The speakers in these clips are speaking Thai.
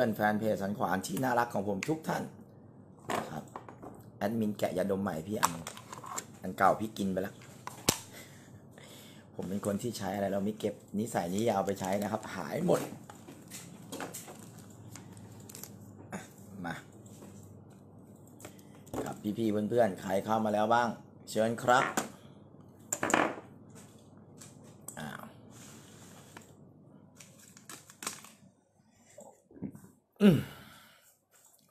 ื่อนๆแฟนเพจสันขวานที่น่ารักของผม ทุกท่านครับแอดมินแกะยาดมใหม่พี่อันอันเก่าพี่กินไปแล้ว ผมเป็นคนที่ใช้อะไรเราไม่เก็บนิสัยนี้ยาวไปใช้นะครับ หายหมดมาครับพี่ ๆ เพื่อน ๆ ใครเข้ามาแล้วบ้าง เชิญครับ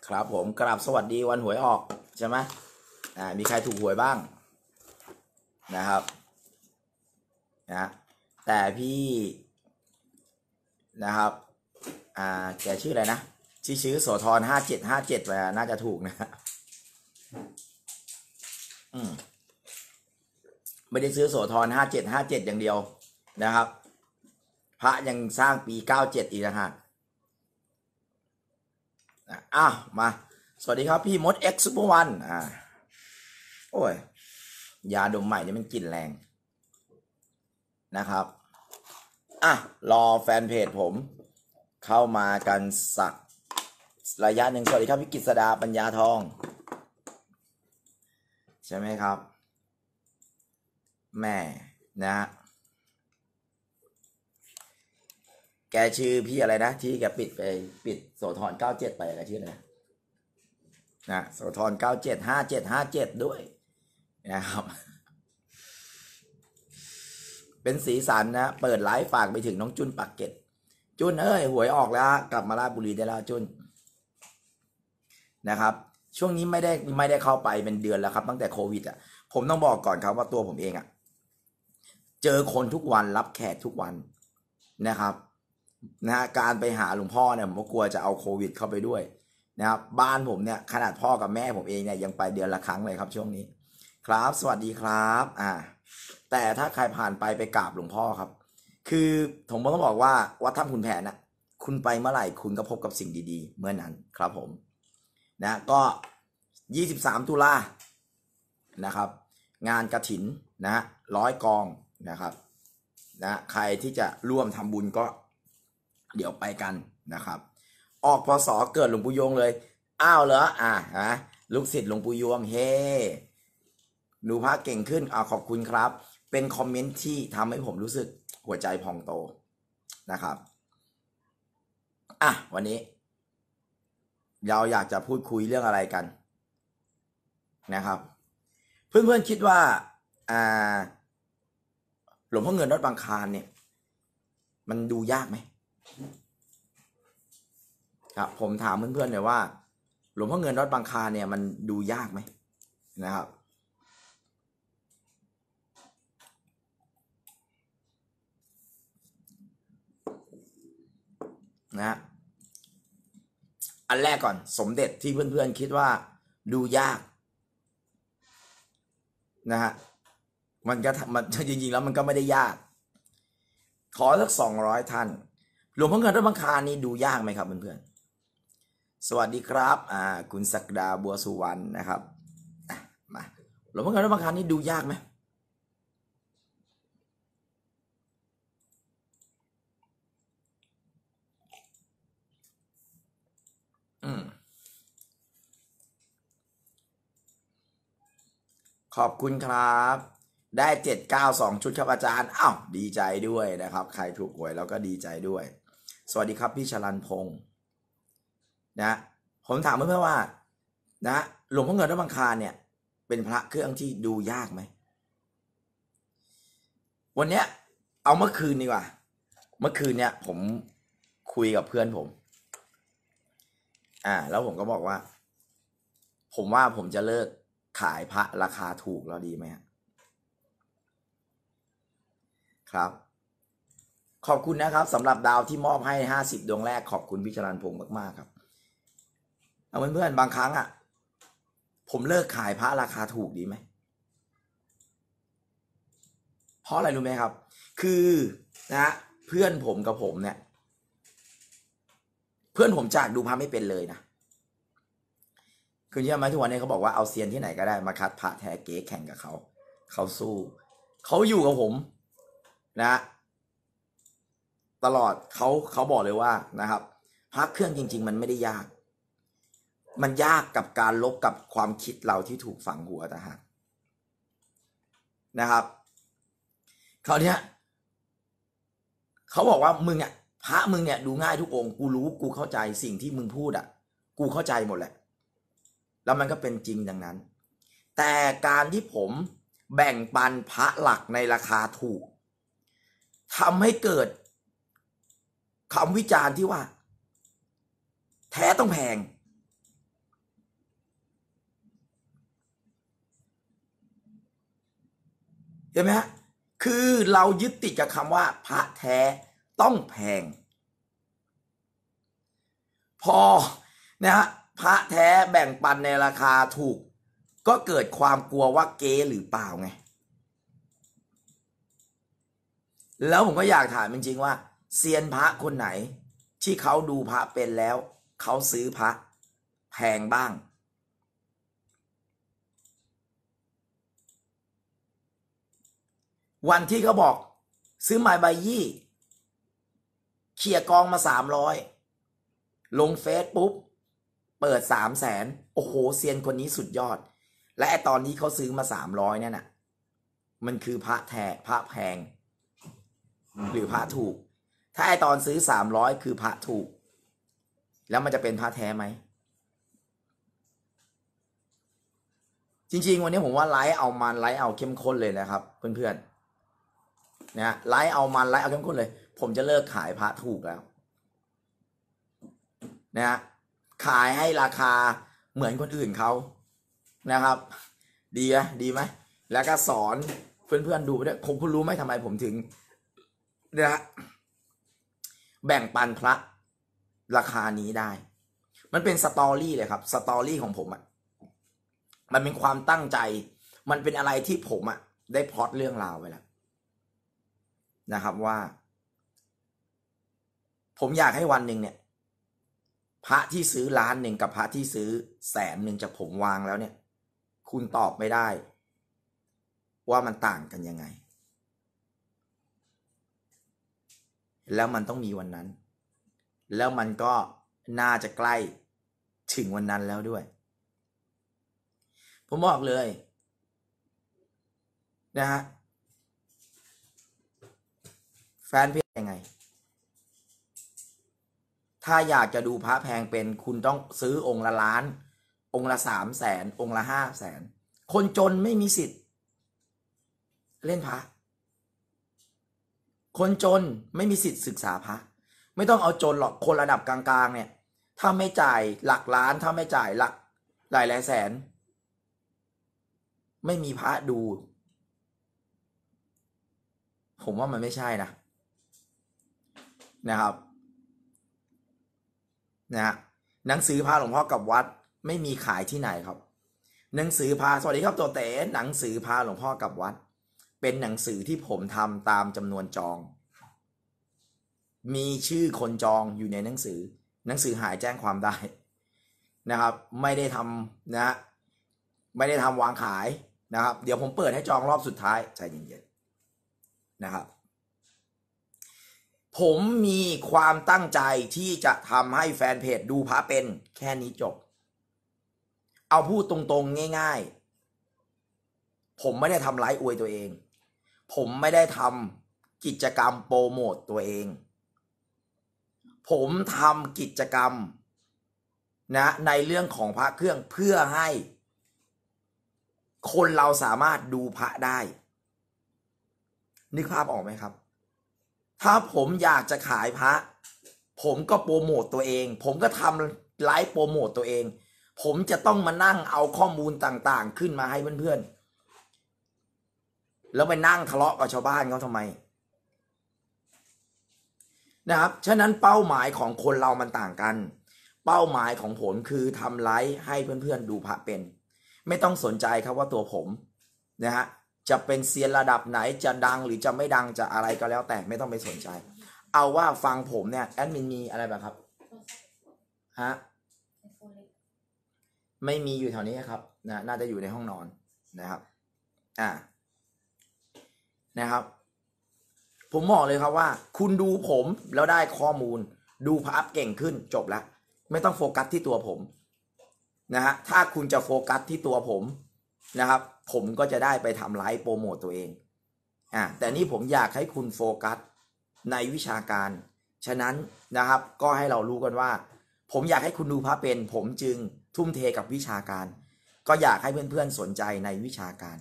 ครับผมกราบสวัสดีวันหวยออก ใช่ไหมอ่ามีใครถูกหวยบ้าง นะครับนะแต่พี่นะครับ อ่า แกชื่ออะไรนะ ชื่อ ชื่อโสธรห้าเจ็ดห้าเจ็ดน่าจะถูกนะอืมไม่ได้ซื้อโสธรห้าเจ็ดห้าเจ็ดอย่างเดียว นะครับ พระยังสร้างปีเก้าเจ็ดอีกนะฮะนะอ้าวมา สวัสดีครับ พี่มดเอ็กซ์ซูเปอร์วันอ่าโอ้ย ยาดมใหม่นี่มันกลิ่นแรงนะครับอ่ะรอแฟนเพจผม เข้ามากันสักระยะหนึ่งสวัสดีครับพี่กิษดาปัญญาทอง ใช่ไหมครับ แม่ นะแกชื่อพี่อะไรนะที่แกปิดไปปิด โสธรเก้าเจ็ดไป แกชื่ออะไรนะโสธรเก้าเจ็ดห้าเจ็ดห้าเจ็ดด้วย นะครับ เป็นสีสันนะเปิด ไลฟ์ฝากไปถึงน้องจุนปากเก็ตจุนเอ้ยหวยออกแล้วกลับมาราชบุรีได้แล้วจุนนะครับ ช่วงนี้ไม่ได้ไม่ได้เข้าไปเป็นเดือนแล้วครับ ตั้งแต่โควิดอ่ะผมต้องบอกก่อนครับว่าตัวผมเองอ่ะเจอคนทุกวันรับแขกทุกวันนะครับนะฮะการไปหาหลวงพ่อเนี่ยผมก็กลัวจะเอาโควิดเข้าไปด้วยนะครับบ้านผมเนี่ย ขนาดพ่อกับแม่ผมเองเนี่ยยังไปเดือนละครั้งเลยครับช่วงนี้ครับ สวัสดีครับอ่าแต่ถ้าใครผ่านไปไปกราบหลวงพ่อครับ คือผมต้องบอกว่าวัดถ้ำขุนแผนนะคุณไปเมื่อไหร่ คุณก็พบกับสิ่งดี ๆ เมื่อนั้นครับผมนะก็ยี่สิบามตุลานะครับ งานกระถินนะร้อยกองนะครับนะใครที่จะร่วมทำบุญก็เดี๋ยวไปกันนะครับ ออกพศเกิดหลวงปู่โยงเลย อ้าวเหรออ่ะฮะลูกศิษย์หลวงปู่โยง เฮ้หนูพระเก่งขึ้นอ่ะขอบคุณครับ เป็นคอมเมนต์ที่ทำให้ผมรู้สึกหัวใจพองโตนะครับ อ่ะ วันนี้ เราอยากจะพูดคุยเรื่องอะไรกันนะครับ เพื่อนๆคิดว่าอ่าหลวงพ่อเงินรถดบางคารเนี่ย มันดูยากไหมครับผมถามเพื่อนๆหน่อยว่า หลวงพ่อเงินรอดบางคาเนี่ย มันดูยากไหมนะครับนะ อันแรกก่อนสมเด็จที่เพื่อนๆ คิดว่าดูยากนะฮะมันก็มันจริงๆ แล้วมันก็ไม่ได้ยาก ขอสักสองร้อยท่านหลวงพ่อเงินรถบังคารนี่ดูยากไหมครับเพื่อนสวัสดีครับ อ่า คุณศักดาบัวสุวรรณนะครับมาหลวงพ่อกงรรับาวนรนี่ดูยากไหม ขอบคุณครับ ได้เจ็ดเก้าสองชุดครับอาจารย์ อ้าว ดีใจด้วยนะครับ ใครถูกหวยเราก็ดีใจด้วย สวัสดีครับพี่ชลันพงษ์นะผมถามเพื่อนๆว่า นะหลวงพ่อเงินรตบังคารเนี่ยเป็นพระเครื่องที่ดูยากไหมวันเนี้ย เอาเมื่อคืนดีกว่า เมื่อคืนเนี่ย ผมคุยกับเพื่อนผม อ่า แล้วผมก็บอกว่า ผมว่าผมจะเลิกขายพระราคาถูกแล้วดีไหมครับ ขอบคุณนะครับสำหรับดาวที่มอบให้ห้าสิบดวงแรกขอบคุณพิจารณพงศ์มากๆครับเอาเพื่อนๆ บางครั้งอะ่ะผมเลิกขายพระราคาถูกดีไหมเพราะอะไรรู้ไหมครับ คือ นะเพื่อนผมกับผมเนี่ย เพื่อนผมจากดูพระไม่เป็นเลยนะคือเชื่อไหมทุกวันนี้เขาบอกว่าเอาเซียนที่ไหนก็ได้มาคัดพระแท้เก๊แข่งกับเขาเขาสู้เขาอยู่กับผมนะ ตลอดเขาเขาบอกเลยว่านะครับพระเครื่องจริงๆ มันไม่ได้ยากมันยากกับการลบกับความคิดเราที่ถูกฝังหัวนะฮะ นะครับคราวนี้เขาบอกว่ามึงอ่ะพระมึงเนี่ยดูง่ายทุกองค์ กูรู้กูเข้าใจสิ่งที่มึงพูดอ่ะ กูเข้าใจหมดแหละ แล้วมันก็เป็นจริงดังนั้น แต่การที่ผมแบ่งปันพระหลักในราคาถูกทำให้เกิดคำวิจารณ์ที่ว่า แท้ต้องแพงเห็นไหมฮะคือเรายึดติดกับคำว่า พระแท้ต้องแพง พอ นะฮะพระแท้แบ่งปันในราคาถูก ก็เกิดความกลัวว่าเก๊หรือเปล่าไง แล้วผมก็อยากถามจริงๆว่าเซียนพระคนไหน ที่เขาดูพระเป็นแล้ว เขาซื้อพระแพงบ้างวันที่เขาบอกซื้อหมายใบยี่เคลียกองมาสามร้อยลงเฟซปุ๊บ เปิดสามแสน โอ้โหเซียนคนนี้สุดยอด และไอตอนนี้เขาซื้อมาสามร้อยเนี่ยนะมันคือพระแท้พระแพง หรือพระถูก ถ้าไอตอนซื้อสามร้อยคือพระถูก แล้วมันจะเป็นพระแท้ไหม จริงๆ วันนี้ผมว่าไลฟ์เอามันไลฟ์เอาเข้มข้นเลยนะครับ เพื่อนๆนะฮะไลฟ์เอามัน ไลฟ์เอาเข้มข้นเลย ผมจะเลิกขายพระถูกแล้วนะฮะขายให้ราคาเหมือนคนอื่นเขานะครับ ดีไหมดีไหมแล้วก็สอน เพื่อนๆดูไปด้วยคุณรู้ไหมทำไมผมถึงนะ่ยแบ่งปันพระราคานี้ได้ มันเป็นสตอรี่เลยครับสตอรี่ของผมอะ่ะมันเป็นความตั้งใจ มันเป็นอะไรที่ผมอะ่ะได้พอดเรื่องราวไปแล้วนะครับว่า ผมอยากให้วันหนึ่งเนี่ย พระที่ซื้อล้านหนึ่งกับพระที่ซื้อแสนหนึ่งจากผมวางแล้วเนี่ย คุณตอบไม่ได้ ว่ามันต่างกันยังไง แล้วมันต้องมีวันนั้น แล้วมันก็น่าจะใกล้ถึงวันนั้นแล้วด้วย ผมบอกเลย นะฮะแฟนเพจยังไง ถ้าอยากจะดูพระแพงเป็นคุณต้องซื้อองค์ละล้าน องค์ละสามแสน องค์ละห้าแสน คนจนไม่มีสิทธิ์ เล่นพระ คนจนไม่มีสิทธิ์ศึกษาพระ ไม่ต้องเอาจนหรอกคนระดับกลางๆเนี่ย ถ้าไม่จ่ายหลักล้าน ถ้าไม่จ่ายหลักหลายหลายแสน ไม่มีพระดู ผมว่ามันไม่ใช่นะนะครับนะฮะหนังสือพาหลวงพ่อกับวัดไม่มีขายที่ไหนครับ หนังสือพาสวัสดีครับตัวเต๋ หนังสือพาหลวงพ่อกับวัด เป็นหนังสือที่ผมทำตามจำนวนจอง มีชื่อคนจองอยู่ในหนังสือ หนังสือหายแจ้งความได้นะครับ ไม่ได้ทำนะ ไม่ได้ทำวางขายนะครับ เดี๋ยวผมเปิดให้จองรอบสุดท้ายใจเย็นๆนะครับผมมีความตั้งใจที่จะทำให้แฟนเพจดูพระเป็น แค่นี้จบ เอาพูดตรงๆง่าย ๆ ผมไม่ได้ทำไลฟ์อวยตัวเอง ผมไม่ได้ทำกิจกรรมโปรโมตตัวเอง ผมทำกิจกรรมนะ ในเรื่องของพระเครื่องเพื่อให้ คนเราสามารถดูพระได้ นึกภาพออกไหมครับถ้าผมอยากจะขายพระ ผมก็โปรโมตตัวเอง ผมก็ทำไลฟ์โปรโมตตัวเอง ผมจะต้องมานั่งเอาข้อมูลต่างๆ ขึ้นมาให้เพื่อนๆ แล้วไปนั่งทะเลาะกับชาวบ้านเขาทำไม นะครับ ฉะนั้นเป้าหมายของคนเรามันต่างกัน เป้าหมายของผมคือทำไลฟ์ให้เพื่อนๆดูพระเป็น ไม่ต้องสนใจครับว่าตัวผมนะฮะจะเป็นเซียนระดับไหนจะดังหรือจะไม่ดังจะอะไรก็แล้วแต่ไม่ต้องไปสนใจเอาว่าฟังผมเนี่ยแอดมินมีอะไรบ้างครับฮะไม่มีอยู่แถวนี้ครับนะน่าจะอยู่ในห้องนอนนะครับอ่านะครับ ผมบอกเลยครับว่า คุณดูผมแล้วได้ข้อมูล ดูพรัพเก่งขึ้นจบแล้วไม่ต้องโฟกัสที่ตัวผมนะฮะถ้าคุณจะโฟกัสที่ตัวผมนะครับผมก็จะได้ไปทำไลฟ์โปรโมตตัวเองอ่าแต่นี่ผมอยากให้คุณโฟกัสในวิชาการ ฉะนั้นนะครับก็ให้เรารู้กันว่า ผมอยากให้คุณดูพระเป็นผมจึงทุ่มเทกับวิชาการ ก็อยากให้เพื่อนๆสนใจในวิชาการ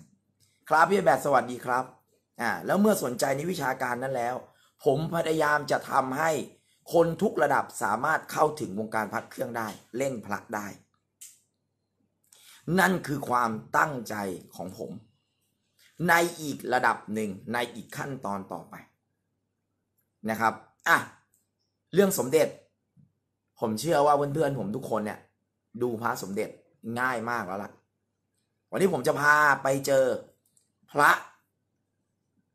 ครับพี่แบทสวัสดีครับอ่าแล้วเมื่อสนใจในวิชาการนั้นแล้ว ผมพยายามจะทำให้คนทุกระดับสามารถเข้าถึงวงการพักเครื่องได้ เล่นพระได้นั่นคือความตั้งใจของผม ในอีกระดับหนึ่งในอีกขั้นตอนต่อไปนะครับ อ่ะ เรื่องสมเด็จ ผมเชื่อว่าเพื่อนๆผมทุกคนเนี่ย ดูพระสมเด็จง่ายมากแล้วล่ะ วันนี้ผมจะพาไปเจอ พระ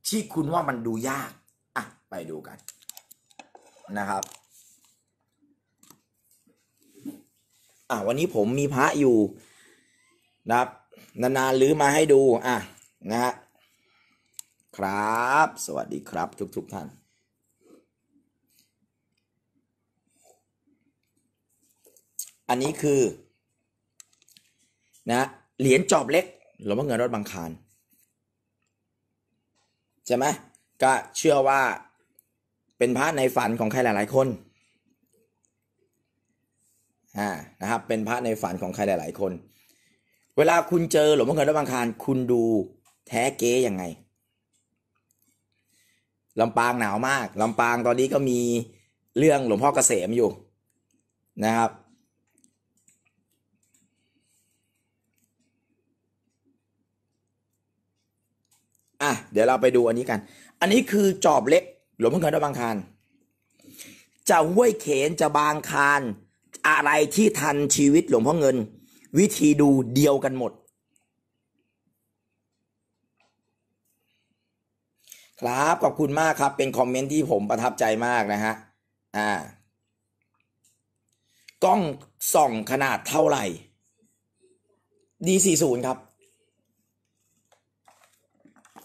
ที่คุณว่ามันดูยาก อ่ะ ไปดูกันนะครับ อ่ะ วันนี้ผมมีพระอยู่นะครับนานๆหรือมาให้ดูอ่ะนะครับ สวัสดีครับทุกๆทท่าน อันนี้คือ นะ เหรียญจอบเล็ก หรือว่าเงินรถบางคารใช่ไหม ก็เชื่อว่า เป็นพระในฝันของใครหลายๆคน อ่า นะครับ เป็นพระในฝันของใครหลายๆคนเวลาคุณเจอหลวงพ่อเงินและบางคารคุณดูแท้เก๊ยังไงลำปางหนาวมากลำปางตอนนี้ก็มีเรื่องหลวงพ่อเกษมอยู่นะครับอ่ะเดี๋ยวเราไปดูอันนี้กัน อันนี้คือจอบเล็กหลวงพ่อเงินด้ะบางคาน จะห้วยเขนจะบางคานอะไรที่ทันชีวิตหลวงพ่อเงินวิธีดูเดียวกันหมด ครับ ขอบคุณมากครับเป็นคอมเมนต์ที่ผมประทับใจมากนะฮะอ่ากล้องส่องขนาดเท่าไหร่ D40 ครับ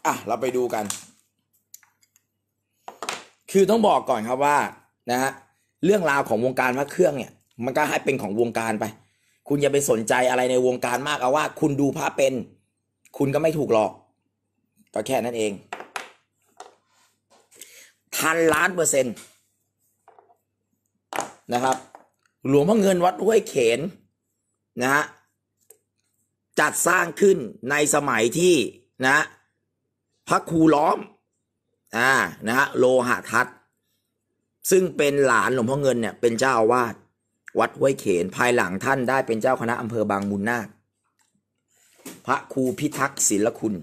อ่ะ เราไปดูกัน คือต้องบอกก่อนครับว่านะฮะเรื่องราวของวงการพระเครื่องเนี่ย มันก็ให้เป็นของวงการไปคุณอย่าไปสนใจอะไรในวงการมาก เอาว่าคุณดูพระเป็นคุณก็ไม่ถูกหลอกก็แค่นั้นเอง ทันล้านเปอร์เซ็นต์นะครับ หลวงพ่อเงินวัดห้วยเขนนะฮะจัดสร้างขึ้นในสมัยที่นะ พระครูล้อมอ่านะฮะโลหะทัตซึ่งเป็นหลานหลวงพ่อเงินเนี่ยเป็นเจ้าอาวาสวัดห้วยเขนภายหลังท่านได้เป็นเจ้าคณะอำเภอบางมูลนาคพระครูพิทักษ์ศิลคุณ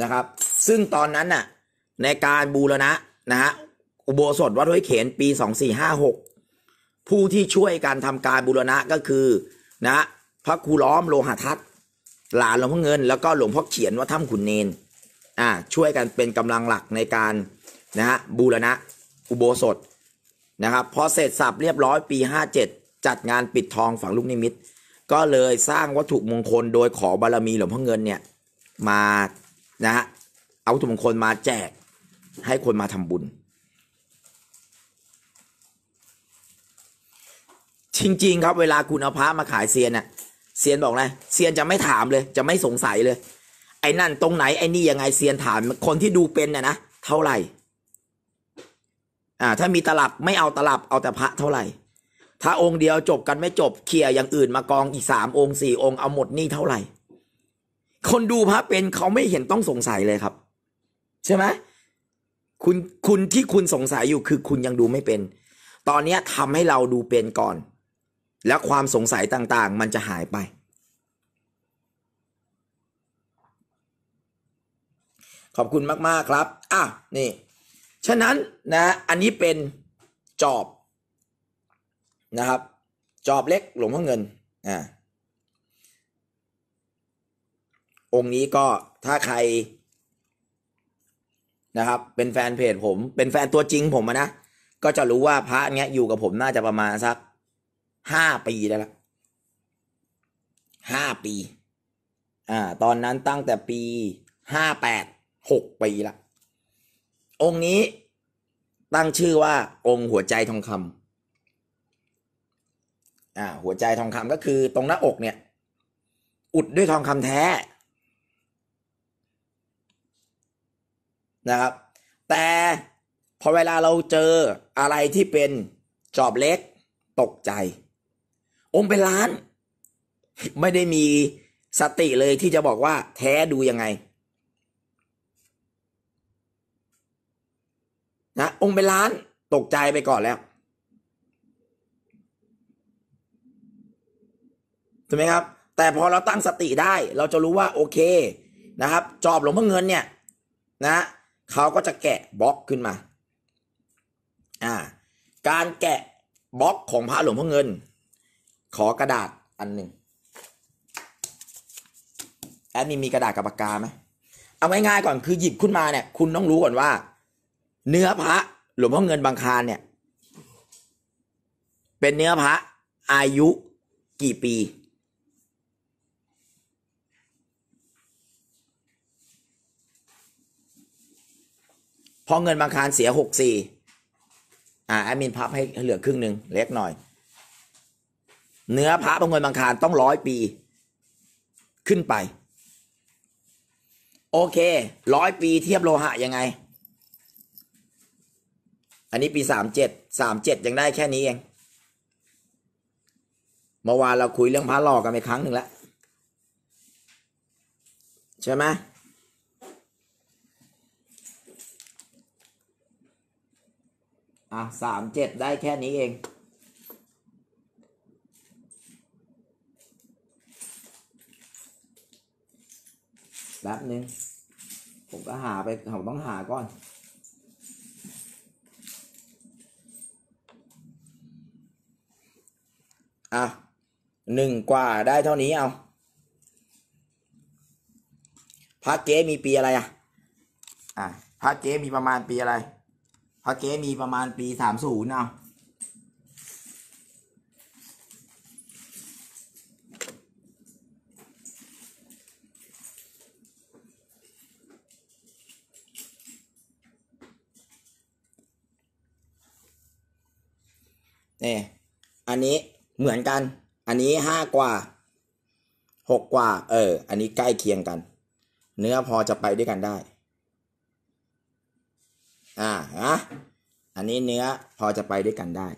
นะครับ ซึ่งตอนนั้นน่ะในการบูรณะนะฮะอุโบสถวัดห้วยเขนปี 2456 ผู้ที่ช่วยการทำการบูรณะก็คือนะพระครูล้อมโลหะทัศหลานหลวงพ่อเงิน แล้วก็หลวงพ่อเขียนวัดถ้ำขุนเนนอ่าช่วยกันเป็นกำลังหลักในการนะฮะบูรณะ อุโบสถนะครับ พอเสร็จสับเรียบร้อยปี57จัดงานปิดทองฝัง ลูก นิมิตก็เลยสร้างวัตถุมงคลโดยขอบารมีหลวงพ่อเงิน เนี่ย มานะฮะเอาวัตถุมงคลมาแจกให้คนมาทำบุญ จริง ๆ ครับเวลา คุณเอาพระมาขายเซียนน่ะเซียนบอกเลยเซียนจะไม่ถามเลยจะไม่สงสัยเลย ไอ้นั่นตรงไหนไอ้นี่ยังไงเซียนถามคนที่ดูเป็นน่ยนะเท่าไหร่อ่าถ้ามีตลับไม่เอาตลับเอาแต่พระเท่าไหร่ ถ้าองค์เดียวจบกันไม่จบ เคลียร์อย่างอื่นมากองอีกสามองค์สี่องค์เอาหมดนี่เท่าไหร่ คนดูพระเป็นเขาไม่เห็นต้องสงสัยเลยครับ ใช่ไหมคุณคุณที่คุณสงสัยอยู่คือคุณยังดูไม่เป็น ตอนนี้ทำให้เราดูเป็นก่อน แล้วความสงสัยต่าง ๆ มันจะหายไป ขอบคุณมากๆครับ อ่ะนี่ฉะนั้นนะอันนี้เป็นจอบนะครับ จอบเล็กหลวงพ่อเงินอ่าองค์นี้ก็ถ้าใครนะครับเป็นแฟนเพจผม เป็นแฟนตัวจริงผมนะ ก็จะรู้ว่าพระเนี้ยอยู่กับผมน่าจะประมาณ สักห้าปีได้ละห้าปีอ่าตอนนั้นตั้งแต่ปีห้าแปดหกปีละองค์นี้ตั้งชื่อว่าองค์หัวใจทองคำอ่าหัวใจทองคำก็คือตรงหน้าอกเนี่ย อุดด้วยทองคำแท้นะครับ แต่พอเวลาเราเจออะไรที่เป็นจอบเล็กตกใจ องค์เป็นล้าน ไม่ได้มีสติเลยที่จะบอกว่าแท้ดูยังไงนะองค์เป็นล้านตกใจไปก่อนแล้วถูกไหมครับ แต่พอเราตั้งสติได้เราจะรู้ว่าโอเคนะครับ จอบหลวงพ่อเงินเนี่ยนะเขาก็จะแกะบล็อกขึ้นมาอ่าการแกะบล็อกของพระหลวงพ่อเงิน ขอกระดาษอันหนึ่งแอดมีมีกระดาษกับปากกาไหมเอาง่ายๆก่อนคือหยิบขึ้นมาเนี่ยคุณต้องรู้ก่อนว่าเนื้อ พระหลวงพ่อเงินบางคารเนี่ย เป็นเนื้อพระอายุกี่ปีพอเงินบางคารเสียหกสี่อ่าแอดมินพับให้เหลือครึ่งหนึ่งเล็กหน่อย เนื้อพระพองเงินบางคารต้องร้อยปี ขึ้นไป โอเคร้อยปีเทียบโลหะ ยังไงอันนี้ปีสามเจ็ดสามเจ็ดยังได้แค่นี้เอง เมื่อวานเราคุยเรื่องพระหลอกกันไปครั้งหนึ่งแล้ว ใช่ไหมอ่ะสามเจ็ดได้แค่นี้เองแป๊บนึง ผมก็หาไป ผมต้องหาก่อนอาหนึ่งกว่าได้เท่านี้เอาพระเก๊มีปีอะไรอ่ะอ่ะพระเก๊มีประมาณปีอะไรพระเก๊มีประมาณปีสามศูนย์เอาเนี่ย อันนี้เหมือนกัน อันนี้ห้ากว่าหกกว่าเอออันนี้ใกล้เคียงกัน เนื้อพอจะไปด้วยกันได้อ่าฮะอันนี้เนื้อพอจะไปด้วยกันได้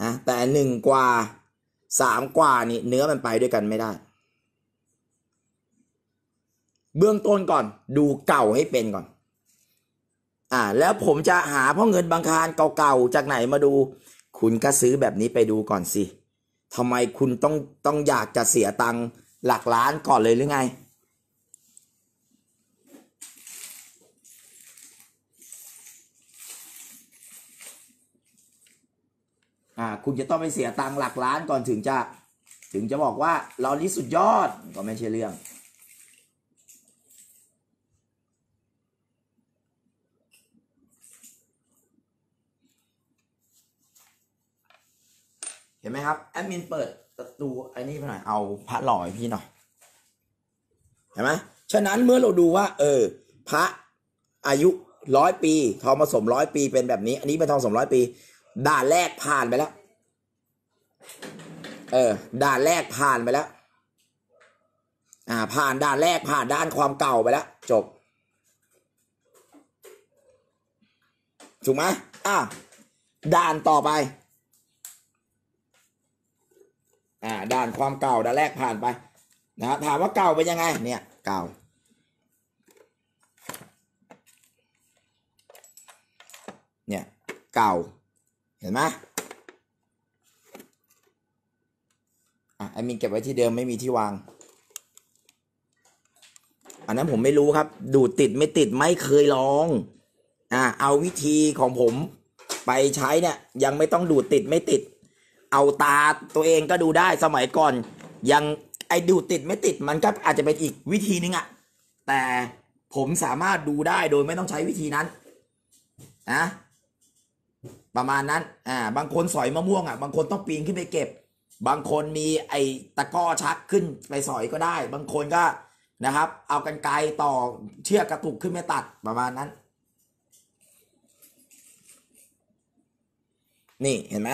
อะแต่หนึ่งกว่าสามกว่านี่เนื้อมันไปด้วยกันไม่ได้ เบื้องต้นก่อนดูเก่าให้เป็นก่อนอ่าแล้วผมจะหาพ่อเงินบางคารเก่าๆจากไหนมาดูคุณก็ซื้อแบบนี้ไปดูก่อนสิ ทำไมคุณต้องต้องอยากจะเสียตังค์หลักล้านก่อนเลยหรือไง อ่า คุณจะต้องไปเสียตังค์หลักล้านก่อนถึงจะ ถึงจะบอกว่าเรานี่สุดยอดก็ไม่ใช่เรื่องนไหมครับแอดมินเปิดประตูไอ้นี่ไปหน่อยเอาพระหล่อยพี่หน่อยเห็นไหมฉะนั้นเมื่อเราดูว่า เออ พระอายุร้อยปีทองผสมร้อยปีเป็นแบบนี้ อันนี้เป็นทองผสมร้อยปีด่านแรกผ่านไปแล้วเออด่านแรกผ่านไปแล้ว อ่า ผ่านด่านแรกผ่านด้านความเก่าไปแล้วจบถูกไหมอ่าด่านต่อไปอ่าด่านความเก่าด่านแรกผ่านไปนะถามว่าเก่าเป็นยังไงเนี่ย เก่าเนี่ยเก่าเห็นไหมอ่ะไอมินเก็บไว้ที่เดิมไม่มีที่วาง อันนั้นผมไม่รู้ครับ ดูติดไม่ติดไม่เคยลองอ่าเอาวิธีของผมไปใช้เนี่ยยังไม่ต้องดูดติดไม่ติดเอาตาตัวเองก็ดูได้สมัยก่อน ยังไอดูติดไม่ติดมันก็อาจจะเป็นอีกวิธีนึงอะแต่ผมสามารถดูได้โดยไม่ต้องใช้ วิธีนั้นนะประมาณนั้นอ่าบางคนสอยมะม่วงอ่ะบางคนต้องปีนขึ้นไปเก็บ บางคนมีไอตะก้อชักขึ้น ไปสอยก็ได้ บางคนก็นะครับเอากันไกลต่อเชือกกระตุกขึ้นไปตัดประมาณนั้น นี่เห็นไหม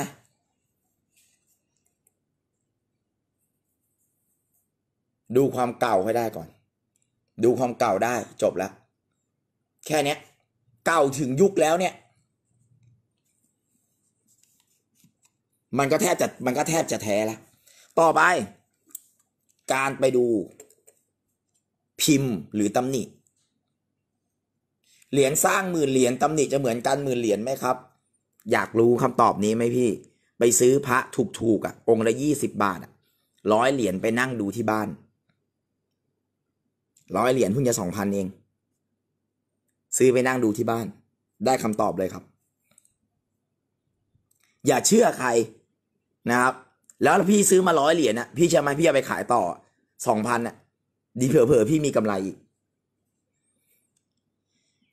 ดูความเก่าให้ได้ก่อน ดูความเก่าได้จบแล้ว แค่เนี้ยเก่าถึงยุคแล้วเนี่ย มันก็แทบจะมันก็แทบจะแท้แล้ว ต่อไป การไปดู พิมพ์หรือตำหนิเหรียญสร้างหมื่นเหรียญตำหนิจะเหมือนกันหมื่นเหรียญไหมครับ อยากรู้คำตอบนี้ไหมพี่ ไปซื้อพระถูกๆอ่ะองค์ละยี่สิบบาทอ่ะร้อยเหรียญไปนั่งดูที่บ้านร้อยเหรียญพุ่งจะสองพันเอง ซื้อไปนั่งดูที่บ้าน ได้คำตอบเลยครับ อย่าเชื่อใครนะครับ แล้วพี่ซื้อมาร้อยเหรียญนะพี่จะมาพี่จะไปขายต่อสองพันน่ะ ดีเผื่อๆพี่มีกำไรอีก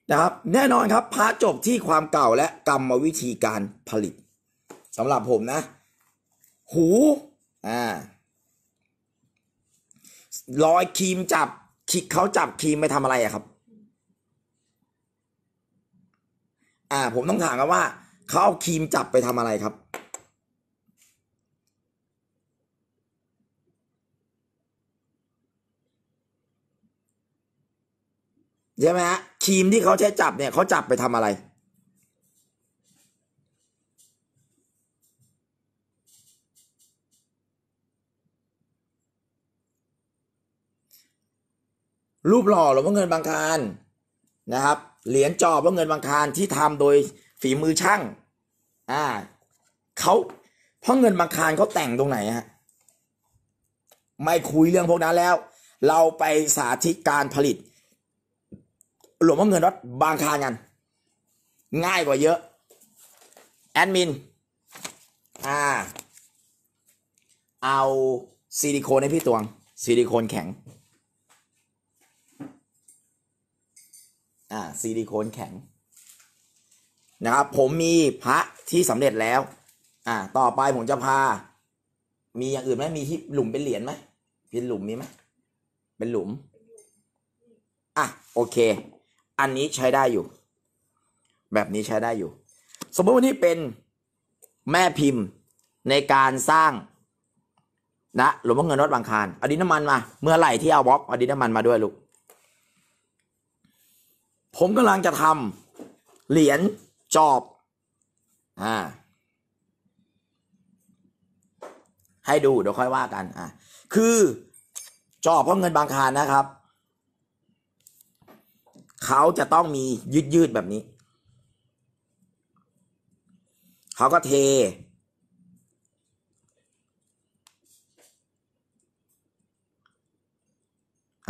นะครับ แน่นอนครับพาจบที่ความเก่าและกรรมวิธีการผลิตสำหรับผมนะ หูอ่ารอยครีมจับเขาจับครีมไปทำอะไรอะครับ อ่าผมต้องถามกันว่า เขาเอาครีมจับไปทำอะไรครับใช่ไหมฮะครีมที่เขาใช้จับเนี่ย เขาจับไปทำอะไรรูปหล่อหรือพ่าเงินบางคารนะครับเหรียญจอบว่วงเงินบางคารที่ทำโดยฝีมือช่างอ่าเขาพ่ะเงินบางคารเขาแต่งตรงไหนฮะไม่คุยเรื่องพวกนั้นแล้ว เราไปสาธิตการผลิต หลวงพ่าเงินวัดบางคารกัน ง่ายกว่าเยอะ แอดมินอ่าเอาซิลิโคนให้พี่ตวงซิลิโคนแข็งอ่าซิลิโคนแข็งนะครับผมมีพระที่สำเร็จแล้วอ่าต่อไป ผม จะพามีอย่างอื่นไหมมีที่หลุมเป็นเหรียญไหมเป็นหลุมมีไหมเป็นหลุมอ่ะโอเค อันนี้ใช้ได้อยู่ แบบนี้ใช้ได้อยู่ สมมติวันนี้เป็นแม่พิมพ์ในการสร้างนะหลวงพ่อเงินรถบางคารอดีนน้ำมันมา เมื่อไหร่ ที่เอาบล็อกอดีตน้ำมันมาด้วยลูกผมกำลังจะทำเหรียญจอบ อ่า ให้ดูเดี๋ยวค่อยว่ากันอ่ะคือจอบเพราะเงินบางคารนะครับ เขาจะต้องมียืดยืดแบบนี้ เขาก็เท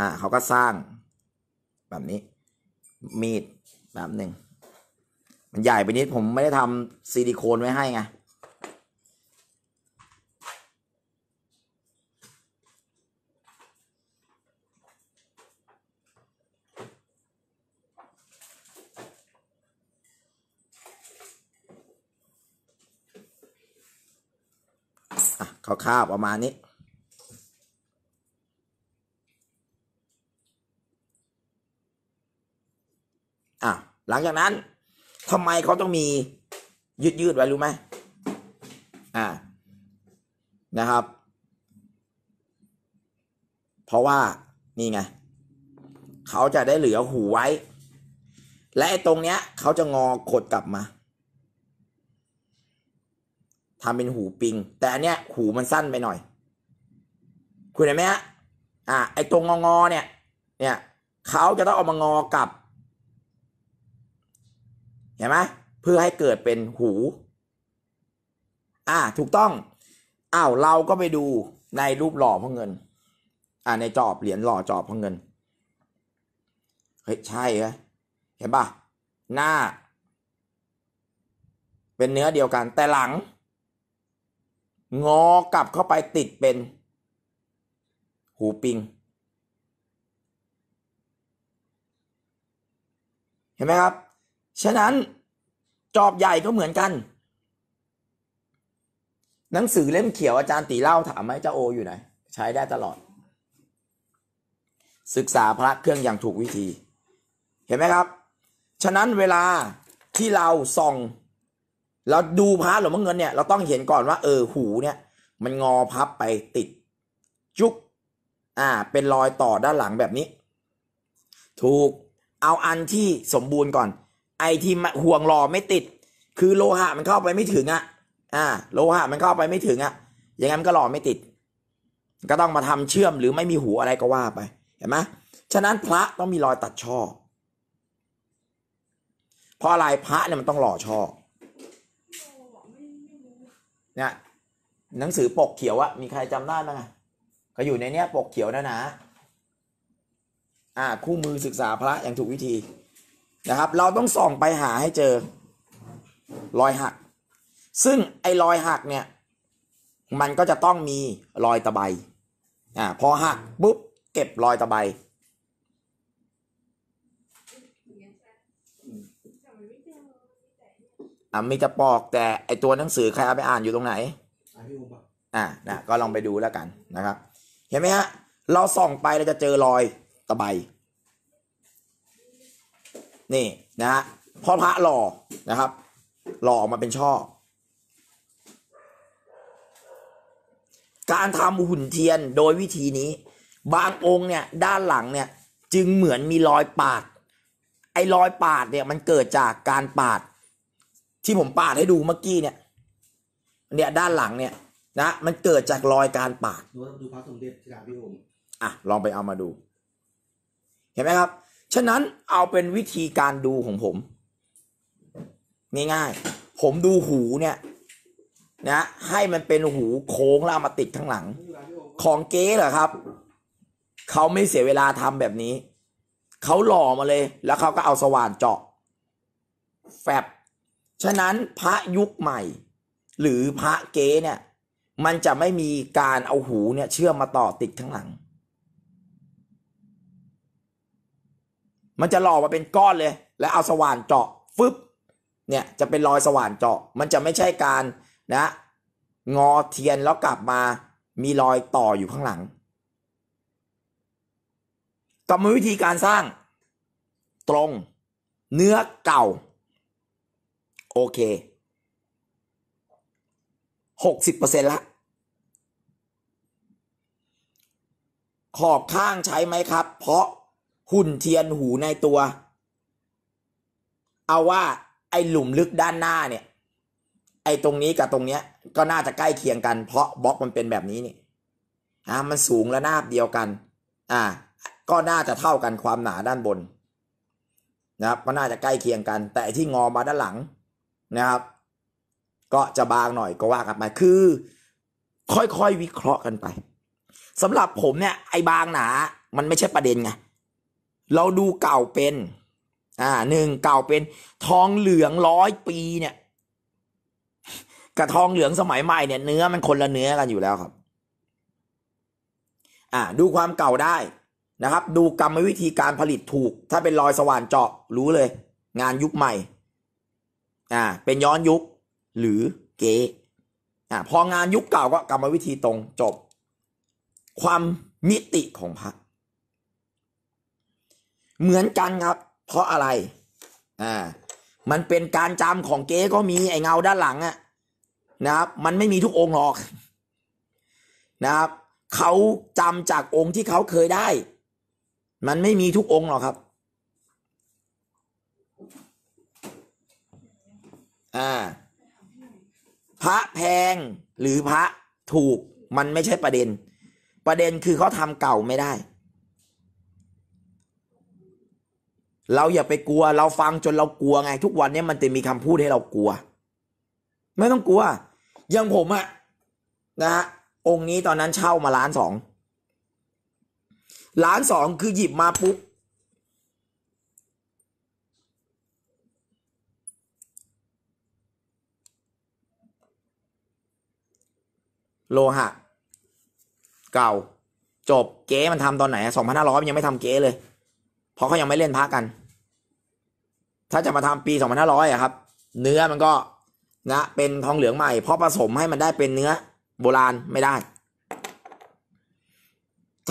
อ่าเขาก็สร้างแบบนี้มีดแบบหนึ่ง มันใหญ่ไปนิด ผมไม่ได้ทำซิลิโคนไว้ให้ไงข้าวๆประมาณนี้่ะหลังจากนั้นทำไมเขาต้องมียืดยืดไว้รู้ไหมอ่า นะครับ เพราะว่านี่ไง เขาจะได้เหลือหูไว้ และตรงเนี้ย เขาจะงอขดกลับมา ทำเป็นหูปิง แต่อันเนี้ยหูมันสั้นไปหน่อย คุณเห็นไหมฮะ อ่ะไอ้ตรงงอเนี่ยเนี่ย เขาจะต้องเอามางอกลับเห็นไหมเพื่อให้เกิดเป็นหู อ่า ถูกต้องอ้าวเราก็ไปดูในรูปหล่อพรงเงินอ่าในจอบเหรียญหล่อจอบพรงเงิน เฮ้ยใช่ไหมเห็นปะหน้า เป็นเนื้อเดียวกัน แต่หลัง งอกลับเข้าไปติดเป็น หูปิง เห็นไหมครับฉะนั้นจอบใหญ่ก็เหมือนกัน หนังสือเล่มเขียวอาจารย์ตีเล่าถามไหมเจ้าโออยู่ไหน ใช้ได้ตลอด ศึกษาพระเครื่องอย่างถูกวิธี เห็นไหมครับ ฉะนั้นเวลาที่เราส่องเราดูพระหลวงพ่อเงินเนี่ยเราต้องเห็นก่อนว่าเออหูเนี่ย มันงอพับไปติด จุก อ่าเป็นรอยต่อด้านหลังแบบนี้ ถูกเอาอันที่สมบูรณ์ก่อนไอที่ห่วงหล่อไม่ติด คือโลหะ มันเข้าไปไม่ถึงอ่ะ อ่า โลหะมันเข้าไปไม่ถึงอ่ะ อย่างนั้นก็หล่อไม่ติด ก็ต้องมาทำเชื่อมหรือไม่มีหัวอะไรก็ว่าไปเห็นไหมฉะนั้นพระต้องมีรอยตัดช่อเพราะอะไรพระเนี่ยมันต้องหล่อช่อเนี่ยหนังสือปกเขียวอะมีใครจำได้ไหมเขาก็อยู่ในเนี้ยปกเขียวนะนะอ่า คู่มือศึกษาพระอย่างถูกวิธีนะครับเราต้องส่องไปหาให้เจอรอยหักซึ่งไอ้รอยหักเนี่ยมันก็จะต้องมีรอยตะไบอ่าพอหักปุ๊บเก็บรอยตะไบอ่ามีจะปอกแต่ไอตัวหนังสือใครเอาไปอ่านอยู่ตรงไหนอ่านะก็ลองไปดูแล้วกันนะครับเห็นไหมฮะเราส่องไปเราจะเจอรอยตะไบนี่นะฮะพ่อพระหล่อนะครับ หล่อออกมาเป็นช่อการทำหุ่นเทียนโดยวิธีนี้บางองค์เนี่ยด้านหลังเนี่ยจึงเหมือนมีรอยปาดไอ้รอยปาดเนี่ย มันเกิดจากการปาด ที่ผมปาดให้ดูเมื่อกี้เนี่ย เนี่ยด้านหลังเนี่ยนะ มันเกิดจากรอยการปาดดูพระสมเด็จจากพิ่ผมอ่ะ ลองไปเอามาดู เห็นไหมครับฉะนั้นเอาเป็นวิธีการดูของผม ง่ายๆ ผมดูหูเนี่ยนะ ให้มันเป็นหูโค้งแล้วามาติดข้างหลัง ของเก๊เหรอครับเขาไม่เสียเวลาทำแบบนี้ เขาหล่อมาเลย แล้วเขาก็เอาสว่านเจาะแฟบฉะนั้นพระยุคใหม่หรือพระเก๊เนี่ย มันจะไม่มีการเอาหูเนี่ย เชื่อมมาต่อติดข้างหลังมันจะหล่อมาเป็นก้อนเลย แล้วเอาสว่านเจาะฟึบ เนี่ย จะเป็นรอยสว่านเจาะมันจะไม่ใช่การ นะ งอเทียนแล้วกลับมามีรอยต่ออยู่ข้างหลังกรรมวิธีการสร้าง ตรงเนื้อเก่า โอเคหกสิบเปอร์เซ็นต์ละขอบข้างใช้ไหมครับ เพราะหุ่นเทียนหูในตัว เอาว่า ไอหลุมลึกด้านหน้าเนี่ย ไอตรงนี้กับตรงเนี้ย ก็น่าจะใกล้เคียงกันเพราะบล็อกมันเป็นแบบนี้นี่อ่ามันสูงและหน้าเดียวกัน อ่า ก็น่าจะเท่ากันความหนาด้านบนนะครับก็น่าจะใกล้เคียงกัน แต่ที่งอมาด้านหลัง นะครับก็จะบางหน่อยก็ว่ากันไป คือ ค่อยๆวิเคราะห์กันไปสำหรับผมเนี่ยไอ้บางหนา มันไม่ใช่ประเด็นไงเราดูเก่าเป็น อ่าหนึ่งเก่าเป็น ทองเหลืองร้อยปีเนี่ยกับทองเหลืองสมัยใหม่เนี่ยเนื้อมันคนละเนื้อกันอยู่แล้วครับ อ่าดูความเก่าได้นะครับ ดูกรรมวิธีการผลิตถูก ถ้าเป็นรอยสว่านเจาะรู้เลยงานยุคใหม่ อ่าเป็นย้อนยุคหรือเก๋อ่าพองานยุคเก่าก็กรรมวิธีตรงจบ ความมิติของพระเหมือนกันครับ เพราะอะไร อ่า มันเป็นการจำของเก๊ก็มีไอเงาด้านหลังอะนะครับ มันไม่มีทุกองค์หรอก นะครับเขาจำจากองค์ที่เขาเคยได้ มันไม่มีทุกองค์หรอกครับอ่าพระแพงหรือพระถูก มันไม่ใช่ประเด็น ประเด็นคือเขาทำเก่าไม่ได้เราอย่าไปกลัว เราฟังจนเรากลัวไง ทุกวันนี้มันจะมีคำพูดให้เรากลัว ไม่ต้องกลัวอย่างผมอะนะฮะองค์นี้ตอนนั้นเช่ามาล้านสองล้านสองคือหยิบมาปุ๊บ โลหะ เก่าจบเก๊มันทำตอนไหนสองพันห้าร้อยยังไม่ทำเก๊เลยเพราะเขายังไม่เล่นพักกัน ถ้าจะมาทำปีสองพันห้าร้อยอะครับ เนื้อมันก็นะเป็นทองเหลืองใหม่ เพราะผสมให้มันได้เป็นเนื้อโบราณไม่ได้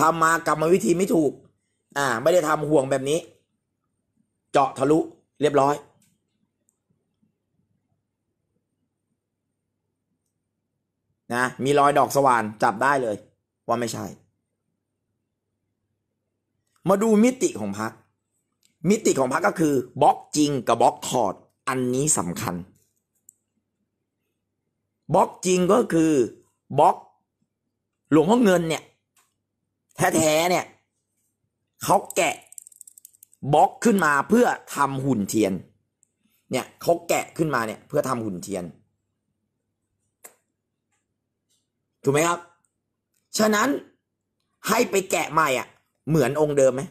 ทำมากรรมวิธีไม่ถูก อ่าไม่ได้ทำห่วงแบบนี้ เจาะทะลุเรียบร้อยนะมีรอยดอกสว่านจับได้เลย ว่าไม่ใช่มาดูมิติของพักมิติของพักก็คือบล็อกจริงกับบล็อกถอดอันนี้สำคัญ บล็อกจริงก็คือบล็อกหลวงพ่อเงินเนี่ยแท้ๆเนี่ยเขาแกะบล็อกขึ้นมาเพื่อทำหุ่นเทียน เนี่ยเขาแกะขึ้นมาเนี่ยเพื่อทำหุ่นเทียนถูกไหมครับ ฉะนั้นให้ไปแกะใหม่อ่ะเหมือนองค์ เดิมไหม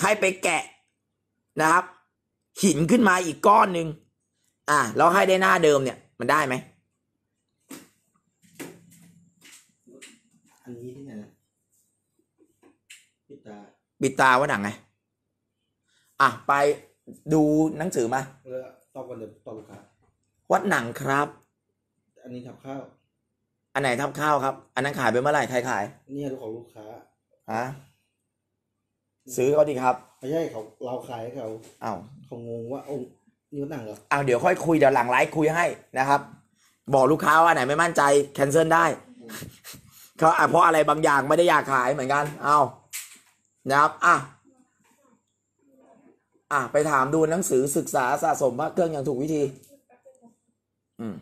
ให้ไปแกะนะครับหินขึ้นมาอีกก้อนหนึ่งอ่ะแล้วให้ได้หน้าเดิมเนี่ย มันได้ไหมอัน นี้ที่ไหนปิดตาปิดตาว่าหนัง ไง อ่ะ ไปดูหนังสือมาตอบกันเดี๋ยวตอบลูกค้าวัดหนังครับ อัน นี้ทับข้าวอันไหนทับข้าวครับ อันนั้นขายไปเมื่อไหร่ใครขาย เนี่ยของลูกค้าฮะซื้อเขาดีครับไม่ใช่เขาเราขายให้เขาอ้าเขางงว่าโอ้นี่มันหนังเหรออ้าวเดี๋ยวค่อยคุยเดี๋ยวหลังไลฟ์คุยให้นะครับ บอกลูกค้าว่าไหนไม่มั่นใจแคนเซิลได้เขาเพราะอะไรบางอย่างไม่ได้อยากขายเหมือนกันเอานะครับอ่ะอ่ะไปถามดูหนังสือศึกษาสะสมพระเครื่องอย่างถูกวิธี อืม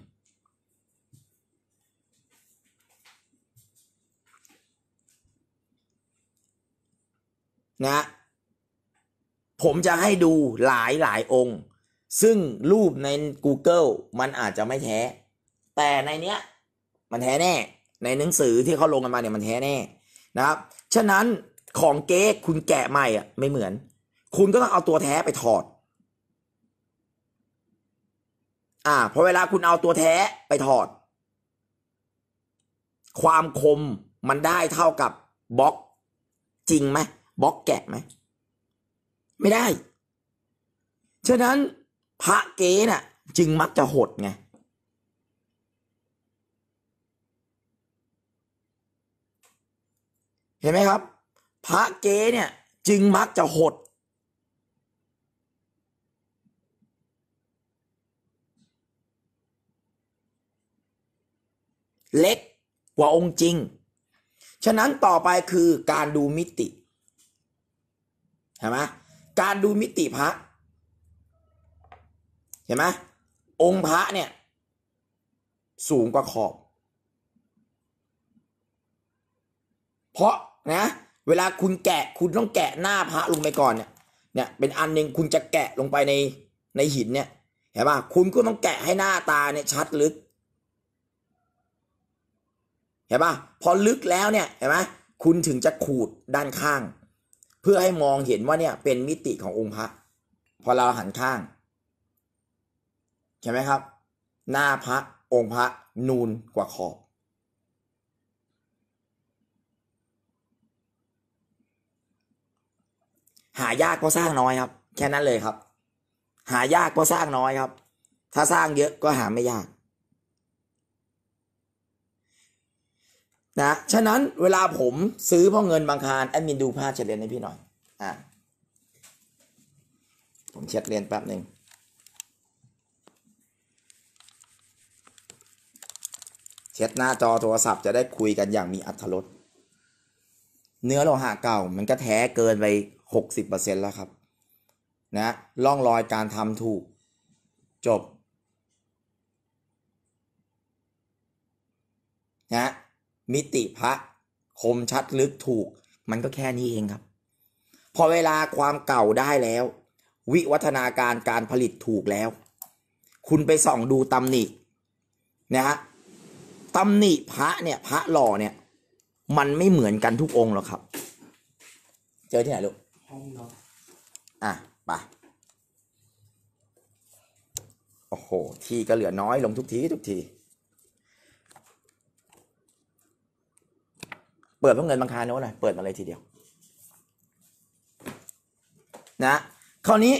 นะ ผมจะให้ดูหลายหลายองค์ ซึ่งรูปใน Google มันอาจจะไม่แท้ แต่ในเนี้ย มันแท้แน่ ในหนังสือที่เขาลงกันมาเนี่ยมันแท้แน่ นะครับ ฉะนั้นของเก๊คุณแกะใหม่อ่ะ ไม่เหมือน คุณก็ต้องเอาตัวแท้ไปถอด อ่าพอเวลาคุณเอาตัวแท้ไปถอด ความคมมันได้เท่ากับบล็อก จริงไหมบล็อกแกะไหม ไม่ได้ ฉะนั้นพระเก๋น่ะจึงมักจะหดไง เห็นไหมครับพระเก๋เนี่ย จึงมักจะหด เล็กกว่าองค์จริง ฉะนั้นต่อไปคือการดูมิติเห็นไหมการดูมิติพระ เห็นไหมองค์พระเนี่ยสูงกว่าขอบ เพราะนะเวลาคุณแกะ คุณต้องแกะหน้าพระลงไปก่อนเนี่ย เนี่ย เป็นอันหนึ่งคุณจะแกะลงไปในในหินเนี่ย เห็นป่ะคุณก็ต้องแกะให้หน้าตาเนี่ย ชัดลึกเห็นป่ะพอลึกแล้วเนี่ยเห็นไหมคุณถึงจะขูดด้านข้างพื่อให้มองเห็นว่าเนี่ยเป็นมิติขององค์พระพอเราหันข้างใช่ไหมครับ หน้าพระองค์พระ นูนกว่าขอบ หายากก็สร้างน้อยครับ แค่นั้นเลยครับ หายากก็สร้างน้อยครับ ถ้าสร้างเยอะก็หาไม่ยากนะ ฉะนั้นเวลาผมซื้อพ่อเงินบางคารแอดมินดูผ้าเช็ดเลนให้พี่หน่อย อ่ะผมเช็ดเลนแป๊บหนึ่ง เช็ดหน้าจอโทรศัพท์จะได้คุยกันอย่างมีอัธรสเนื้อโลหะเก่า มันก็แท้เกินไปหกสิบเปอร์เซ็นแล้วครับ นะล่องรอยการทำถูก จบ นะมิติพระ คมชัดลึกถูก มันก็แค่นี้เองครับ พอเวลาความเก่าได้แล้ว วิวัฒนาการการผลิตถูกแล้ว คุณไป ส่องดูตำหนินะฮะตำหนิพระเนี่ย พระหล่อเนี่ย มันไม่เหมือนกันทุกองค์ หรอกครับ เจอ ที่ ไหน ลูกห้องนอะอ่ะไะโอ้โห ที่ ก็เหลือน้อย ลงทุกที ทุกทีเปิดเพื่อเงินบางคาโน้นหะไอยเปิดมาเลยทีเดียว นะ คราวนี้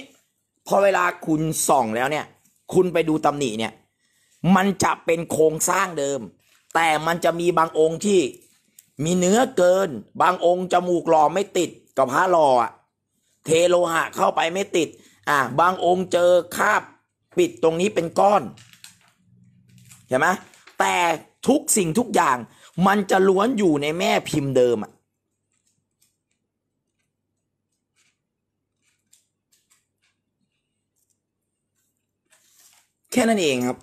พอเวลาคุณส่องแล้วเนี่ย คุณไปดูตำหนิเนี่ย มันจะเป็นโครงสร้างเดิม แต่มันจะมีบางองค์ที่มีเนื้อเกิน บางองค์จมูกหล่อไม่ติดกับพระหล่อเทโลหะเข้าไปไม่ติด อ่าบางองค์เจอคาบปิดตรงนี้เป็นก้อนใช่ไหมแต่ทุกสิ่งทุกอย่างมันจะล้วนอยู่ในแม่พิมพ์เดิมอะ แค่นั้นเองครับ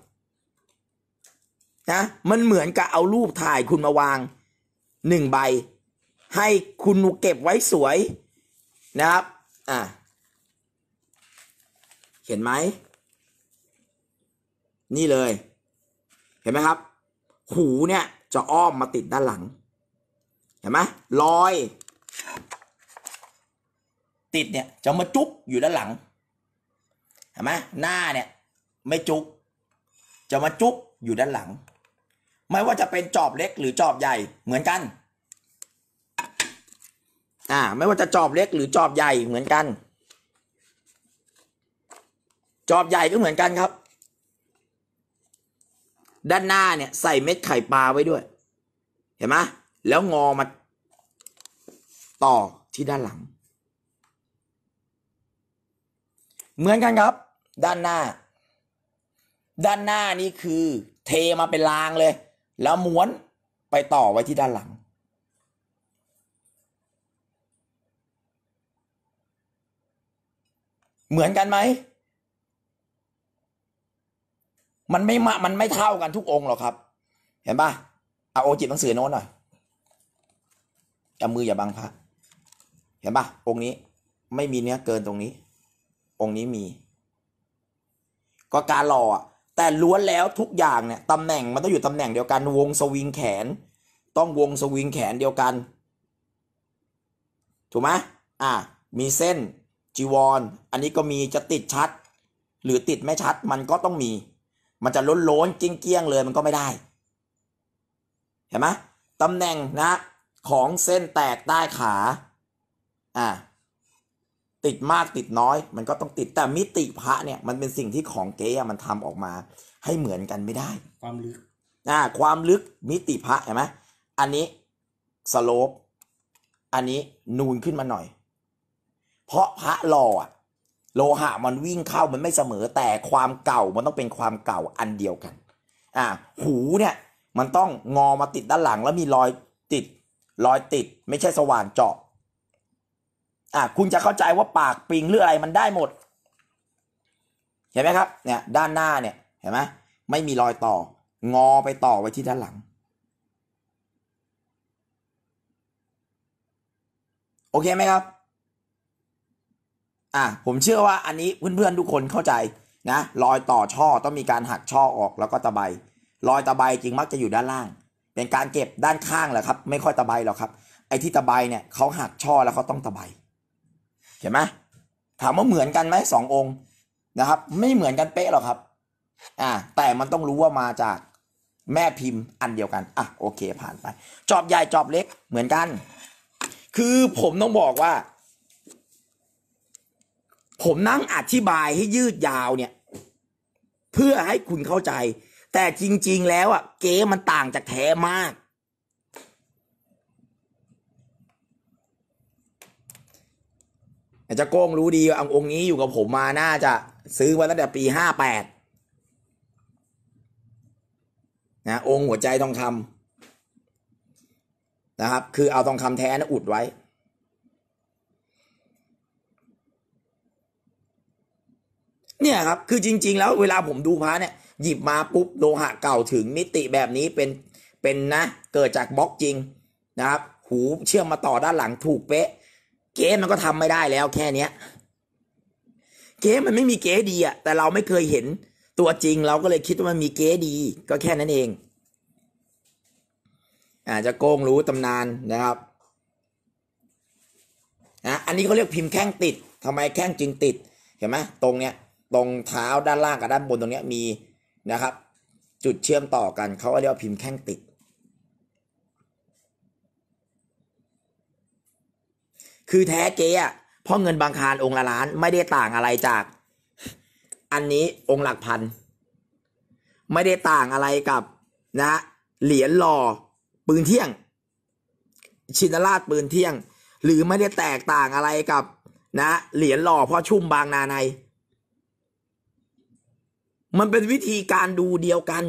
นะ มันเหมือน กับ เอารูปถ่ายคุณมาวางหนึ่งใบ ให้คุณเก็บไว้สวยนะครับ อ่ะเห็นไหม นี่เลย เห็นไหมครับ หูเนี่ยจะอ้อมมาติดด้านหลังเห็นไหมลอยติดเนี่ยจะมาจุกอยู่ด้านหลังเห็นไหมหน้าเนี่ย ไม่จุกจะมาจุกอยู่ด้านหลังไม่ว่าจะเป็นจอบเล็กหรือจอบใหญ่เหมือนกัน อ่า ไม่ว่าจะจอบเล็กหรือจอบใหญ่เหมือนกัน จอบใหญ่ก็เหมือนกันครับด้านหน้าเนี่ยใส่เม็ดไข่ปลาไว้ด้วย เห็นไหมแล้วงอมา ต่อที่ด้านหลัง เหมือนกันครับด้านหน้า ด้านหน้านี่ คือ เทมาเป็นรางเลย แล้วม้วนไปต่อไว้ที่ด้านหลัง เหมือนกันไหมมันไม่มามันไม่เท่ากันทุกองค์หรอกครับ เห็นปะเอาโอจิตหนังสือโน้นหน่อยจับมืออย่าบังพระเห็นปะองค์นี้ไม่มีเนื้อเกินตรงนี้ องค์นี้มี ก็การหล่อแต่ล้วนแล้วทุกอย่างเนี่ยตำแหน่งมันต้องอยู่ตำแหน่งเดียวกัน วงสวิงแขน ต้องวงสวิงแขนเดียวกัน ถูกไหมอ่ะมีเส้นจีวรออันนี้ก็มีจะติดชัด หรือติดไม่ชัดมันก็ต้องมีมันจะล้นล้นเกี้ยงเลยมันก็ไม่ได้ เห็นไหมตำแหน่งนะของเส้นแตกใต้ขาอ่าติดมากติดน้อยมันก็ต้องติดแต่มิติพระเนี่ยมันเป็นสิ่งที่ของเก๊มันทำออกมาให้เหมือนกันไม่ได้ ความลึกอ่า ความลึกมิติพระเห็นไหมอันนี้สโลป อันนี้นูนขึ้นมาหน่อย เพราะพระหล่ออ่ะโลหะมันวิ่งเข้ามันไม่เสมอแต่ความเก่ามันต้องเป็นความเก่าอันเดียวกัน อ่าหูเนี่ย มันต้องงอมาติด ด้านหลัง แล้วมีรอยติดรอยติด ไม่ใช่สว่านเจาะ อ่าคุณจะเข้าใจว่าปากปิงหรืออะไรมันได้หมดเห็นไหมครับ เนี่ยด้านหน้าเนี่ยเห็นไหมไม่มีรอยต่อ งอไปต่อไว้ที่ด้านหลัง โอเคไหมครับอ่ะผมเชื่อว่าอันนี้เพื่อนๆทุกคนเข้าใจนะ รอยต่อช่อต้องมีการหัก ช่อออกแล้วก็ตะไบรอยตะไบจริงมักจะอยู่ด้านล่าง เป็นการเก็บด้านข้างแหละครับไม่ค่อยตะไบหรอกครับ ไอ้ที่ตะไบเนี่ยเขาหักช่อแล้วเขาต้องตะไบเห็นไหมถามว่าเหมือนกันไหมสององค์นะครับ ไม่เหมือนกันเป๊ะหรอกครับอ่าแต่มันต้องรู้ว่ามาจากแม่พิมพ์อันเดียวกัน อ่ะโอเค ผ่านไป จอบใหญ่จอบเล็ก เหมือนกัน คือผมต้องบอกว่าผมนั่งอธิบายให้ยืดยาวเนี่ย เพื่อให้คุณเข้าใจ แต่จริง ๆ แล้วอ่ะเก๊มันต่างจากแท้มากอาจจะโก้งรู้ดีว่าองค์นี้อยู่กับผมมา น่าจะซื้อมาตั้งแต่ปีห้าแปดนะ องค์หัวใจทองคำนะครับ คือเอาทองคำแท้นะ อุดไว้เนี่ยครับ คือจริง ๆ แล้วเวลาผมดูพระเนี่ยหยิบมาปุ๊บโลหะเก่าถึงมิติแบบนี้เป็นเป็นนะ เกิดจากบล็อกจริงนะครับ หูเชื่อมมาต่อด้านหลังถูกเป๊ะ เก๊มันก็ทำไม่ได้แล้วแค่เนี้ยเก๊มันไม่มีเก๊ดีอะแต่เราไม่เคยเห็นตัวจริงเราก็เลยคิดว่ามันมีเก๊ดีก็แค่นั้นเองอาจจะโกงรู้ตำนานนะครับนะอันนี้เขาเรียกพิมพ์แข้งติด ทำไมแข้งจึงติดเห็นไหมตรงเนี้ยตรงเท้าด้านล่างกับด้านบนตรงนี้มีนะครับ จุดเชื่อมต่อกันเขาเรียกว่าพิมพ์แข้งติด คือแท้เก๊อะพ่อเงินบางคารองค์ละล้านไม่ได้ต่างอะไรจากอันนี้องค์หลักพัน ไม่ได้ต่างอะไรกับ นะเหรียญหล่อปืนเที่ยงชินราชปืนเที่ยง หรือไม่ได้แตกต่างอะไรกับนะเหรียญหล่อพ่อชุ่มบางนาในมันเป็นวิธีการดูเดียวกัน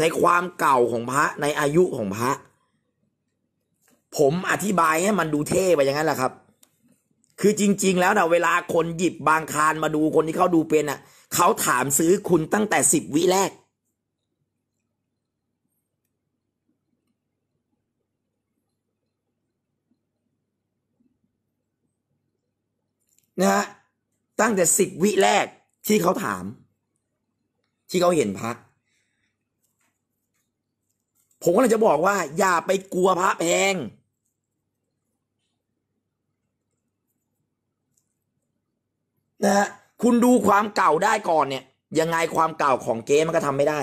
ในความเก่าของพระในอายุของพระ ผมอธิบายให้มันดูเท่ไปอย่างนั้นแหละครับ คือจริงๆแล้วนะเวลาคนหยิบบางคารมาดูคนที่เขาดูเป็นอ่ะเขาถามซื้อคุณตั้งแต่สิบวิแรกนะฮะตั้งแต่สิบวิแรกที่เขาถามที่เขาเห็นพระ ผมก็เลยจะบอกว่า อย่าไปกลัวพระแพงนะฮะคุณดูความเก่าได้ก่อนเนี่ย ยังไงความเก่าของเก๊มันก็ทำไม่ได้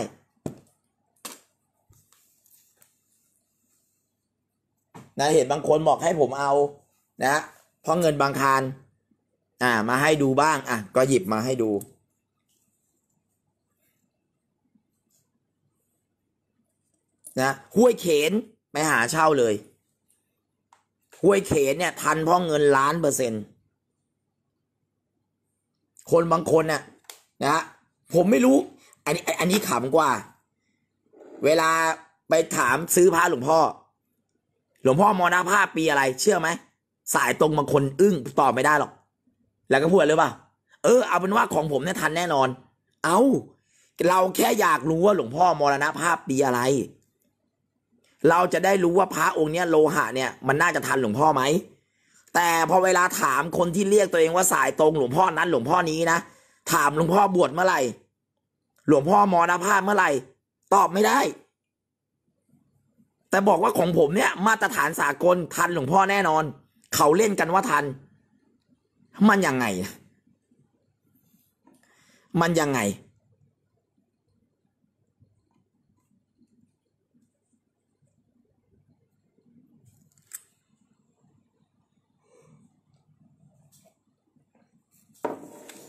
นะเห็นบางคนบอกให้ผมเอานะ เพราะเงินบางคารอ่า มาให้ดูบ้าง อ่ะ ก็หยิบมาให้ดูนะห้วยเขนไปหาเช่าเลยห้วยเขนเนี่ย ทันพ่อเงินล้านเปอร์เซ็นต์คนบางคนน่ะนะผมไม่รู้ อันนี้อันนี้ขำกว่า เวลาไปถามซื้อพระหลวงพ่อ หลวงพ่อมรณภาพปีอะไร เชื่อไหมสายตรงบางคนอึ้งตอบไม่ได้หรอกแล้วก็พูดเลยว่าเออเอาเป็นว่าของผมเนี่ยทันแน่นอน เอา้าเราแค่อยากรู้ว่าหลวงพ่อมรณภาพปีอะไรเราจะได้รู้ว่าพระองค์เนี้ยโลหะเนี่ยมันน่าจะทันหลวงพ่อไหม แต่พอเวลาถามคนที่เรียกตัวเองว่าสายตรงหลวงพ่อนั้น หลวงพ่อนี้นะถามหลวงพ่อบวชเมื่อไหร่หลวงพ่อมรณภาพเมื่อไหร่ ตอบไม่ได้ แต่บอกว่าของผมเนี่ย มาตรฐานสากลทันหลวงพ่อแน่นอน เขาเล่นกันว่าทัน มันยังไง มันยังไง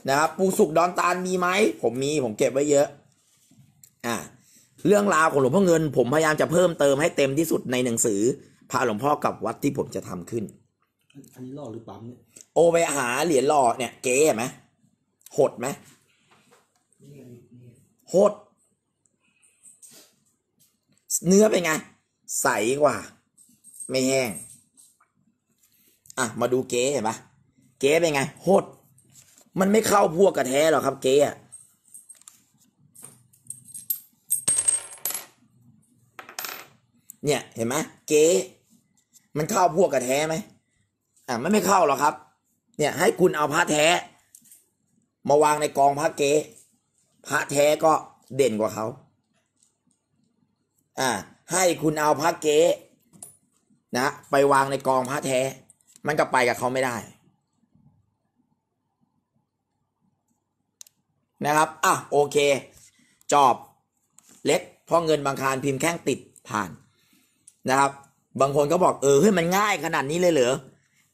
นะครับปูสุกดอนตาลมีไหม ผมมีผมเก็บไว้เยอะอ่าเรื่องราวของหลวงพ่อเงิน ผมพยายามจะเพิ่มเติมให้เต็มที่สุดในหนังสือพาหลวงพ่อกับวัดที่ผมจะทำขึ้นอันนี้หล่อหรือปั๊มเนี่ยโอไปหาเหรียญหล่อเนี่ยเก๋ไหมหดไหม หด เนื้อเป็นไง ใสกว่า ไม่แห้ง อ่ะมาดูเก๋เห็นปะเก๋เป็นไง หดมันไม่เข้าพวกกระแท้หรอกครับเจ๊อะเนี่ยเห็นไหมเก๊มันเข้าพวกกระแท้ไหมอ่ะมันไม่เข้าหรอกครับ เนี่ยให้คุณเอาพระแท้ มาวางในกองพระเก๊พระแท้ก็เด่นกว่าเขาอ่า ให้คุณเอาพระเก๊นะไปวางในกองพระแท้ มันก็ไปกับเขาไม่ได้นะครับ อ่ะโอเค จอบเล็ก เพราะเงินบางคารพิมพ์แข้งติดผ่านนะครับ บางคนก็บอกเออเฮ้ยมันง่ายขนาดนี้เลยเหรอ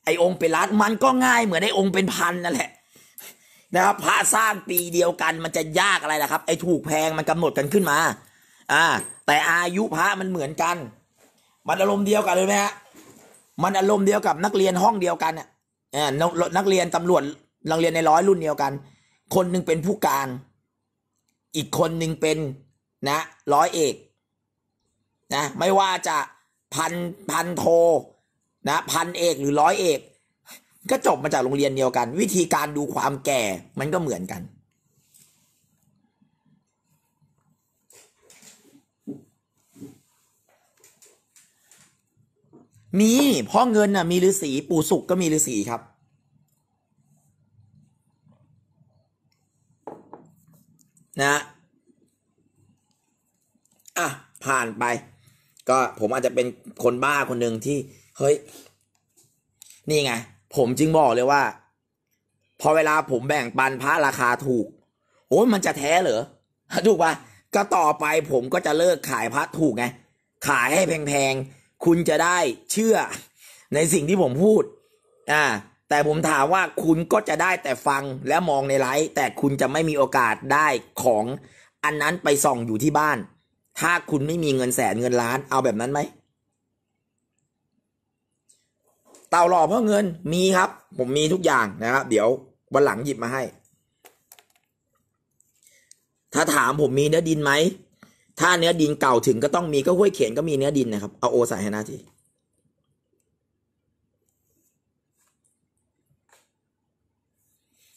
ไอองค์เป็นล้านมันก็ง่ายเหมือนไอองค์เป็นพันนั่นแหละนะครับพระสร้างปีเดียวกัน มันจะยากอะไรล่ะครับไอถูกแพงมันกำหนดกันขึ้นมา อ่าแต่อายุพระมันเหมือนกัน มันอารมณ์เดียวกันเลยไหมฮะมันอารมณ์เดียวกับนักเรียนห้องเดียวกันอ่ะนักเรียนตำรวจโรงเรียนในร้อยรุ่นเดียวกันคนหนึ่งเป็นผู้การ อีกคนหนึ่งเป็น นะ ร้อยเอก นะ ไม่ว่าจะพันพันโทนะ พันเอก หรือร้อยเอก ก็จบมาจากโรงเรียนเดียวกัน วิธีการดูความแก่มันก็เหมือนกัน มีพ่อเงินน่ะมีฤาษีปู่สุกก็มีฤาษีครับนะอ่ะ ผ่านไป ก็ผมอาจจะเป็นคนบ้าคนหนึ่งที่ เฮ้ย นี่ไง ผมจึงบอกเลยว่า พอเวลาผมแบ่งปันพระราคาถูก โอ้ยมันจะแท้เหรอ ถูกปะก็ต่อไปผมก็จะเลิกขายพระถูกไง ขายให้แพงๆ คุณจะได้เชื่อในสิ่งที่ผมพูด อ่าแต่ผมถามว่าคุณก็จะได้แต่ฟังและมองในไลฟ์แต่คุณจะไม่มีโอกาสได้ของอันนั้นไปส่องอยู่ที่บ้าน ถ้าคุณไม่มีเงินแสนเงินล้านเอาแบบนั้นไหมเต่าหล่อเพื่อเงินมีครับ ผมมีทุกอย่างนะครับ เดี๋ยววันหลังหยิบมาให้ ถ้าถามผมมีเนื้อดินไหม ถ้าเนื้อดินเก่าถึงก็ต้องมีก็ห้วยเขียนก็มีเนื้อดินนะครับเอาโอใส่ให้หน้าที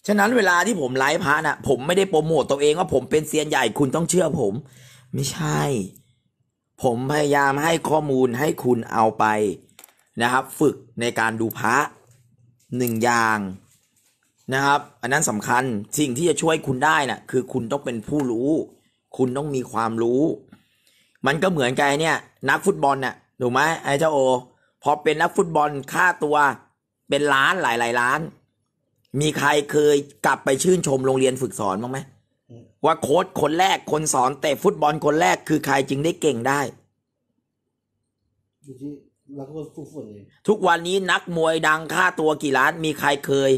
ฉะนั้นเวลาที่ผมไลฟ์พระนะ่ะผมไม่ได้โปรโมทตัวเองว่าผมเป็นเซียนใหญ่คุณต้องเชื่อผม ไม่ใช่ ผมพยายามให้ข้อมูลให้คุณเอาไปนะครับ ฝึกในการดูพระหนึ่งอย่างนะครับ อันนั้นสำคัญ สิ่งที่จะช่วยคุณได้นะ่ะคือคุณต้องเป็นผู้รู้ คุณต้องมีความรู้ มันก็เหมือนกันเนี่ย นักฟุตบอลนะ่ะถูกไหมไอ้เจ้าโอ พอเป็นนักฟุตบอลค่าตัวเป็นล้านหลายหลายล้านมีใครเคยกลับไปชื่นชมโรงเรียนฝึกสอนบ้างไหมว่าโค้ชคนแรกคนสอนเตะฟุตบอลคนแรก คือใครจึงได้เก่งได้ทุกวันนี้นักมวยดังค่าตัวกี่ล้านมีใครเคย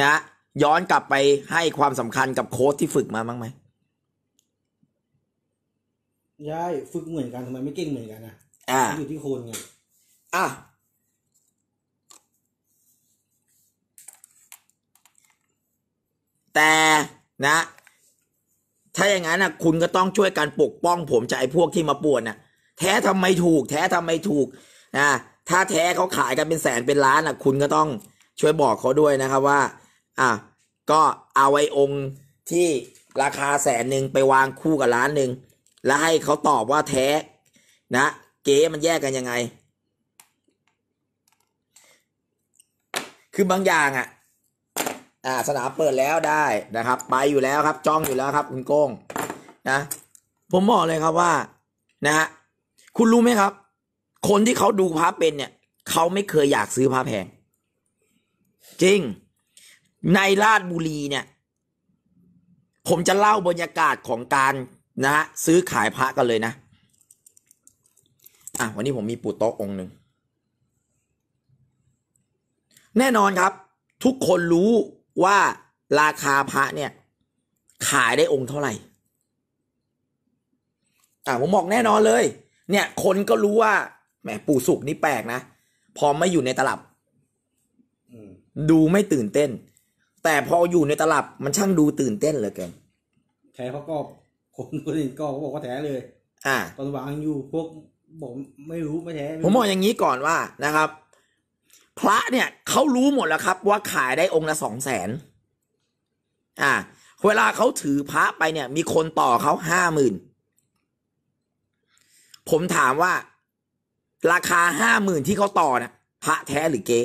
นะย้อนกลับไปให้ความสำคัญกับโค้ชที่ฝึกมาบ้างไหมใช่ฝึกเหมือนกันทำไมไม่เก่งเหมือนกันนะอ่าอยู่ที่โคนไงอ่ะแต่นะ ถ้าอย่างนั้นนะคุณก็ต้องช่วยกันปกป้องผมจากไอ้พวกที่มาป่วนนะแท้ทำไมถูก แท้ทำไมถูกนะถ้าแท้เขาขายกันเป็นแสนเป็นล้านนะคุณก็ต้องช่วยบอกเขาด้วยนะครับว่าอ่ะก็เอาไอ้องค์ที่ราคาแสนหนึ่งไปวางคู่กับล้านหนึ่ง แล้วให้เขาตอบว่าแท้นะเก๋มันแยกกันยังไง คือบางอย่างอะ่ะ่าสนามเปิดแล้วได้นะครับ ไปอยู่แล้วครับจองอยู่แล้วครับ คุณโก้งนะผมบอกเลยครับว่านะฮะคุณรู้ไหมครับ คนที่เขาดูพระเป็นเนี่ย เขาไม่เคยอยากซื้อพระแพงจริง ในราชบุรีเนี่ย ผมจะเล่าบรรยากาศของการนะฮะซื้อขายพระกันเลยนะอ่ะวันนี้ผมมีปู่โต๊ะองค์หนึ่งแน่นอนครับ ทุกคนรู้ว่าราคาพระเนี่ย ขายได้องค์เท่าไหร่อ่าผมบอกแน่นอนเลย เนี่ย คนก็รู้ว่าแหมปู่สุกนี่แปลกนะพอไม่อยู่ในตลับดูไม่ตื่นเต้น แต่พออยู่ในตลับ มันช่างดูตื่นเต้นเหลือเกินแเขาก็ คนคนอื่นก็เขาบอกว่าแ้เลย อ่า ตอนวางอยู่พวกบอกไม่รู้ไม่แ้ผมบอกอย่างนี้ก่อนว่านะครับพระเนี่ยเขารู้หมดแล้วครับ ว่าขายได้องค์ละสองแสน อ่าเวลาเขาถือพระไปเนี่ย มีคนต่อเขาห้าหมื่น ผมถามว่าราคาห้าหมื่นที่เขาต่อนะพระแท้หรือเก๊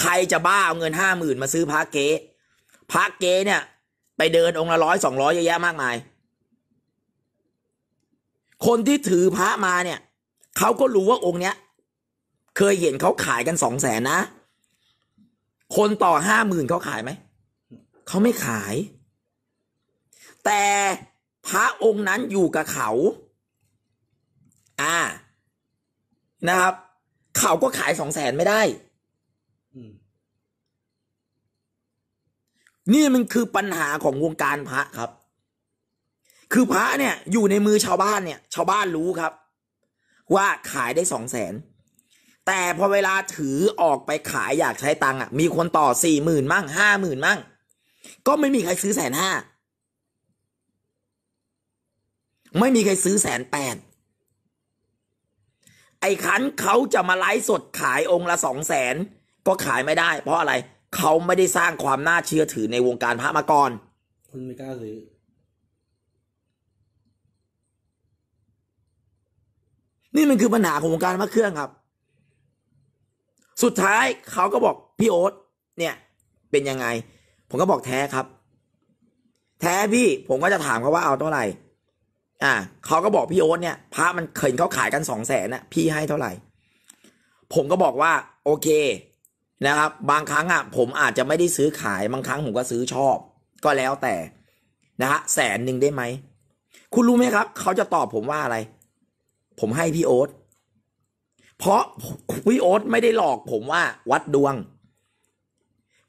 ใครจะบ้าเอาเงินห้าหมื่นมาซื้อพระเก๊พระเก๊เนี่ย ไปเดินองค์ละร้อยสองร้อยเยอะแยะมากมาย คนที่ถือพระมาเนี่ย เขาก็รู้ว่าองค์เนี้ยเคยเห็นเขาขายกันสองแสนนะ คนต่อห้าหมื่นเขาขายไหมเขาไม่ขาย แต่พระองค์นั้นอยู่กับเขา อ่า นะครับ เขาก็ขายสองแสนไม่ได้นี่มันคือปัญหาของวงการพระครับ คือพระเนี่ยอยู่ในมือชาวบ้านเนี่ย ชาวบ้านรู้ครับ ว่าขายได้สองแสนแต่พอเวลาถือออกไปขายอยากใช้ตังอะมีคนต่อสี่หมื่นมั่งห้าหมื่นมั่ง ก็ไม่มีใครซื้อแสนห้าไม่มีใครซื้อแสนแปดไอ้คันเขาจะมาไลฟ์สดขายองค์ละสองแสนก็ขายไม่ได้ เพราะอะไร เขาไม่ได้สร้างความน่าเชื่อถือในวงการพระมาก่อนคนไม่กล้าซื้อนี่มันคือปัญหาของวงการพระเครื่องครับสุดท้ายเขาก็บอกพี่โอ๊ตเนี่ย เป็นยังไง ผมก็บอกแท้ครับ แท้พี่ ผมก็จะถามเขาว่าเอาเท่าไหร่อ่าเขาก็บอกพี่โอ๊ตเนี่ยพระมันเคยเขาขายกันสองแสนนะพี่ให้เท่าไหร่ ผมก็บอกว่า โอเคนะครับ บางครั้งอ่ะ ผมอาจจะไม่ได้ซื้อขายบางครั้งผมก็ซื้อชอบ ก็แล้วแต่นะฮะแสนหนึ่งได้ไหม คุณรู้ไหมครับเขาจะตอบผมว่าอะไร ผมให้พี่โอ๊ตเพราะพี่โอ๊ตไม่ได้หลอกผมว่าวัดดวง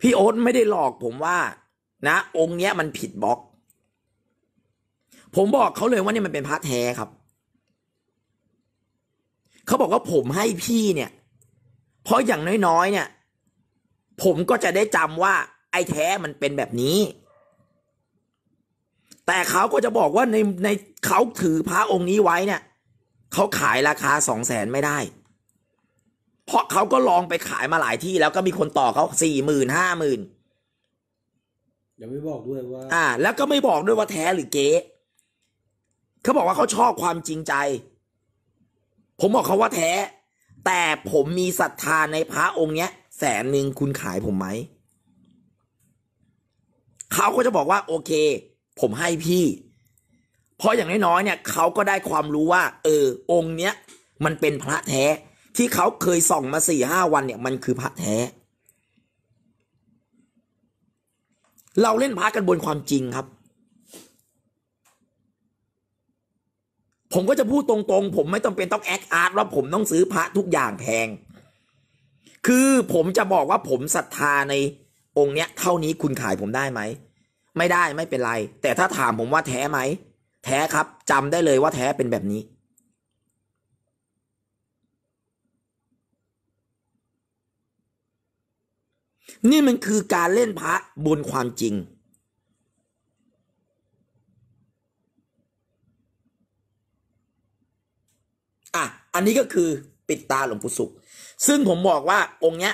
พี่โอ๊ตไม่ได้หลอกผมว่า นะ องค์เนี้ยมันผิดบล็อก ผมบอกเขาเลยว่านี่มันเป็นพระแท้ครับ เขาบอกว่าผมให้พี่เนี่ยเพราะอย่างน้อยๆเนี่ย ผมก็จะได้จำว่าไอ้แท้มันเป็นแบบนี้ แต่เขาก็จะบอกว่าในในเขาถือพระองค์นี้ไว้เนี่ย เขาขายราคาสองแสนไม่ได้เพราะเขาก็ลองไปขายมาหลายที่แล้วก็มีคนต่อเขาสี่หมื่นห้าหมื่นยังไม่บอกด้วยว่า อ่า แล้วก็ไม่บอกด้วยว่าแท้หรือเก๊ เขาบอกว่าเขาชอบความจริงใจ ผมบอกเขาว่าแท้ แต่ผมมีศรัทธาในพระองค์เนี้ยแสนหนึ่งคุณขายผมไหมเขาก็จะบอกว่า โอเค ผมให้พี่เพราะอย่างน้อยๆเนี่ยเขาก็ได้ความรู้ว่า เออ องค์เนี้ยมันเป็นพระแท้ที่เขาเคยส่องมาสี่ห้าวันเนี่ยมันคือพระแท้ เราเล่นพระกันบนความจริงครับ ผมก็จะพูดตรงๆ ผมไม่ต้องเป็นต้องแอคอาร์ตว่าผมต้องซื้อพระทุกอย่างแพง คือผมจะบอกว่าผมศรัทธาในองค์เนี้ย เท่านี้คุณขายผมได้ไหม ไม่ได้ไม่เป็นไร แต่ถ้าถามผมว่าแท้ไหม แท้ครับจำได้เลยว่าแท้เป็นแบบนี้นี่มันคือการเล่นพระบนความจริง อ่ะ อันนี้ก็คือปิดตาหลวงปู่สุข ซึ่งผมบอกว่าองค์เนี้ย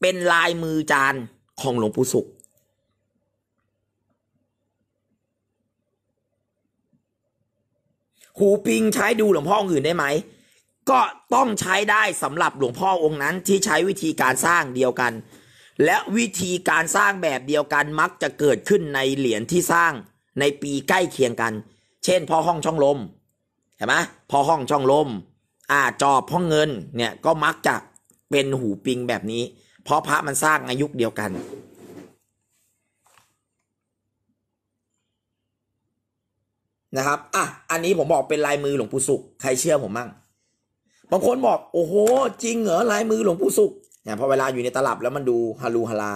เป็นลายมือจานของหลวงปู่สุข หูปิงใช้ดูหลวงพ่อองอื่นได้ไหม ก็ต้องใช้ได้สำหรับหลวงพ่อองค์นั้นที่ใช้วิธีการสร้างเดียวกันและวิธีการสร้างแบบเดียวกันมักจะเกิดขึ้นในเหรียญที่สร้างในปีใกล้เคียงกัน เช่นพ่อห้องช่องลม เห็นไหมพ่อห้องช่องลม อ่า จอบพ่อเงิน เนี่ยก็มักจะเป็นหูปิงแบบนี้ เพราะพระมันสร้างอายุเดียวกันนะครับ อ่ะ อันนี้ผมบอกเป็นลายมือหลวงปู่สุข ใครเชื่อผมมั่งบางคนบอก โอ้โห จริงเหรอ ลายมือหลวงปู่สุขนะพอเวลาอยู่ในตลับแล้วมันดูฮาลูฮาลา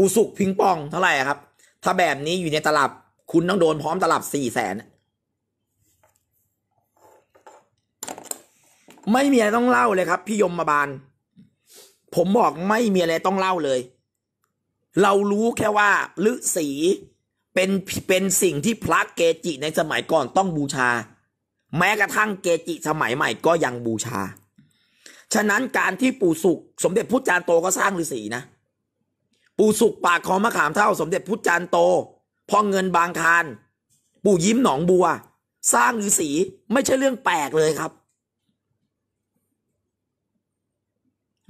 ปูสุกพิงปองเท่าไหร่ครับ ถ้าแบบนี้อยู่ในตลับคุณต้องโดนพร้อมตลับสี่แสนไม่มีอะไรต้องเล่าเลยครับพี่ยมมาบาล ผมบอกไม่มีอะไรต้องเล่าเลย เรารู้แค่ว่าฤาษีเป็นเป็นสิ่งที่พระเกจิในสมัยก่อนต้องบูชา แม้กระทั่งเกจิสมัยใหม่ก็ยังบูชา ฉะนั้นการที่ปู่สุขสมเด็จพุทธจารย์โตก็สร้างฤาษีนะ ปู่สุขปากคอมะขามเท่า สมเด็จพุทธจารย์โตพ่อเงินบางคาน ปู่ยิ้มหนองบัว สร้างฤาษีไม่ใช่เรื่องแปลกเลยครับ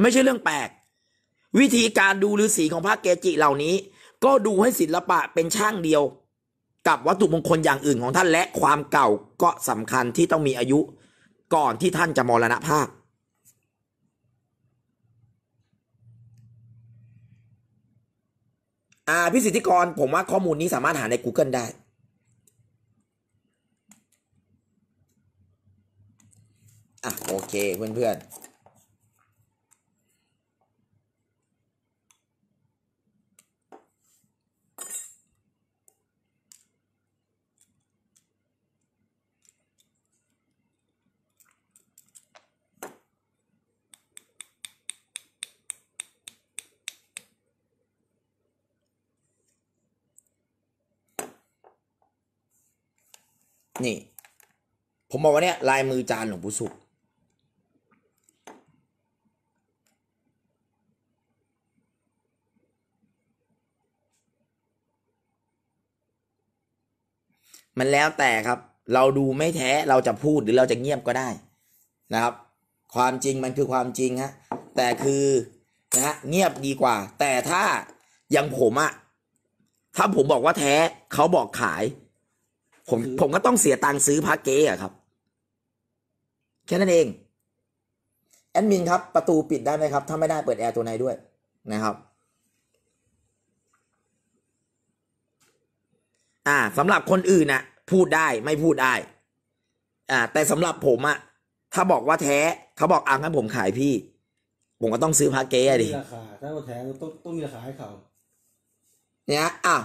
ไม่ใช่เรื่องแปลก วิธีการดูฤาษีของพระเกจิเหล่านี้ ก็ดูให้ศิละปะเป็นช่างเดียวกับวัตถุมงคลอย่างอื่นของท่านและความเก่าก็สำคัญที่ต้องมีอายุก่อนที่ท่านจะมรณภาพอ่า พิสิทธิกรผมว่าข้อมูลนี้สามารถหาใน Google ได้อ่ะโอเคเพื่อน ๆนี่ผมบอกว่าเนี่ยลายมือจานหลวงปู่สุข มันแล้วแต่ครับ เราดูไม่แท้เราจะพูดหรือเราจะเงียบก็ได้นะครับ ความจริงมันคือความจริงฮะแต่คือนะฮะเงียบดีกว่า แต่ถ้าอย่างผมอะถ้าผมบอกว่าแท้เขาบอกขายผมผมก็ต้องเสียตังค์ซื้อพาเก้อะครับ แค่นั้นเอง แอดมินครับ ประตูปิดได้ไหมครับ ถ้าไม่ได้เปิดแอร์ตัวในด้วยนะครับ อ่าสำหรับคนอื่นนะพูดได้ไม่พูดได้ อ่า แต่สำหรับผมอะถ้าบอกว่าแท้เขาบอกอ่างั้น ผมขายพี่ ผมก็ต้องซื้อพาเก้ดิราคาถ้าเราแท้ต้องต้องมีราคาให้เขาเนี่ยอ่ะ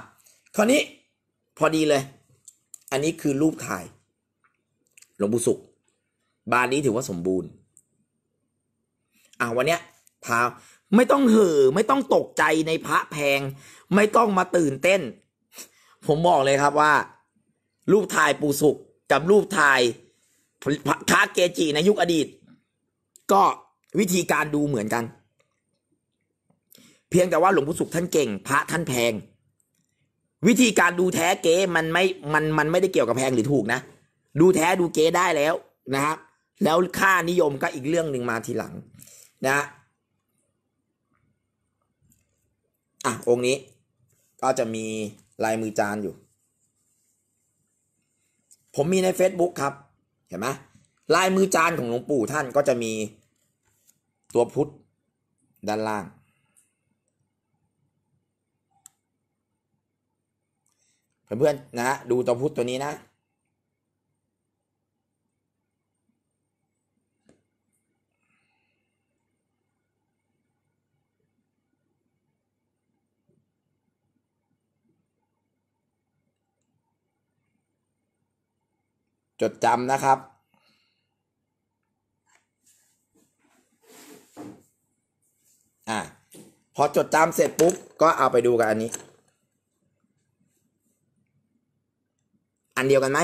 คราวนี้พอดีเลยอันนี้คือ รูปถ่ายหลวงปู่สุข บ้านนี้ถือว่าสมบูรณ์อ่วันเนี้ยพาไม่ต้องเห่อไม่ต้องตกใจในพระแพง ไม่ต้องมาตื่นเต้น ผมบอกเลยครับว่า รูปถ่ายปู่สุขกับรูปถ่ายพระเกจิในยุคอดีต ก็วิธีการดูเหมือนกัน เพียงแต่ว่าหลวงปู่สุขท่านเก่ง พระท่านแพงวิธีการดูแท้เก๊มันไม่ มัน มันไม่ได้เกี่ยวกับแพงหรือถูกนะ ดูแท้ดูเก๊ได้แล้วนะครับแล้วค่านิยมก็อีกเรื่องหนึ่งมาทีหลังนะ อ่ะ องค์นี้ก็จะมีลายมือจานอยู่ ผมมีใน Facebook ครับ เห็นไหมลายมือจานของหลวงปู่ท่านก็จะมีตัวพุทธด้านล่างเพื่อนๆนะ ดูตัวพุทธตัวนี้นะ จดจำนะครับอ่าพอ จดจำเสร็จปุ๊บ ก็เอาไปดู กันอันนี้อันเดียวกันไหม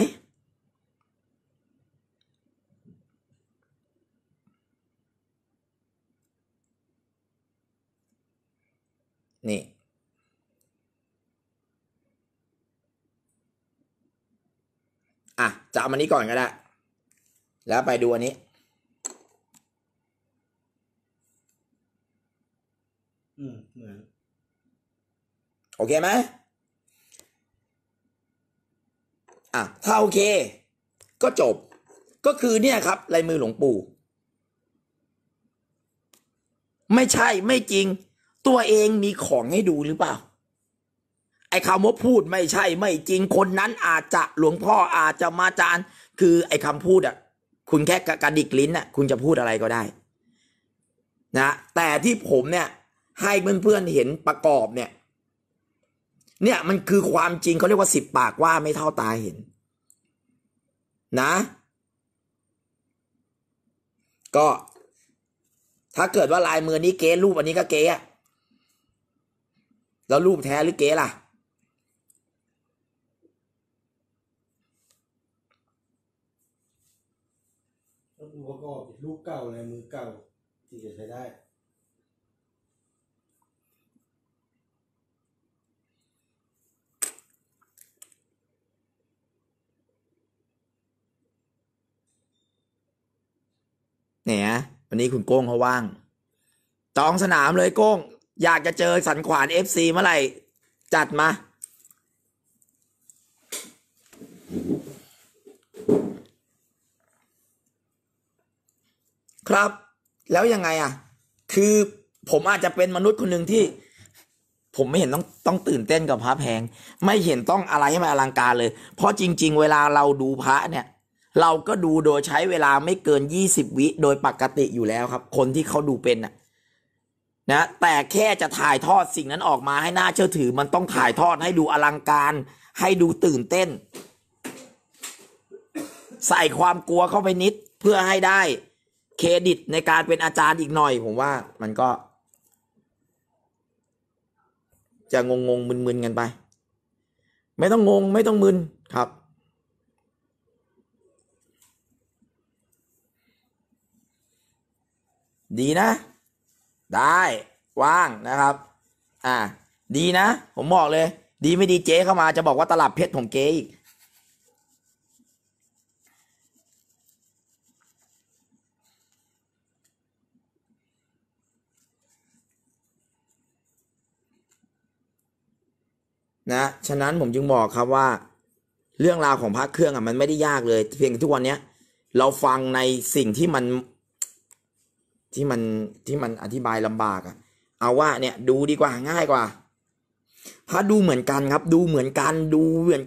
นี่ อ่ะ จะเอามันนี้ก่อนก็ได้ แล้วไปดูอันนี้ อืมเหมือนโอเคไหมอ่ะถ้าโอเค ก็จบ ก็คือเนี่ยครับลายมือหลวงปู่ไม่ใช่ไม่จริง ตัวเองมีของให้ดูหรือเปล่า ไอ้คำว่าพูดไม่ใช่ไม่จริงคนนั้นอาจจะหลวงพ่ออาจจะมาจานคือไอ้คำพูดอ่ะคุณแค่กระดิกลิ้นอ่ะคุณจะพูดอะไรก็ได้นะแต่ที่ผมเนี่ยให้เพื่อนๆ เห็นประกอบเนี่ยเนี่ยมันคือความจริงเขาเรียกว่าสิบปากว่าไม่เท่าตาเห็น นะ ก็ ถ้าเกิดว่าลายมือนี้เก๊รูปอันนี้ก็เก๊อะแล้วรูปแท้หรือเก๊ล่ะรูปเก่าลายมือเก่าที่จะใช้ได้เนี่ยวันนี้คุณโก้งเขาว่างจองสนามเลยโก้ง อยากจะเจอสันขวานเอฟซีเมื่อไหร่ จัดมา ครับแล้วยังไงอ่ะ คือผมอาจจะเป็นมนุษย์คนหนึ่งที่ผมไม่เห็นต้องต้องตื่นเต้นกับพระแพง ไม่เห็นต้องอะไรให้มันอลังการเลยเพราะจริง ๆ เวลาเราดูพระเนี่ยเราก็ดูโดยใช้เวลาไม่เกิน 20 วิโดยปกติอยู่แล้วครับ คนที่เขาดูเป็นนะแต่แค่จะถ่ายทอดสิ่งนั้นออกมาให้น่าเชื่อถือ มันต้องถ่ายทอดให้ดูอลังการ ให้ดูตื่นเต้น ใส่ความกลัวเข้าไปนิดเพื่อให้ได้เครดิตในการเป็นอาจารย์อีกหน่อย ผมว่า มันก็ จะงงงมึนๆกันไป ไม่ต้องงง ไม่ต้องมึนครับดีนะ ได้ ว่างนะครับ อ่าดีนะ ผมบอกเลย ดีไม่ดีเจ๊เข้ามาจะบอกว่าตลับเพชร ผมเก๊อีก นะ ฉะนั้นผมจึงบอกครับว่า เรื่องราวของพระเครื่องอ่ะมันไม่ได้ยากเลย เพียงทุกวันเนี้ย เราฟังในสิ่งที่มันที่มันที่มันอธิบายลำบากอะ่ะ เอาว่าเนี่ย ดูดีกว่าง่ายกว่าพระดูเหมือนกันครับ ดูเหมือนกันดูเหมือน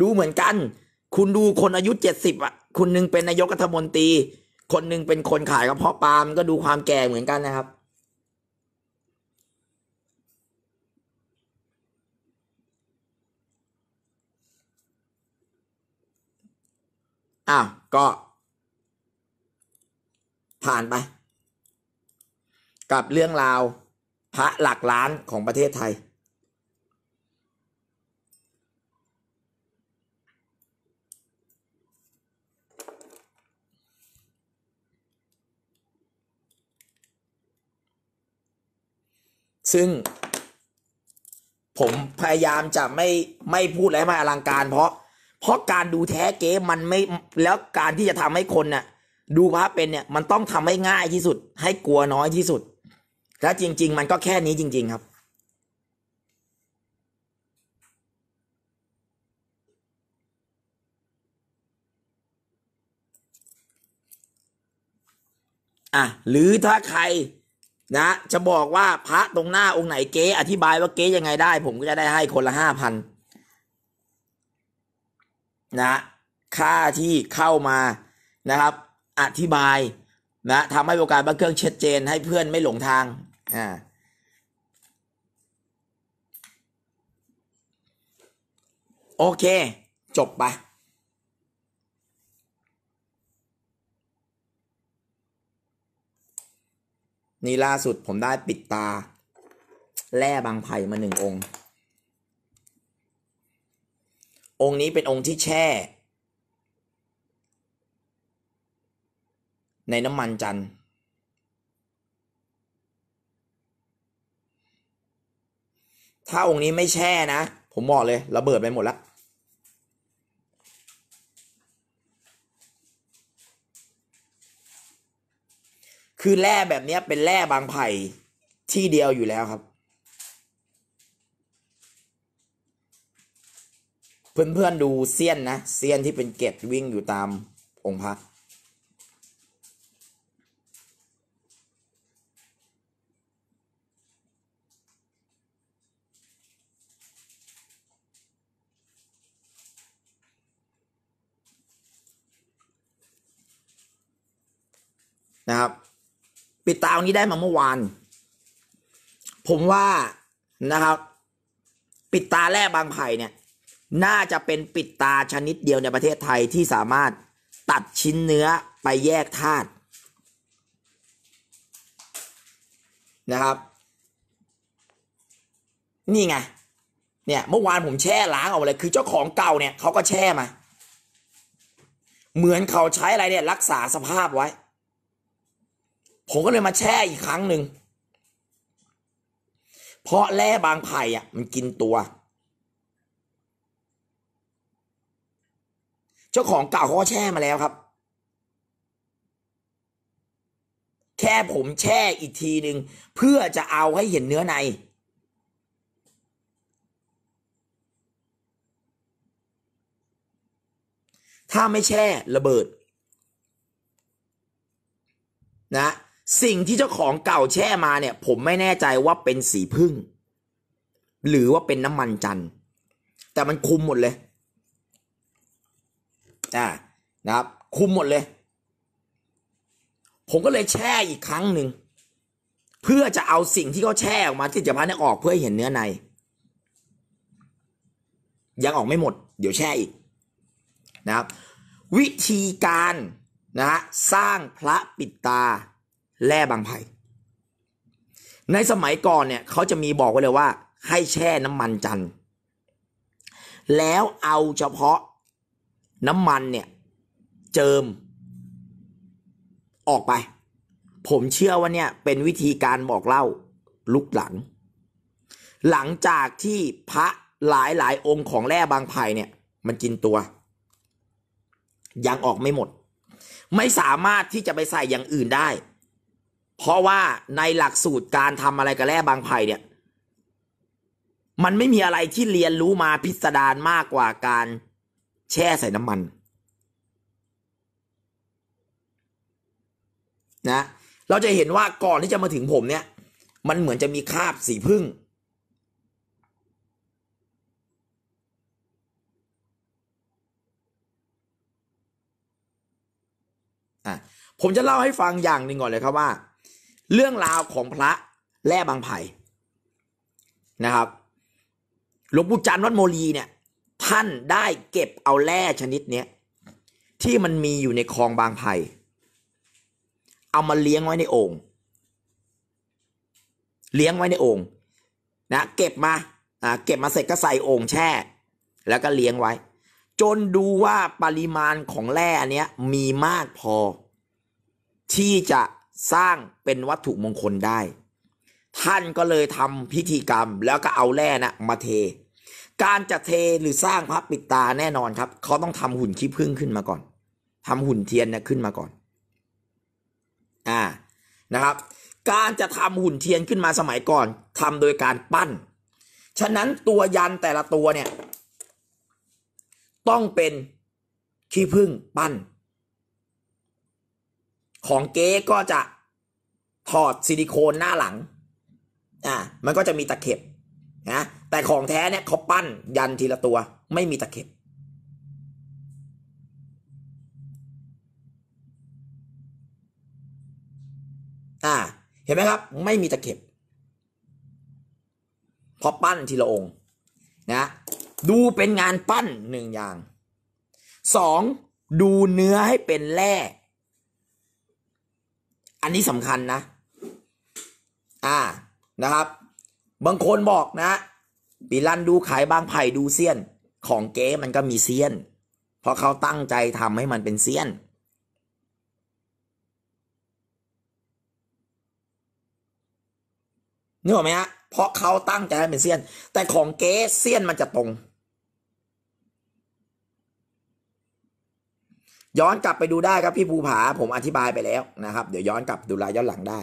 ดูเหมือนกัน คุณดูคนอายุเจ็ดสิบอ่ะคนนึงเป็นนายกรัฐมนตรี คนนึงเป็นคนขายกระเพาะปลามันก็ดูความแก่เหมือนกันนะครับอ้าวก็ ผ่านไปกับเรื่องราวพระหลักล้านของประเทศไทย ซึ่งผมพยายามจะไม่ ไม่พูดอะไรมาอลังการเพราะ เพราะการดูแท้เก๊มันไม่ แล้วการที่จะทำให้คนเนี่ยดูพระเป็นเนี่ย มันต้องทำให้ง่ายที่สุด ให้กลัวน้อยที่สุดและจริง ๆ มันก็แค่นี้จริง ๆ ครับอ่ะหรือถ้าใครนะ จะบอกว่าพระตรงหน้าองค์ไหนเก๊ อธิบายว่าเก๊ยังไงได้ ผมก็จะได้ให้คนละห้าพันนะ ค่าที่เข้ามานะครับ อธิบายนะทำให้วงการบันเครื่องชัดเจนให้เพื่อนไม่หลงทางอ่าโอเค จบไป นี่ล่าสุดผมได้ปิดตา แร่บางไผ่มาหนึ่งองค์ องค์นี้เป็นองค์ที่แช่ ในน้ำมันจันทร์ถ้าองค์นี้ไม่แช่นะ ผมบอกเลยระเบิดไปหมดละคือแร่แบบนี้เป็นแร่บางไผ่ที่เดียวอยู่แล้วครับ เพื่อนๆดูเซียนนะเซียนที่เป็นเกตวิ่งอยู่ตามองค์พระนะครับ ปิดตาวันนี้ได้มาเมื่อวาน ผมว่านะครับ ปิดตาแร่บางไผ่เนี่ย น่าจะเป็นปิดตาชนิดเดียวในประเทศไทยที่สามารถตัดชิ้นเนื้อไปแยกธาตุนะครับ นี่ไง เนี่ยเมื่อวานผมแช่ล้างเอาเลยคือเจ้าของเก่าเนี่ยเขาก็แช่มา เหมือนเขาใช้อะไรเนี่ย รักษาสภาพไว้ผมก็เลยมาแช่อีกครั้งหนึ่ง เพราะแร่บางไผ่อ่ะ มันกินตัว เจ้าของเก่าเขาแช่มาแล้วครับ แค่ผมแช่อีกทีหนึ่งเพื่อจะเอาให้เห็นเนื้อใน ถ้าไม่แช่ระเบิด นะสิ่งที่เจ้าของเก่าแช่มาเนี่ย ผมไม่แน่ใจว่าเป็นสีพึ่ง หรือว่าเป็นน้ำมันจันแต่มันคุมหมดเลย อ่า นะครับ คุมหมดเลย ผมก็เลยแช่อีกครั้งหนึ่ง เพื่อจะเอาสิ่งที่เขาแช่ออกมาที่จะพันห้ออกเพื่อเห็นเนื้อในยังออกไม่หมด เดี๋ยวแช่อีก นะครับ วิธีการนะฮะสร้างพระปิดตาแร่บางไผ่ในสมัยก่อนเนี่ยเขาจะมีบอกไว้เลยว่าให้แช่น้ำมันจันทร์ แล้วเอาเฉพาะน้ำมันเนี่ยเจิมออกไป ผมเชื่อว่าเนี่ยเป็นวิธีการบอกเล่าลุกหลัง หลังจากที่พระหลายหลายองค์ของแร่บางไผ่เนี่ยมันกินตัวยังออกไม่หมด ไม่สามารถที่จะไปใส่อย่างอื่นได้เพราะว่าในหลักสูตรการทำอะไรกระแล่บางไผ่เนี่ย มันไม่มีอะไรที่เรียนรู้มาพิสดารมากกว่าการแช่ใส่น้ำมันนะเราจะเห็นว่าก่อนที่จะมาถึงผมเนี่ย มันเหมือนจะมีคราบสีพึ่งอ่ะผมจะเล่าให้ฟังอย่างหนึ่งก่อนเลยครับว่าเรื่องราวของพระแร่บางไผ่นะครับหลวงปู่จันทร์วัดโมลีเนี่ย ท่านได้เก็บเอาแร่ชนิดเนี้ยที่มันมีอยู่ในคลองบางไผ่เอามาเลี้ยงไว้ในโอ่งเลี้ยงไว้ในโอ่งนะเก็บมาอ่าเก็บมาเสร็จก็ใส่โอ่งแช่ แล้วก็เลี้ยงไว้ จนดูว่าปริมาณของแร่เนี้ยมีมากพอที่จะสร้างเป็นวัตถุมงคลได้ ท่านก็เลยทำพิธีกรรมแล้วก็เอาแร่นะมาเท การจะเทหรือสร้างพระปิดตาแน่นอนครับ เขาต้องทำหุ่นขี้ผึ้งขึ้นมาก่อนทำหุ่นเทียนนะขึ้นมาก่อนอ่านะครับ การจะทำหุ่นเทียนขึ้นมาสมัยก่อนทำโดยการปั้น ฉะนั้นตัวยันแต่ละตัวเนี่ย ต้องเป็นขี้ผึ้งปั้นของเก๊ก็จะถอดซิลิโคนหน้าหลัง อ่า มันก็จะมีตะเข็บนะ แต่ของแท้เนี่ย เขาปั้นยันทีละตัว ไม่มีตะเข็บ อ่า เห็นไหมครับ ไม่มีตะเข็บเพราะปั้นทีละองค์ นะ ดูเป็นงานปั้นหนึ่งอย่าง สองดูเนื้อให้เป็นแร่อันนี้สำคัญนะ อ่านะครับ บางคนบอกนะปีลันดูขายบางไผ่ดูเซียน ของเก๊มันก็มีเซียน เพราะเขาตั้งใจทำให้มันเป็นเซียนนึกออกไหมฮะ เพราะเขาตั้งใจให้เป็นเซียน แต่ของเก๊เซียนมันจะตรงย้อนกลับไปดูได้ครับพี่ภูผาผมอธิบายไปแล้วนะครับ เดี๋ยวย้อนกลับดูรายย้อนหลังได้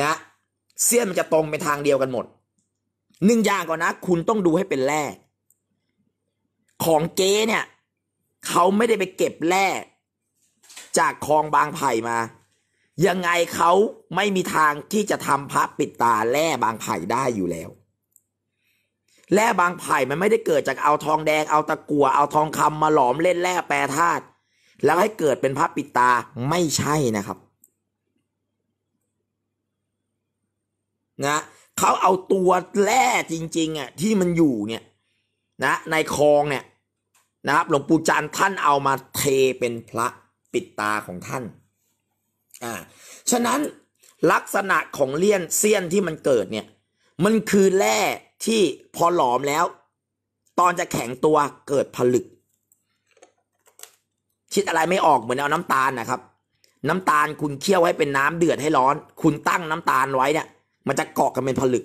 นะเสี้ยนมันจะตรงไปทางเดียวกันหมดหนึ่งอย่างก่อนนะคุณต้องดูให้เป็นแร่ของเก๊เนี่ยเขาไม่ได้ไปเก็บแร่จากคลองบางไผ่มา ยังไงเขาไม่มีทางที่จะทำพระปิดตาแร่บางไผ่ได้อยู่แล้วแร่บางไผ่มันไม่ได้เกิดจากเอาทองแดงเอาตะกั่วเอาทองคำมาหลอมเล่นแร่แปรธาตุแล้วให้เกิดเป็นพระปิดตาไม่ใช่นะครับ นะเขาเอาตัวแร่จริงๆอ่ะที่มันอยู่เนี่ยนะในคลองเนี่ยนะครับหลวงปู่จันท่านเอามาเทเป็นพระปิดตาของท่าน อ่า ฉะนั้นลักษณะของเลี่ยนเสี้ยนที่มันเกิดเนี่ย มันคือแร่ที่พอหลอมแล้ว ตอนจะแข็งตัวเกิดผลึกคิดอะไรไม่ออกเหมือนเอาน้ำตาลนะครับ น้ำตาลคุณเคี่ยวให้เป็นน้ำเดือดให้ร้อน คุณตั้งน้ำตาลไว้เนี่ยมันจะเกาะกันเป็นผลึก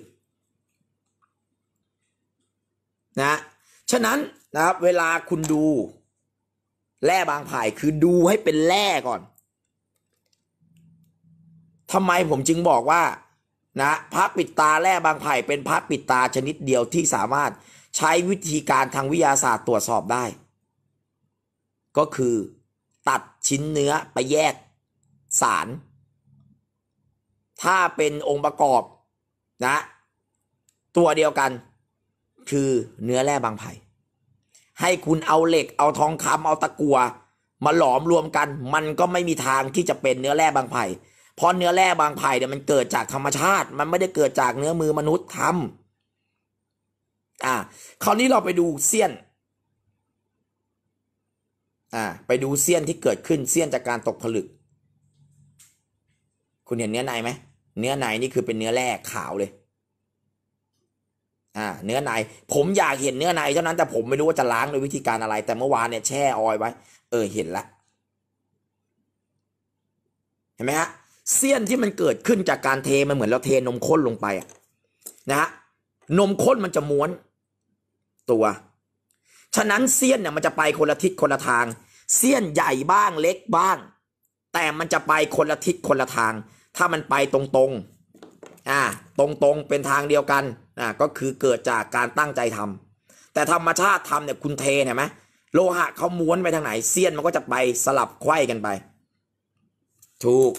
นะฉะนั้นนะครับ เวลาคุณดูแร่บางไผ่คือดูให้เป็นแร่ก่อนทำไมผมจึงบอกว่านะพระปิดตาแร่บางไผ่เป็นพระปิดตาชนิดเดียวที่สามารถใช้วิธีการทางวิทยาศาสตร์ตรวจสอบได้ก็คือตัดชิ้นเนื้อไปแยก สาร ถ้าเป็นองค์ประกอบนะ ตัวเดียวกันคือเนื้อแร่บางไผ่ให้คุณเอาเหล็กเอาทองคำเอาตะกัวมาหลอมรวมกัน มันก็ไม่มีทางที่จะเป็นเนื้อแร่บางไผ่เพราะเนื้อแร่บางไผ่เนี่ยมันเกิดจากธรรมชาติ มันไม่ได้เกิดจากเนื้อมือมนุษย์ทำอ่าคราวนี้เราไปดูเสี้ยน่าไปดูเซียนที่เกิดขึ้นเซียนจากการตกผลึก คุณเห็นเนื้อในไหมเนื้อในนี่คือเป็นเนื้อแร่ขาวเลย อ่า เนื้อในผมอยากเห็นเนื้อในเท่านั้นแต่ผมไม่รู้ว่าจะล้างด้วยวิธีการอะไร แต่เมื่อวานเนี่ยแช่ออยไว้เออเห็นละเห็นไหมฮะเซียนที่มันเกิดขึ้นจากการเทมันเหมือน เราเทนมข้นลงไปอะนะฮะนมข้นมันจะม้วนตัวฉะนั้นเซียนเนี่ยมันจะไปคนละทิศคนละทาง เซียนใหญ่บ้างเล็กบ้าง แต่มันจะไปคนละทิศคนละทาง ถ้ามันไปตรงๆอ่าตรงๆเป็นทางเดียวกันอ่าก็คือเกิดจากการตั้งใจทำ แต่ธรรมชาติทำเนี่ยคุณเทเห็นไหมโลหะเขาม้วนไปทางไหน เซียนมันก็จะไปสลับไขว้กันไป ถูก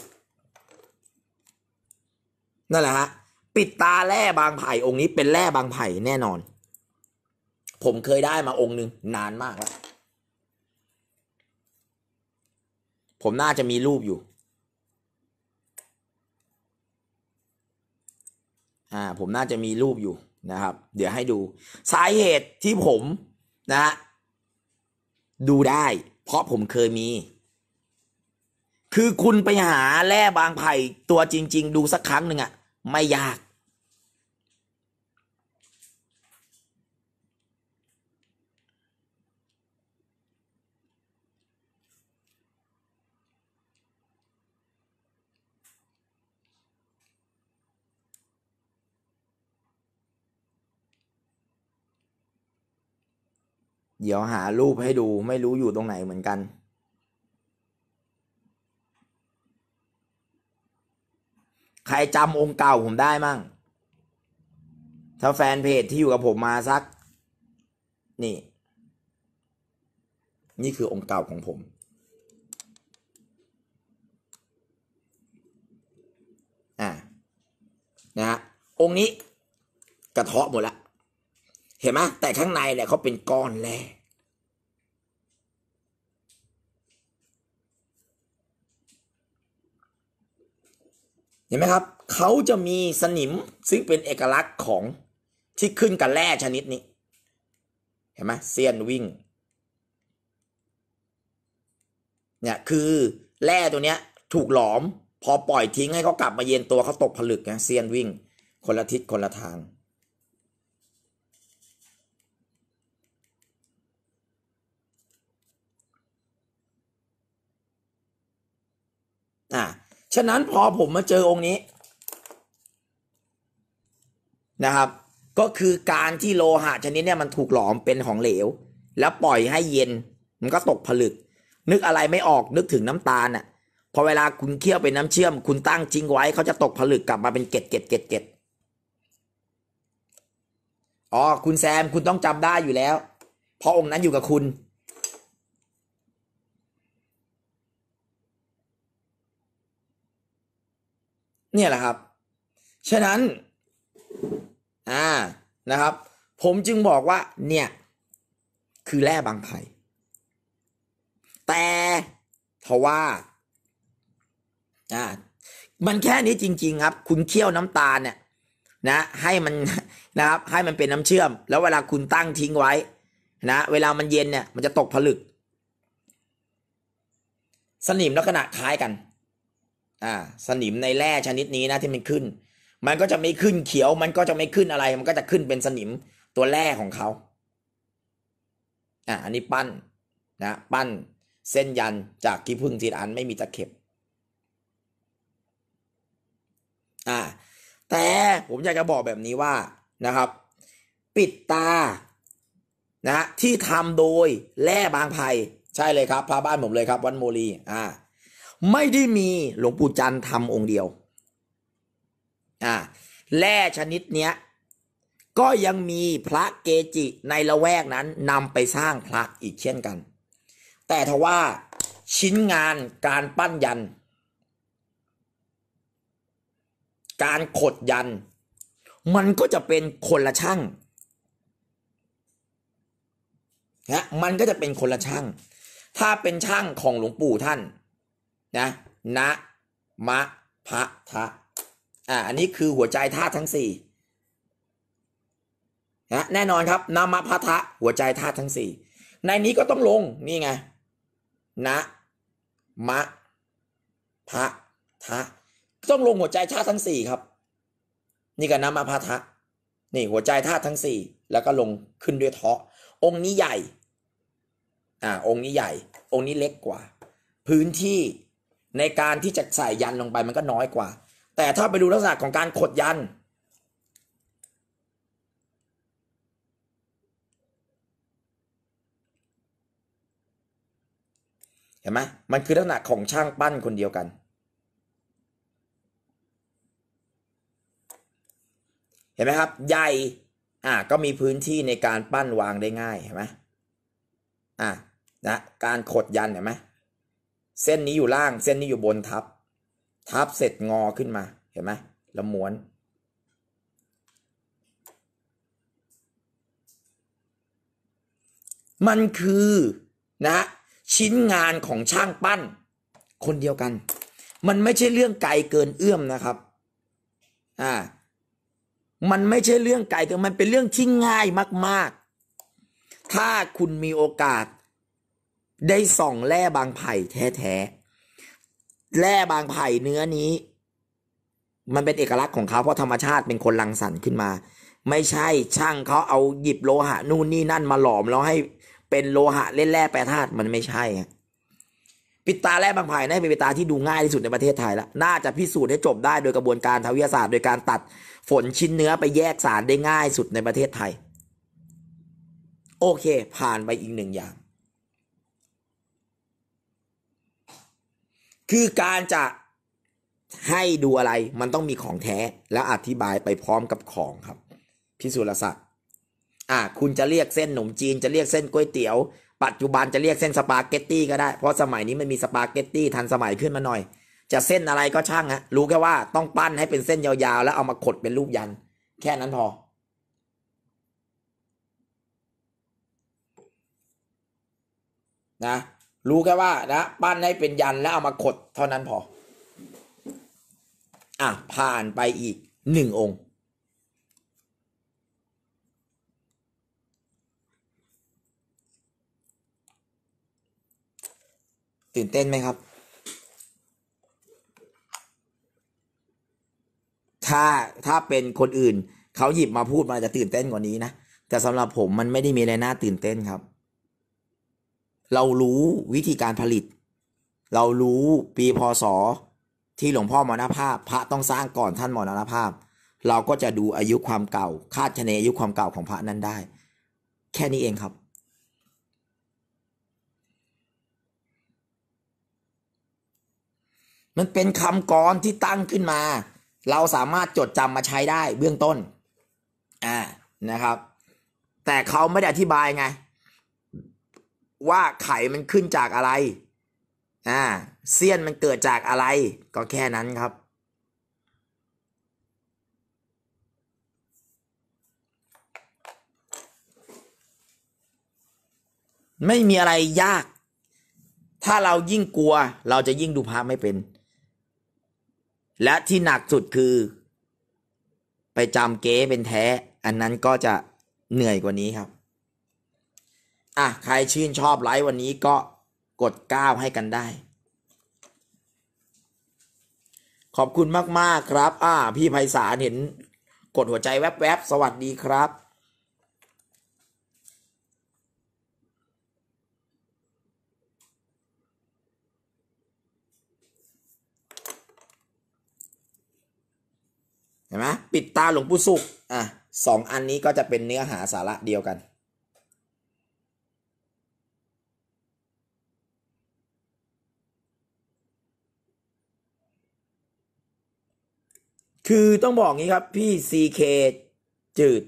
นั่นแหละฮะปิดตาแร่บางไผ่องค์นี้เป็นแร่บางไผ่แน่นอนผมเคยได้มาองค์หนึ่งนานมากแล้ว ผมน่าจะมีรูปอยู่ อ่า ผมน่าจะมีรูปอยู่นะครับ เดี๋ยวให้ดู สาเหตุที่ผมนะ ดูได้เพราะผมเคยมี คือคุณไปหาแร่บางไผ่ตัวจริงๆดูสักครั้งหนึ่งอะไม่ยากเดี๋ยวหารูปให้ดูไม่รู้อยู่ตรงไหนเหมือนกัน ใครจำองค์เก่าผมได้มั่งถ้าแฟนเพจที่อยู่กับผมมาสัก นี่ นี่คือองค์เก่าของผมอ่ะนะฮะองค์นี้ กระเทาะหมดละเห็นไหมแต่ข้างในเนี่ยเขาเป็นก้อนแรเห็นไหมครับ เขาจะมีสนิมซึ่งเป็นเอกลักษณ์ของ ที่ขึ้นกับแร่ชนิดนี้ เห็นไหมเซียนวิ่ง เนี่ย คือ แร่ตัวเนี้ย ถูกหลอม พอปล่อยทิ้งให้เขากลับมาเย็นตัวเขาตกผลึกนะเซียนวิ่งคนละทิศคนละทาง อ่าฉะนั้นพอผมมาเจอองค์นี้นะครับก็คือการที่โลหะชนิดเนี่ยมันถูกหลอมเป็นของเหลว แล้วปล่อยให้เย็น มันก็ตกผลึก นึกอะไรไม่ออกนึกถึงน้ำตาลน่ะ พอเวลาคุณเคี่ยวเป็นน้ำเชื่อม คุณตั้งจริงไว้เขาจะตกผลึกกลับมาเป็นเกล็ดเกล็ดเกล็ดเกล็ดอ๋อ คุณแซมคุณต้องจำได้อยู่แล้วเพราะองค์นั้นอยู่กับคุณเนี่ยแหละครับ ฉะนั้น อ่า นะครับ ผมจึงบอกว่า เนี่ย คือแร่บางไผ่แต่ เพราะว่า อ่า มันแค่นี้จริงๆครับ คุณเคี่ยวน้ำตาลเนี่ย นะ ให้มัน นะครับ ให้มันเป็นน้ำเชื่อม แล้วเวลาคุณตั้งทิ้งไว้ นะ เวลามันเย็นเนี่ย มันจะตกผลึก สนิมลักษณะคล้ายกันอ่าสนิมในแร่ชนิดนี้นะที่มันขึ้น มันก็จะไม่ขึ้นเขียวมันก็จะไม่ขึ้นอะไร มันก็จะขึ้นเป็นสนิมตัวแร่ของเขาอ่าอันนี้ปั้นนะปั้นเส้นยันจากขี้พึ่งทีอันไม่มีตะเข็บอ่า แต่ผมอยากจะบอกแบบนี้ว่านะครับ ปิดตา นะที่ทำโดยแร่บางไผ่ใช่เลยครับพาบ้านผมเลยครับ วันโมลี อ่าไม่ได้มีหลวงปู่จันทร์ทำองค์เดียวอ่าแร่ชนิดเนี้ย ก็ยังมีพระเกจิในละแวกนั้นนำไปสร้างพระอีกเช่นกัน แต่ทว่าชิ้นงานการปั้นยัน การขดยัน มันก็จะเป็นคนละช่างนะมันก็จะเป็นคนละช่าง ถ้าเป็นช่างของหลวงปู่ท่านนะนะมะพะทะอ่าอันนี้คือหัวใจธาตุทั้งสี่นะแน่นอนครับนามะพะทะหัวใจธาตุทั้งสี่ในนี้ก็ต้องลงนี่ไง นะ มะพะทะต้องลงหัวใจธาตุทั้งสี่ครับ นี่ ก็นามะพะทะนี่ หัวใจธาตุทั้งสี่แล้วก็ลงขึ้นด้วย เทาะองค์นี้ใหญ่อ่าองค์นี้ใหญ่ องค์นี้เล็กกว่า พื้นที่ในการที่จะใส่ยันลงไปมันก็น้อยกว่า แต่ถ้าไปดูลักษณะของการขดยันเห็นไหมมันคือลักษณะของช่างปั้นคนเดียวกัน เห็นไหมครับใหญ่อ่าก็มีพื้นที่ในการปั้นวางได้ง่ายเห็นไหมอ่านะการขดยันเห็นไหมเส้นนี้อยู่ล่างเส้นนี้อยู่บนทับ ทับเสร็จงอขึ้นมาเห็นไหมแล้วม้วน มันคือนะชิ้นงานของช่างปั้น คนเดียวกันมันไม่ใช่เรื่องไกลเกินเอื้อมนะครับอ่ามันไม่ใช่เรื่องไกลเกินมันเป็นเรื่องที่ง่ายมาก ๆ ถ้าคุณมีโอกาสได้ส่อง แร่บางไผ่แท้ๆแร่บางไผ่เนื้อนี้ มันเป็นเอกลักษณ์ของเขาเพราะธรรมชาติเป็นคนรังสรรค์ขึ้นมา ไม่ใช่ ช่างเขาเอาหยิบโลหะ นู่นนี่นั่นมาหลอมแล้วให้เป็นโลหะเล่นแร่แปรธาตุมันไม่ใช่ ปิตาแร่บางไผ่นี่เป็นปิตาที่ดูง่ายที่สุดใน ประเทศไทยแล้วน่าจะพิสูจน์ให้จบได้โดยกระบวนการทางวิทยาศาสตร์โดยการตัดฝนชิ้นเนื้อไปแยกสารได้ง่ายสุดในประเทศไทย โอเค ผ่านไปอีกหนึ่งอย่างคือการจะให้ดูอะไร มันต้องมีของแท้ แล้วอธิบายไปพร้อมกับของครับพิสุรศักดิ์อ่า คุณจะเรียกเส้นหนมจีน จะเรียกเส้นก๋วยเตี๋ยวปัจจุบันจะเรียกเส้นสปาเกตตี้ก็ได้ เพราะสมัยนี้มันมีสปาเกตตี้ทันสมัยขึ้นมาหน่อย จะเส้นอะไรก็ช่างฮะรู้แค่ว่าต้องปั้นให้เป็นเส้นยาวๆ แล้วเอามาขดเป็นรูปยัน แค่นั้นพอนะรู้แค่ว่านะ ปั้นให้เป็นยันแล้วเอามาขดเท่านั้นพอ อ่ะ ผ่านไปอีก หนึ่งองค์ ตื่นเต้นไหมครับ ถ้าถ้าเป็นคนอื่น เขาหยิบมาพูดมาจะตื่นเต้นกว่านี้นะ แต่สำหรับผมมันไม่ได้มีอะไรน่าตื่นเต้นครับเรารู้วิธีการผลิต เรารู้ปีพศที่หลวงพ่อมรณภาพ พระต้องสร้างก่อนท่านมรณภาพ เราก็จะดูอายุความเก่า คาดคะเนอายุความเก่าของพระนั้นได้ แค่นี้เองครับ มันเป็นคำกรที่ตั้งขึ้นมา เราสามารถจดจำมาใช้ได้เบื้องต้นอ่านะครับ แต่เขาไม่ได้อธิบายไงว่าไข่มันขึ้นจากอะไร อ่าเสี้ยนมันเกิดจากอะไร ก็แค่นั้นครับ ไม่มีอะไรยาก ถ้าเรายิ่งกลัว เราจะยิ่งดูภาพไม่เป็น และที่หนักสุดคือ ไปจำเก๊เป็นแท้ อันนั้นก็จะเหนื่อยกว่านี้ครับอ่ะใครชื่นชอบไลฟ์วันนี้ก็กดก้าวให้กันได้ ขอบคุณมากมากครับอ่าพี่ไพศาลเห็นกดหัวใจแวบๆสวัสดีครับเห็นไหมปิดตาหลวงปู่สุขอ่ะสองอันนี้ก็จะเป็นเนื้อหาสาระเดียวกันคือต้องบอกงี้ครับพี่ซีเคจืด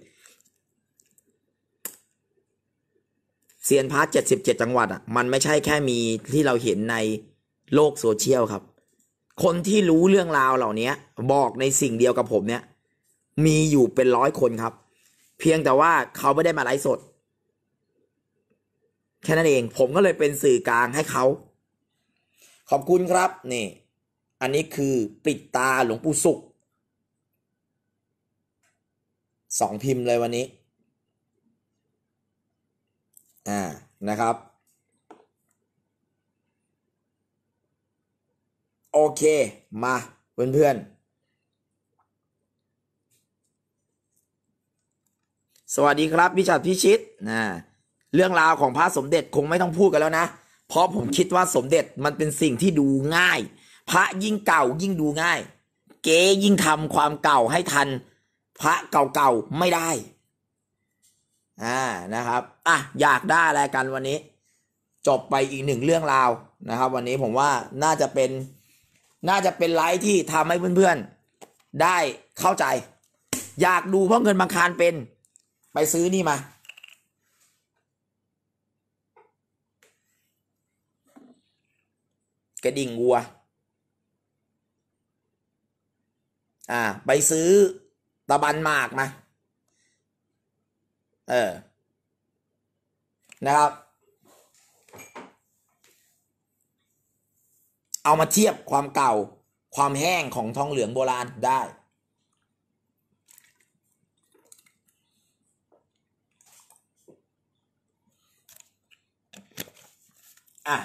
เซียนพาร์ทเจ็ดสิบเจ็ดจังหวัดอ่ะมันไม่ใช่แค่มีที่เราเห็นในโลกโซเชียลครับ คนที่รู้เรื่องราวเหล่านี้บอกในสิ่งเดียวกับผมเนี่ย มีอยู่เป็นร้อยคนครับ เพียงแต่ว่าเขาไม่ได้มาไลฟ์สด แค่นั้นเองผมก็เลยเป็นสื่อกลางให้เขา ขอบคุณครับนี่ อันนี้คือปิดตาหลวงปู่สุขสองพิมพ์เลยวันนี้ อ่า นะครับ โอเคมาเพื่อนๆสวัสดีครับพิชัดพิชิตนะเรื่องราวของพระสมเด็จคงไม่ต้องพูดกันแล้วนะ เพราะผมคิดว่าสมเด็จมันเป็นสิ่งที่ดูง่าย พระยิ่งเก่ายิ่งดูง่าย เกยิ่งทำความเก่าให้ทันพระเก่าๆไม่ได้ อ่านะครับ อ่ะอยากได้อะไรกันวันนี้ จบไปอีกหนึ่งเรื่องราวนะครับ วันนี้ผมว่าน่าจะเป็น น่าจะเป็นไลฟ์ที่ทำให้เพื่อนๆ ได้เข้าใจ อยากดูเพราะเงินบางคารเป็น ไปซื้อนี่มากระดิ่งวัว อ่า ไปซื้อตะบันมากนะเออ นะครับ เอามาเทียบความเก่า ความแห้งของทองเหลืองโบราณได้อะ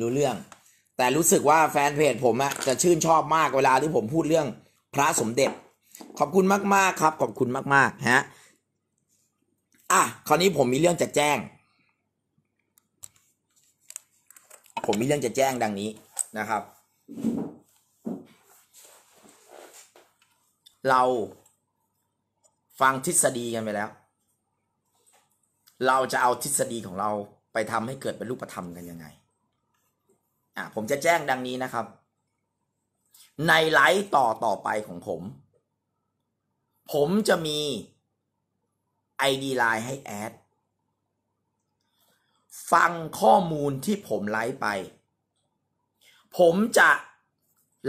รู้เรื่อง แต่รู้สึกว่าแฟนเพจผมอะจะชื่นชอบมากเวลาที่ผมพูดเรื่องพระสมเด็จขอบคุณมาก ๆครับ ขอบคุณมาก ๆฮะอ่ะ คราวนี้ผมมีเรื่องจะแจ้ง ผมมีเรื่องจะแจ้งดังนี้นะครับ เราฟังทฤษฎีกันไปแล้ว เราจะเอาทฤษฎีของเราไปทำให้เกิดเป็นรูปธรรมกันยังไง อ่ะ ผมจะแจ้งดังนี้นะครับ ในไลฟ์ต่อต่อไปของผมผมจะมี ID Line ให้ แอด ฟังข้อมูลที่ผม ไลฟ์ไป ผมจะ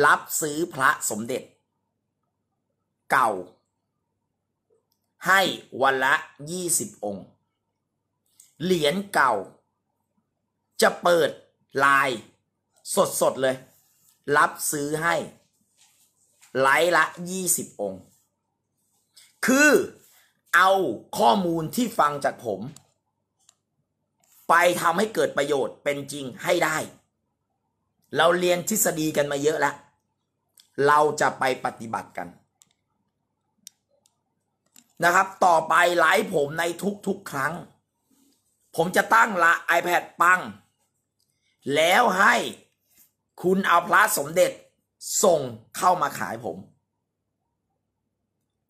รับซื้อพระสมเด็จ เก่า ให้วันละ20 องค์ เหรียญเก่า จะเปิดลาย สด ๆ เลย รับซื้อให้ ไลฟ์ละ 20 องค์คือเอาข้อมูลที่ฟังจากผม ไปทำให้เกิดประโยชน์เป็นจริงให้ได้ เราเรียนทฤษฎีกันมาเยอะแล้ว เราจะไปปฏิบัติกันนะครับต่อไปไลฟ์ผมในทุกๆครั้ง ผมจะตั้งละ iPad ปัง แล้วให้คุณเอาพระสมเด็จส่งเข้ามาขายผม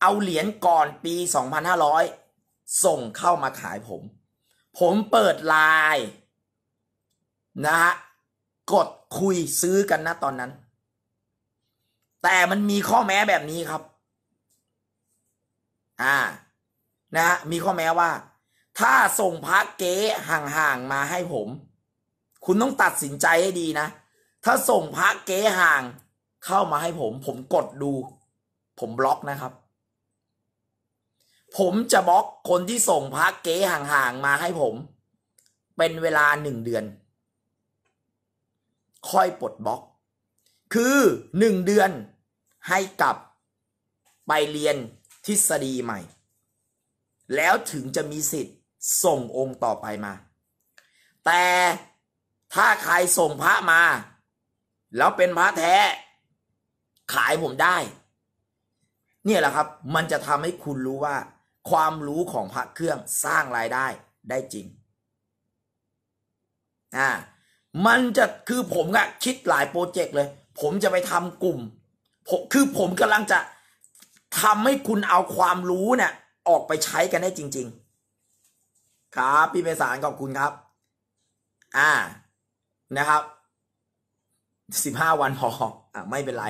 เอาเหรียญก่อนปี 2500 ส่งเข้ามาขายผม ผมเปิดไลน์นะฮะกดคุยซื้อกันนะตอนนั้น แต่มันมีข้อแม้แบบนี้ครับ อ่า นะฮะมีข้อแม้ว่า ถ้าส่งพักเก๋ห่างๆ มาให้ผม คุณต้องตัดสินใจให้ดีนะ ถ้าส่งพักเก๋ห่างเข้ามาให้ผม ผมกดดูผมบล็อกนะครับผมจะบล็อกคนที่ส่งพระเก๊ห่าง ๆ มาให้ผม เป็นเวลาหนึ่ง เดือน ค่อยปลดบล็อก คือหนึ่งเดือนให้กลับ ไป เรียนทฤษฎีใหม่ แล้วถึงจะมีสิทธิ์ส่งองค์ต่อไปมา แต่ถ้า ใคร ส่งพระมา แล้วเป็นพระแท้ ขายผมได้ เนี่ยแหละ ครับ มันจะทำให้คุณรู้ว่าความรู้ของพระเครื่องสร้างรายได้ได้จริง อ่า มันจะคือผมอะคิดหลายโปรเจกต์เลย ผมจะไปทำกลุ่ม คือผมกำลังจะทำให้คุณเอาความรู้เนี่ย ออกไปใช้กันได้จริงๆ ครับ พี่เปสารขอบคุณครับ อ่า นะครับ สิบห้าวันพออ่ะไม่เป็นไร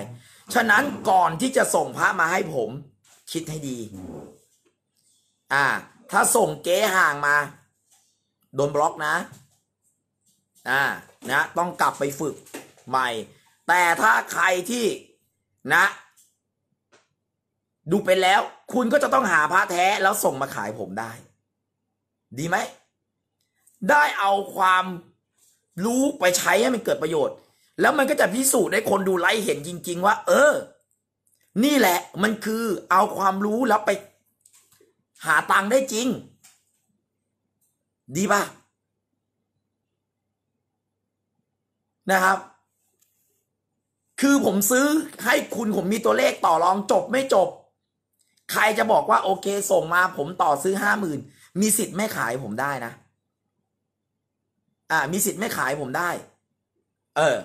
ฉะนั้นก่อนที่จะส่งพระมาให้ผม คิดให้ดีอ่า ถ้าส่ง เก๋ห่างมา โดนบล็อกนะอ่านะ ต้องกลับไปฝึก ใหม่ แต่ถ้าใครที่นะ ดูเป็นแล้ว คุณก็จะต้องหาพระแท้แล้วส่งมาขายผมได้ ดีไหม ได้เอาความรู้ไปใช้ ให้ มัน เกิดประโยชน์ แล้วมันก็จะพิสูจน์ให้คนดูไลค์เห็น จริง ๆ ว่า เออ นี่แหละ มันคือเอาความรู้แล้วไปหาตังค์ได้จริง ดีป่ะ นะครับ คือผมซื้อให้คุณผมมีตัวเลขต่อรองจบไม่จบ ใครจะบอกว่าโอเคส่งมาผมต่อซื้อห้าหมื่น มีสิทธิ์ไม่ขายผมได้นะ อ่า มีสิทธิ์ไม่ขายผมได้ เออ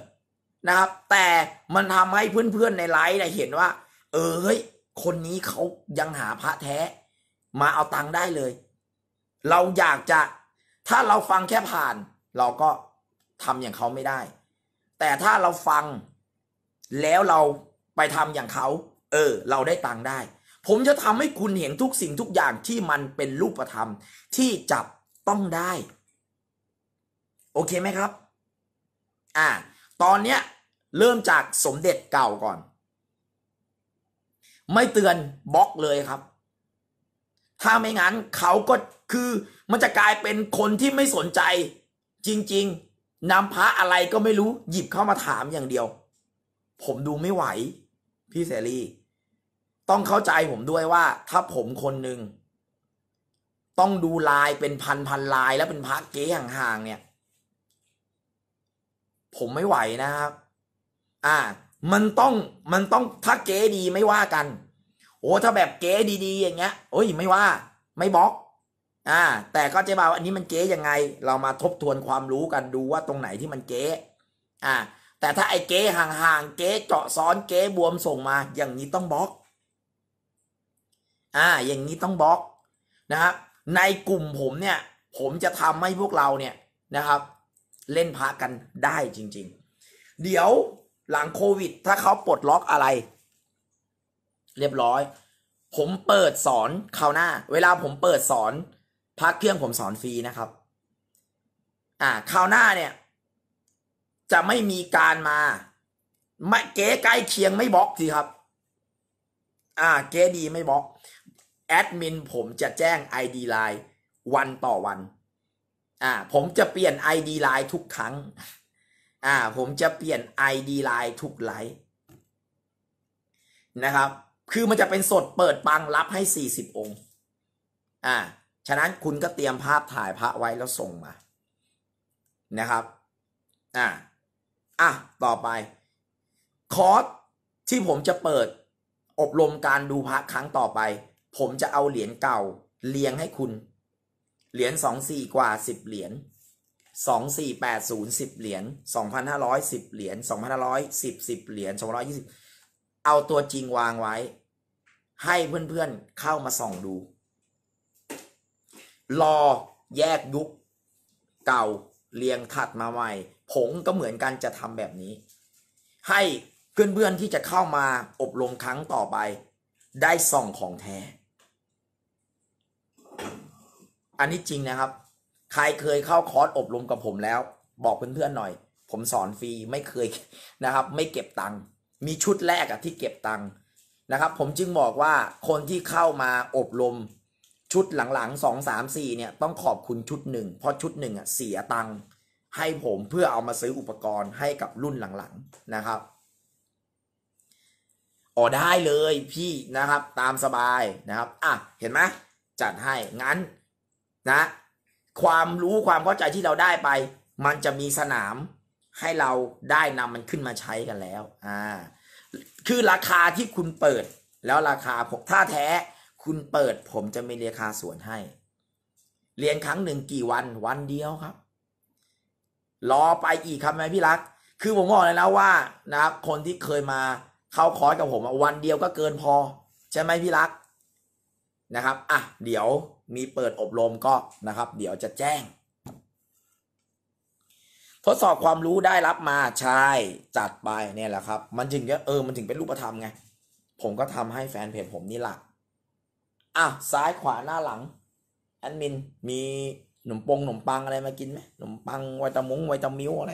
นะครับ แต่มันทำให้เพื่อนๆในไลฟ์เห็นว่า เออเฮ้ย คนนี้เขายังหาพระแท้มาเอาตังค์ได้เลย เราอยากจะ ถ้าเราฟังแค่ผ่าน เราก็ทำอย่างเขาไม่ได้ แต่ถ้าเราฟังแล้วเราไปทำอย่างเขา เออ เราได้ตังค์ได้ ผมจะทำให้คุณเห็นทุกสิ่งทุกอย่างที่มันเป็นรูปธรรม ที่จับต้องได้ โอเคไหมครับ อ่า ตอนเนี้ย เริ่มจากสมเด็จเก่าก่อน ไม่เตือนบล็อกเลยครับถ้าไม่งั้น เขาก็คือมันจะกลายเป็นคนที่ไม่สนใจ จริงๆนำพระอะไรก็ไม่รู้หยิบเข้ามาถามอย่างเดียว ผมดูไม่ไหว พี่เสรีต้องเข้าใจผมด้วยว่า ถ้าผมคนหนึ่งต้องดูลายเป็นพันพันลายแล้วเป็นพระเก๊ห่างๆเนี่ย ผมไม่ไหวนะครับอ่า มันต้องมันต้องถ้าเก๊ดีไม่ว่ากันโอ้ถ้าแบบเก๋ดีๆอย่างเงี้ย โอ้ย ไม่ว่า ไม่บล็อก อ่าแต่ก็จะบอกอันนี้มันเก๋ยังไง เรามาทบทวนความรู้กันดูว่าตรงไหนที่มันเก๋อ่าแต่ถ้าไอ้เก๋ห่างๆเก๋เจาะซ้อนเก๋บวมส่งมา อย่างนี้ต้องบล็อก อ่าอย่างนี้ต้องบล็อกนะครับในกลุ่มผมเนี่ย ผมจะทำให้พวกเราเนี่ยนะครับ เล่นพระกันได้จริงๆ เดี๋ยวหลังโควิดถ้าเขาปลดล็อกอะไรเรียบร้อย ผมเปิดสอนคราวหน้า เวลาผมเปิดสอนพักเครื่องผมสอนฟรีนะครับ อ่า คราวหน้าเนี่ย จะไม่มีการมาไม่เก๋ใกล้เคียงไม่บล็อกสิครับ อ่า เก๋ดีไม่บล็อกแอดมินผมจะแจ้ง ID Line วันต่อวัน อ่า ผมจะเปลี่ยน ID Line ทุกครั้ง อ่า ผมจะเปลี่ยน ID Line ทุกไลน์นะครับคือมันจะเป็นสดเปิดปังรับให้สสี่ิบองค์ อ่า ฉะนั้นคุณก็เตรียมภาพถ่ายพระไว้แล้วส่งมา นะครับ อ่า อ่ะ ต่อไป คอร์สที่ผมจะเปิดอบรมการดูพระครั้งต่อไป ผมจะเอาเหรียญเก่าเรียงให้คุณ เหรียญสองสี่กว่าสิบเหรียญสองสี่แปดศูนย์สิบเหรียญสองพันห้าร้อยสิบเหรียญสองพันห้าร้อยสิบสิบเหรียญสองร้อยยี่สิบเอาตัวจริงวางไว้ให้เพื่อนๆเข้ามาส่องดูรอแยกยุคเก่า เรียงถัดมาใหม่ผงก็เหมือนกันจะทำแบบนี้ ให้เพื่อนๆที่จะเข้ามาอบรมครั้งต่อไป ได้ส่องของแท้ อันนี้จริงนะครับ ใครเคยเข้าคอร์สอบรม กับผมแล้ว บอกเพื่อนๆหน่อย ผมสอนฟรี ไม่เคยนะครับ ไม่เก็บตังค์มีชุดแรกอะที่เก็บตังค์นะครับผมจึงบอกว่าคนที่เข้ามาอบรมชุดหลังๆสองสามสี่เนี่ย ต้องขอบคุณชุดหนึ่ง เพราะชุดหนึ่งอ่ะเสียตังค์ให้ผมเพื่อเอามาซื้ออุปกรณ์ให้กับรุ่นหลังๆนะครับอ๋อได้เลยพี่นะครับ ตามสบายนะครับอ่ะเห็นไหมจัดให้งั้นนะ ความรู้ความเข้าใจที่เราได้ไปมันจะมีสนามให้เราได้นำมันขึ้นมาใช้กันแล้ว อ่าคือราคาที่คุณเปิด แล้วราคาผมถ้าแท้ คุณเปิดผมจะมีราคาส่วนให้เรียน ครั้งหนึ่งกี่วันวันเดียวครับ รอไปอีกครับไหมพี่รักคือผมบอกเลยนะว่านะครับ คนที่เคยมาเข้าคอร์สกับผมวันเดียวก็เกินพอใช่ไหมพี่รักนะครับอ่ะเดี๋ยวมีเปิดอบรมก็นะครับ เดี๋ยวจะแจ้งทดสอบความรู้ได้รับมาใช่จัดไปเนี่ยแหละครับ มันถึงจะเออมันถึงเป็นรูปธรรมไง ผมก็ทำให้แฟนเพจผมนี่หละอ่ะซ้ายขวาหน้าหลังแอดมินมีขนมปงขนมปังอะไรมากินไหมขนมปังไวตามุงไวตามิวอะไร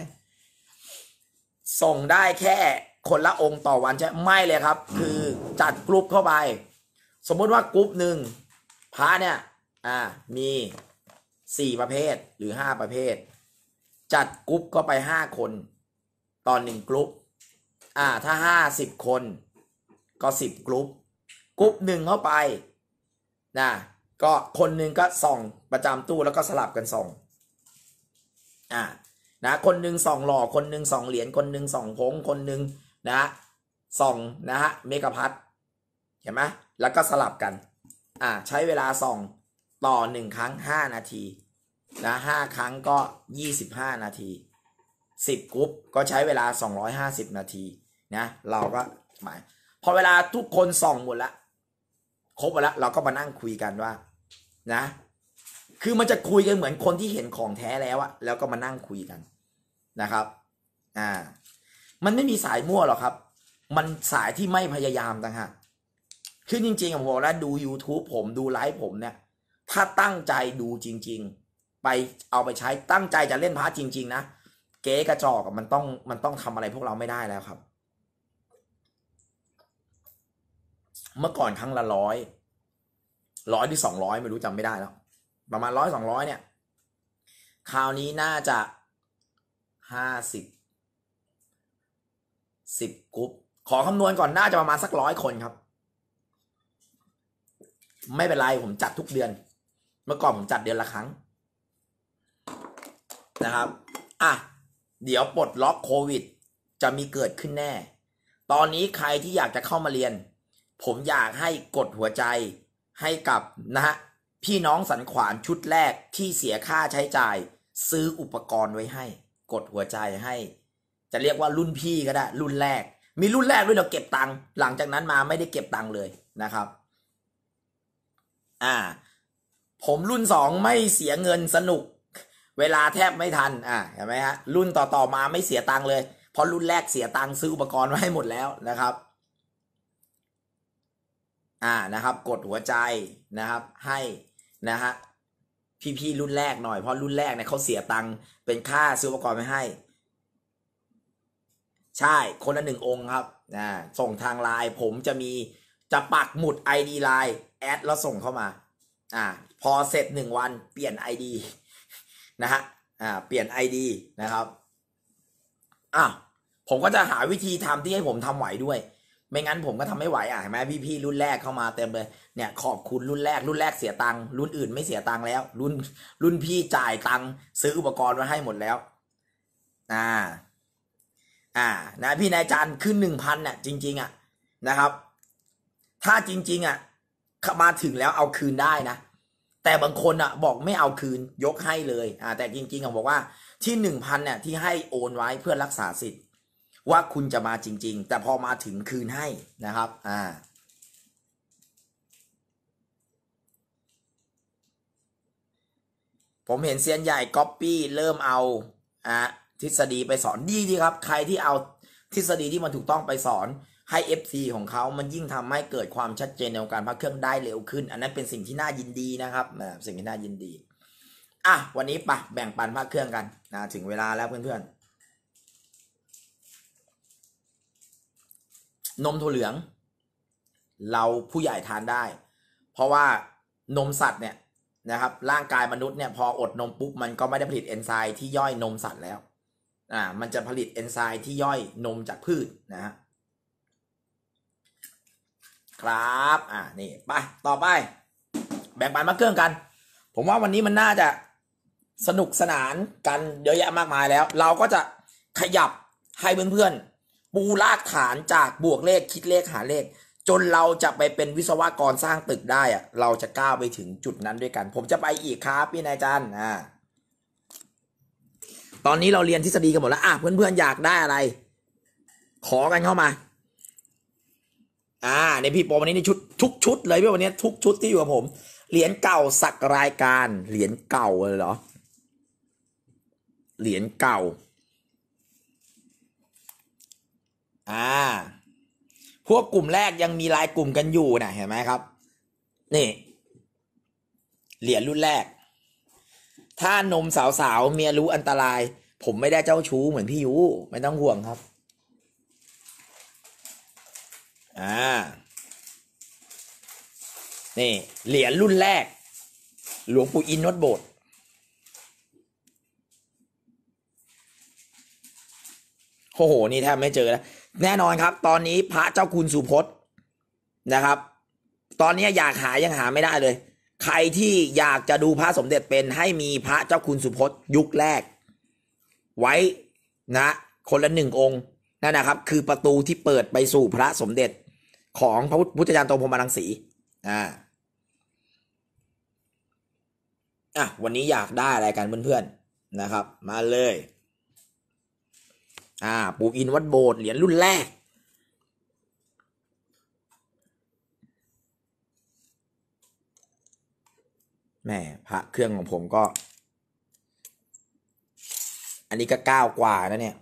ส่งได้แค่คนละองค์ต่อวันใช่ ไม่เลยครับ คือจัดกรุ๊ปเข้าไป สมมุติว่ากรุ๊ปหนึ่งพระเนี่ย อ่ามีสี่ประเภทหรือห้าประเภทจัดกรุ๊ปก็ไปห้าคนตอนหนึ่งกรุ๊ปอ่าถ้าห้าสิบคนก็สิบกรุ๊ปกรุ๊ปหนึ่งเข้าไปนะก็คนหนึ่งก็ส่องประจำตู้แล้วก็สลับกันส่องอ่านะคนหนึ่งส่องหล่อคนหนึ่งส่องเหรียญคนหนึ่งส่องผงคนหนึ่งนะส่องนะฮะเมกะพัทเห็นไหมแล้วก็สลับกันอ่าใช้เวลาส่องต่อหนึ่งครั้งห้านาทีนะห้าครั้งก็ยี่สิบห้านาทีสิบกรุ๊ปก็ใช้เวลาสองร้อยหาสิบนาทีนะเราก็หมาย พอเวลาทุกคนส่องหมดละครบหมดละเราก็มานั่งคุยกันว่านะ คือมันจะคุยกันเหมือนคนที่เห็นของแท้แล้วอะแล้วก็มานั่งคุยกันนะครับอ่ามันไม่มีสายมั่วหรอกครับ มันสายที่ไม่พยายามต่างหากคือจริงๆผมบอกแล้วดู YouTube ผมดูไลฟ์ผมเนี่ย ถ้าตั้งใจดูจริงๆไปเอาไปใช้ตั้งใจจะเล่นพระจริง ๆ นะ เก๊กระจอก มันต้อง มันต้องทำอะไรพวกเราไม่ได้แล้วครับ เมื่อก่อนครั้งละร้อยร้อยที่สองร้อยไม่รู้จำไม่ได้แล้ว ประมาณร้อยสองร้อยเนี่ย คราวนี้น่าจะห้าสิบสิบกรุ๊ปขอคำนวณก่อน น่าจะประมาณ สักร้อยคนครับ ไม่เป็นไรผมจัดทุกเดือน เมื่อก่อนผมจัดเดือนละครั้งนะครับ อ่ะ เดี๋ยวปลดล็อกโควิดจะมีเกิดขึ้นแน่ ตอนนี้ใครที่อยากจะเข้ามาเรียน ผมอยากให้กดหัวใจให้กับนะฮะ พี่น้องสันขวานชุดแรกที่เสียค่าใช้จ่าย ซื้ออุปกรณ์ไว้ให้ กดหัวใจให้ จะเรียกว่ารุ่นพี่ก็ได้ รุ่นแรก มีรุ่นแรกด้วยเราเก็บตังค์หลังจากนั้นมาไม่ได้เก็บตังค์เลยนะครับ อ่าผมรุ่นสองไม่เสียเงินสนุกเวลาแทบไม่ทัน อ่ะเห็นไหมฮะรุ่นต่อๆมาไม่เสียตังค์เลย เพราะรุ่นแรกเสียตังค์ซื้ออุปกรณ์ไว้ให้หมดแล้วนะครับ อ่า นะครับ กดหัวใจนะครับ ให้นะฮะ พี่ๆรุ่นแรกหน่อย เพราะรุ่นแรกเนี่ยเขาเสียตังค์เป็นค่าซื้ออุปกรณ์ไปให้ ใช่ คนละหนึ่งองค์ครับนะส่งทางไลน์ผมจะมีจะปักหมุด ID ไลน์แอดแล้วส่งเข้ามา อ่า พอเสร็จหนึ่งวันเปลี่ยน ID นะฮะ อ่า เปลี่ยน ID นะครับ อ้าว ผมก็จะหาวิธีทำที่ให้ผมทำไหวด้วย ไม่งั้นผมก็ทำไม่ไหว อ่ะ เห็นไหมพี่พี่รุ่นแรกเข้ามาเต็มเลย เนี่ยขอบคุณรุ่นแรก รุ่นแรกเสียตังค์ รุ่นอื่นไม่เสียตังค์แล้ว รุ่นรุ่นพี่จ่ายตังค์ซื้ออุปกรณ์มาให้หมดแล้ว อ่า อ่า นะพี่นายจันขึ้นหนึ่งพันเนี่ยจริง ๆอ่ะนะครับ ถ้าจริงๆอ่ะมาถึงแล้วเอาคืนได้นะแต่บางคนอ่ะบอกไม่เอาคืนยกให้เลยอ่าแต่จริงๆผมบอกว่าที่หนึ่งพันเนี่ยที่ให้โอนไว้เพื่อรักษาสิทธิ์ ว่าคุณจะมาจริงๆ แต่พอมาถึงคืนให้นะครับอ่าผมเห็นเซียนใหญ่ก๊อปปี้เริ่มเอาอ่าทฤษฎีไปสอนดีดีครับ ใครที่เอาทฤษฎีที่มันถูกต้องไปสอนให้ FC ของเขา มันยิ่งทำให้เกิดความชัดเจน ในงการพักเครื่องได้เร็วขึ้น อันนั้นเป็นสิ่งที่น่ายินดีนะครับ สิ่งที่น่ายินดี อ่ะ วันนี้ปะแบ่งปันพักเครื่องกันนะ ถึงเวลาแล้วเพื่อนๆ นมถั่วเหลือง เราผู้ใหญ่ทานได้ เพราะว่านมสัตว์เนี่ยนะครับร่างกายมนุษย์เนี่ยพออดนมปุ๊บ มันก็ไม่ได้ผลิตเอนไซม์ที่ย่อยนมสัตว์แล้ว อ่ามันจะผลิตเอนไซม์ที่ย่อยนมจากพืชนะฮะครับ อ่านี่ ไป ต่อไป แบ่งปันมาเครื่องกัน ผมว่าวันนี้มันน่าจะ สนุกสนานกันเยอะแยะมากมายแล้ว เราก็จะขยับให้เพื่อน ๆ ปูรากฐานจากบวกเลขคิดเลขหาเลข จนเราจะไปเป็นวิศวกรสร้างตึกได้อะเราจะก้าวไปถึงจุดนั้นด้วยกัน ผมจะไปอีกครับพี่นายจัน อ่า ตอนนี้เราเรียนทฤษฎีกันหมดแล้ว อ่ะเพื่อนๆอยากได้อะไร ขอกันเข้ามาอ่าในพี่ปอวันนี้ในชุดทุก ชุดเลยพี่วันนี้ทุกชุดที่อยู่กับผม เหรียญเก่าสักรายการ เหรียญเก่าเลยเหรอเหรียญเก่าอ่า พวกกลุ่มแรกยังมีลายกลุ่มกันอยู่นะเห็นไหมครับ นี่เหรียญรุ่นแรก ถ้านมสาวๆเมียรู้อันตราย ผมไม่ได้เจ้าชู้เหมือนพี่ยูไม่ต้องห่วงครับ่านี่เหรียญรุ่นแรก หลวงปู่อินนวดโบสโอ้โหนี่แทบไม่เจอแล้วแน่นอนครับ ตอนนี้พระเจ้าคุณสุพจน์นะครับ ตอนนี้อยากหายังหาไม่ได้เลย ใครที่อยากจะดูพระสมเด็จเป็นให้มีพระเจ้าคุณสุพจน์ยุคแรก ไว้นะ คนละหนึ่งองค์นั่นนะครับ คือประตูที่เปิดไปสู่พระสมเด็จของพระพุทธจารย์โตพรมรังสี อ่า อ่ะ วันนี้อยากได้อะไรกันเพื่อนๆนะครับ มาเลย อ่าปูอินวัดโบสถ์เหรียญรุ่นแรก แม่พระเครื่องของผมก็ อันนี้ก็เก้ากว่านะเนี่ย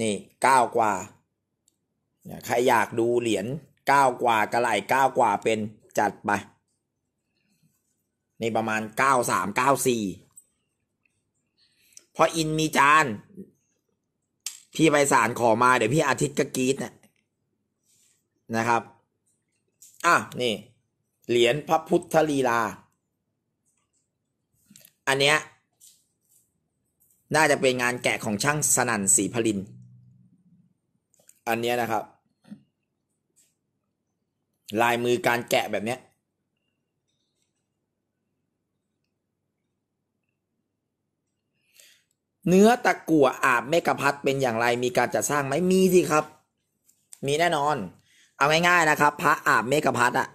นี่เก้ากว่าใครอยากดูเหรียญก้าวกว่ากระไรก้าวกว่าเป็นจัดไปในประมาณเก้าสามเก้าสี่พออินมีจานพี่ไปสารขอมาเดี๋ยวพี่อาทิตย์ก็กีดนะนะครับ อ่ะนี่ เหรียญพระพุทธลีลา อันเนี้ยน่าจะเป็นงานแกะของช่างสนั่นสีพลิน อันเนี้ยนะครับลายมือการแกะแบบเนี้ยเนื้อตะกั่วอาบเมกะพัดเป็นอย่างไรมีการจัดสร้างไหมมีสิครับ มีแน่นอน เอาง่ายๆนะครับ พระอาบเมกะพัดอะ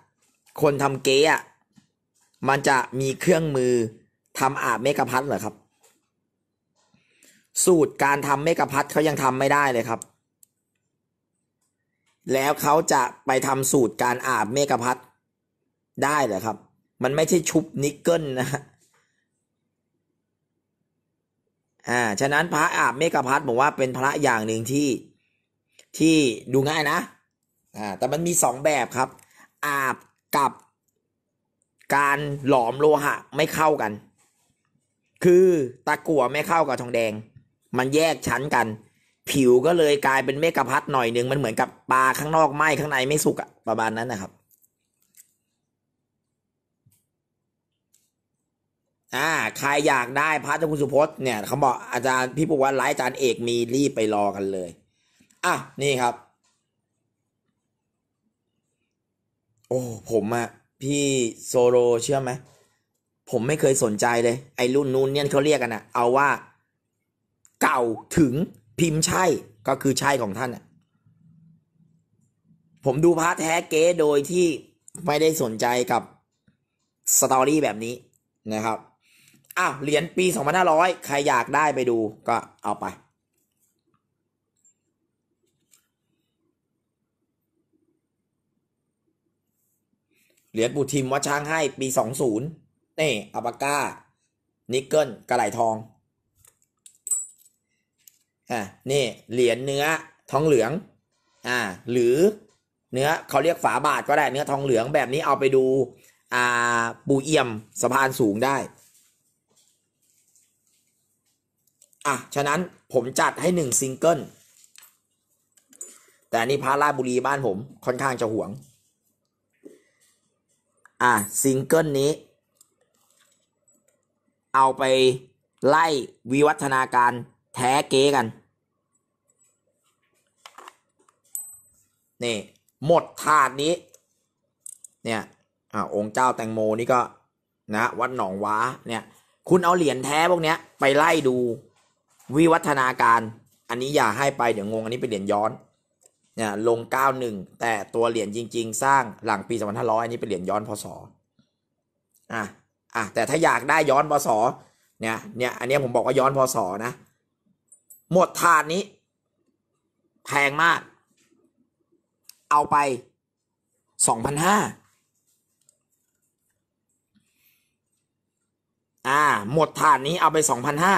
คนทำเก๊อะ มันจะมีเครื่องมือทำอาบเมกะพัดเหรอครับ สูตรการทำเมกะพัดเขายังทำไม่ได้เลยครับแล้วเขาจะไปทำสูตรการอาบเมกะพัทได้เหรอครับ มันไม่ใช่ชุบนิกเกิลนะอ่าฉะนั้นพระอาบเมกะพัทอกว่าเป็นพระอย่างหนึ่งที่ที่ดูง่ายนะอ่าแต่มันมีสองแบบครับ อาบกับการหลอมโลหะไม่เข้ากัน คือตะกั่วไม่เข้ากับทองแดง มันแยกชั้นกันผิวก็เลยกลายเป็นเมกะพัดหน่อยหนึ่งมันเหมือนกับปลาข้างนอกไหม้ข้างในไม่สุกอะประมาณนั้นนะครับอ่าใครอยากได้พระเจ้าคุณสุพจน์เนี่ยเขาบอกอาจารย์พี่ปุกวัาไลฟ์อาจารย์เอกมีรีบไปรอกันเลยอ่ะนี่ครับ โอ้ผมอะพี่โซโลเชื่อไหม ผมไม่เคยสนใจเลย ไอรุ่นนู้นเนี่ยเขาเรียกกันอะเอาว่าเก่าถึงพิมพ์ใช่ก็คือใช่ของท่านผมดูพระแท้เก๊โดยที่ไม่ได้สนใจกับสตอรี่แบบนี้นะครับ อ้าวเหรียญปี 2500 ใครอยากได้ไปดูก็เอาไป เหรียญบูทิมวัดช้างให้ปี 20นี่อัปาก้า นิกเกิลกระไหลทองอ่านี่เหรียญเนื้อทองเหลืองอ่าหรือเนื้อเขาเรียกฝาบาทก็ได้เนื้อทองเหลืองแบบนี้เอาไปดูอ่าปูเอี่ยมสะพานสูงได้อ่ะฉะนั้นผมจัดให้หนึ่งซิงเกิลแต่นี่พาราบุรีบ้านผมค่อนข้างจะห่วงอ่ะซิงเกิลนี้เอาไปไล่วิวัฒนาการแท้เก๊กันนี่ หมดถาดนี้เนี่ยอาองค์เจ้าแตงโมนี่ก็ นะ วัดหนองว้า เนี่ย คุณเอาเหรียญแท้พวกเนี้ย ไปไล่ดูวิวัฒนาการ อันนี้อย่าให้ไป เดี๋ยวงงอันนี้เป็นเหรียญย้อนเนี่ยลงเก้าหนึ่งแต่ตัว เหรียญจริง ๆ สร้างหลังปีสองพันหร้อยอันนี้เป็นเหรียญย้อนพศอ่ะอ่ะแต่ถ้าอยากได้ย้อนพศเนี่ยเนี่ยอันนี้ผมบอกว่าย้อนพศนะหมดถาดนี้แพงมากเอาไปสองพันห้า อ่า หมดฐานนี้เอาไปสองพันห้า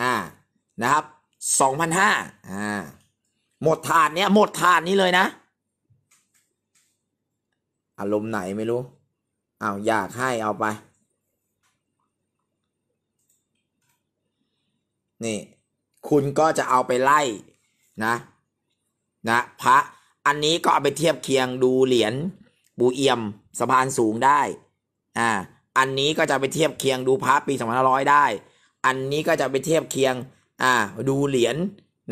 อ่านะครับ สองพันห้า อ่า หมดฐานเนี้ย หมดฐานนี้เลยนะ อารมณ์ไหนไม่รู้อ้าวอยากให้เอาไปนี่คุณก็จะเอาไปไล่ นะนะพระอันนี้ก็เอาไปเทียบเคียงดูเหรียญปูเอี่ยมสะพานสูงได้อ่าอันนี้ก็จะไปเทียบเคียงดูพระปีสองพันร้อยได้ อันนี้ก็จะไปเทียบเคียงอ่าดูเหรียญ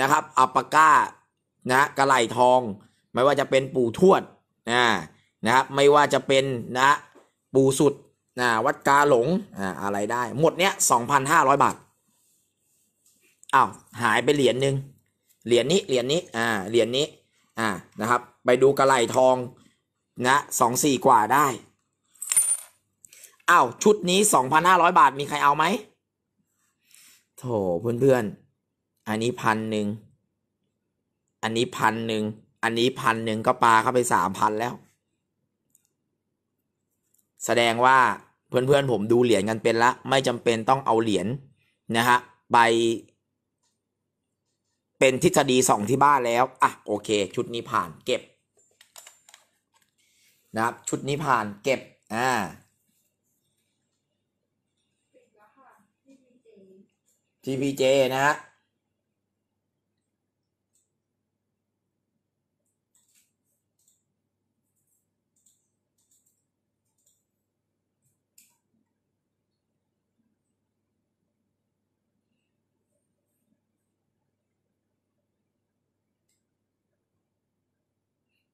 นะครับอัปก้านะกระไหลทอง ไม่ว่าจะเป็นปู่ทวดนะนะครับไม่ว่าจะเป็นนะปู่สุดนะวัดกาหลงอ่าอะไรได้ หมดเนี้ยสองพันห้าร้อยบาทอ้าวหายไปเหรียญหนึ่งเหรียญนี้เหรียญนี้อ่าเหรียญนี้อ่านะครับไปดูกระไหลทองนะสองสี่กว่าได้อ้าวชุดนี้สองพันห้าร้อยบาทมีใครเอาไหมโถเพื่อนเพื่อนอันนี้พันหนึ่งอันนี้พันหนึ่งอันนี้พันหนึ่งก็ปลาเข้าไปสามพันแล้ว แสดงว่าเพื่อนๆผมดูเหรียญกันเป็นละ ไม่จำเป็นต้องเอาเหรียญนะฮะไปเป็นทฤษฎีสองที่บ้านแล้ว อ่ะโอเค ชุดนี้ผ่านเก็บ นะครับชุดนี้ผ่านเก็บ อ่าทีพีเจนะฮะ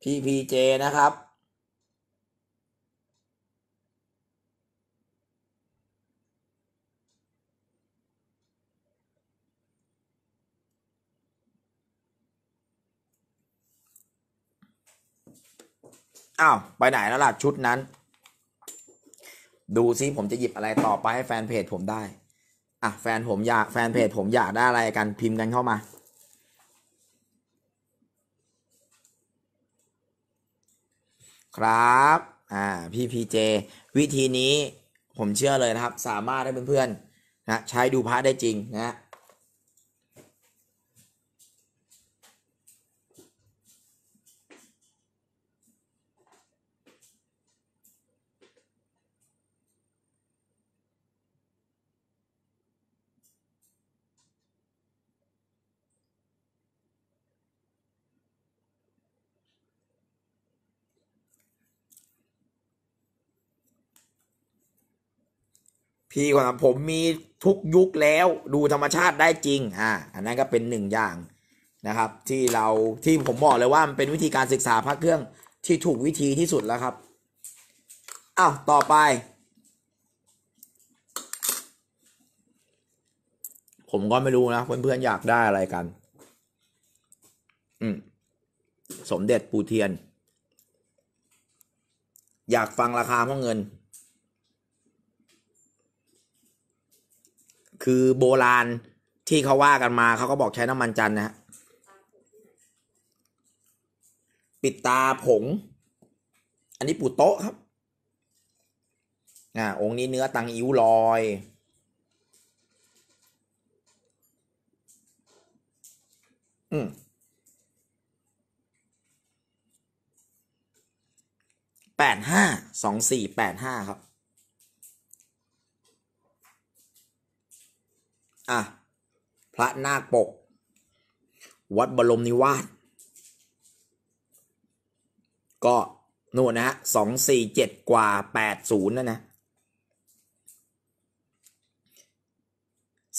PPJ นะครับ อ้าว ไปไหนแล้วล่ะ ชุดนั้น ดูซิผมจะหยิบอะไรต่อไปให้แฟนเพจผมได้ อ่ะ แฟนผมอยาก แฟนเพจผมอยากได้อะไรกัน พิมพ์กันเข้ามาครับ อ่าพพี่ีเจ วิธีนี้ผมเชื่อเลยนะครับ สามารถให้เพื่อนๆนะใช้ดูพระได้จริง นะที่่อนผมมีทุกยุคแล้วดูธรรมชาติได้จริงอ่าอันนั้นก็เป็นหนึ่งอย่างนะครับ ที่เราที่ผมบอกเลยว่า มันเป็นวิธีการศึกษาพระเครื่องที่ถูกวิธีที่สุดแล้วครับ อ้าว ต่อไป ผมก็ไม่รู้นะเพื่อนๆ อยากได้อะไรกันอืมสมเด็จปูเทียน อยากฟังราคาพ่อเงินคือ โบราณที่เขาว่ากัน มาเขาก็ บอกใช้น้ำมันจันนะฮะปิด ตาผง อันนี้ปูโต๊ะ ครับอ่า องค์นี้เนื้อ ตังอิ้วลอยอืมแปดห้าสองสี่แปดห้าครับอ่ะ พระนาคปก วัดบรมนิวาสก็นู่นนะฮะสองสี่เจ็ดกว่าแปดศูนย์นั่นะ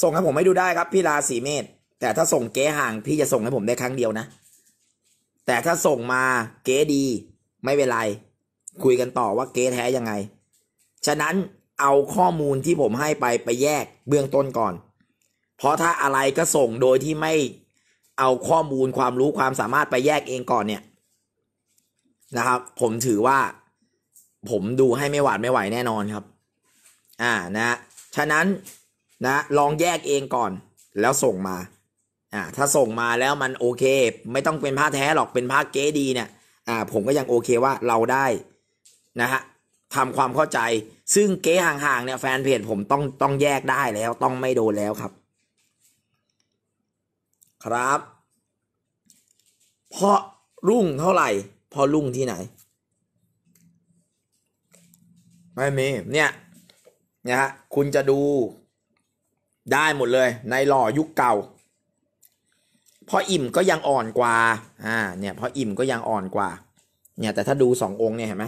ส่งให้ผมไม่ดูได้ครับพี่ราศีเมษแต่ถ้าส่งเก๊ห่างพี่จะส่งให้ผมได้ครั้งเดียวนะ แต่ถ้าส่งมาเก๊ดี ไม่เป็นไร คุยกันต่อว่าเก๊แท้ยังไง ฉะนั้นเอาข้อมูลที่ผมให้ไปไปแยกเบื้องต้นก่อนเพราะถ้าอะไรก็ส่งโดยที่ไม่เอาข้อมูลความรู้ความสามารถไปแยกเองก่อนเนี่ยนะครับผมถือว่าผมดูให้ไม่หวาดไม่ไหวแน่นอนครับ อ่านะ ฉะนั้นนะ ลองแยกเองก่อน แล้วส่งมา อ่าถ้าส่งมาแล้วมันโอเค ไม่ต้องเป็นผ้าแท้หรอกเป็นผ้าเก๊ดีเนี่ยอ่าผมก็ยังโอเคว่าเราได้นะฮะทำความเข้าใจซึ่งเก๊ห่างๆเนี่ยแฟนเพจผมต้องต้องแยกได้แล้ว ต้องไม่โดนแล้วครับครับเพราะรุ่งเท่าไหร่ พอรุ่งที่ไหน ไม่มี เนี่ยนะฮะคุณจะดูได้หมดเลย ในหล่อยุคเก่าพออิ่มก็ยังอ่อนกว่าอ่าเนี่ยพออิ่มก็ยังอ่อนกว่าเนี่ยแต่ถ้าดูสององค์เนี่ยเห็นไหม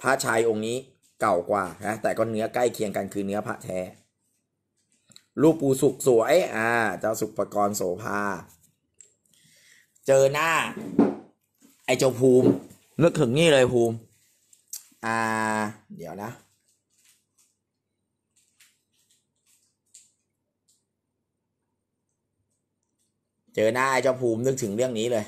พระชายองค์นี้เก่ากว่านะแต่ก็เนื้อใกล้เคียงกันคือเนื้อพระแท้รูปปูสุกสวย อ่า เจ้าสุปกรณ์โสภา เจอหน้าไอเจ้าภูมินึกถึงนี่เลยภูมิ อ่า เดี๋ยวนะ เจอหน้าไอเจ้าภูมินึกถึงเรื่องนี้เลย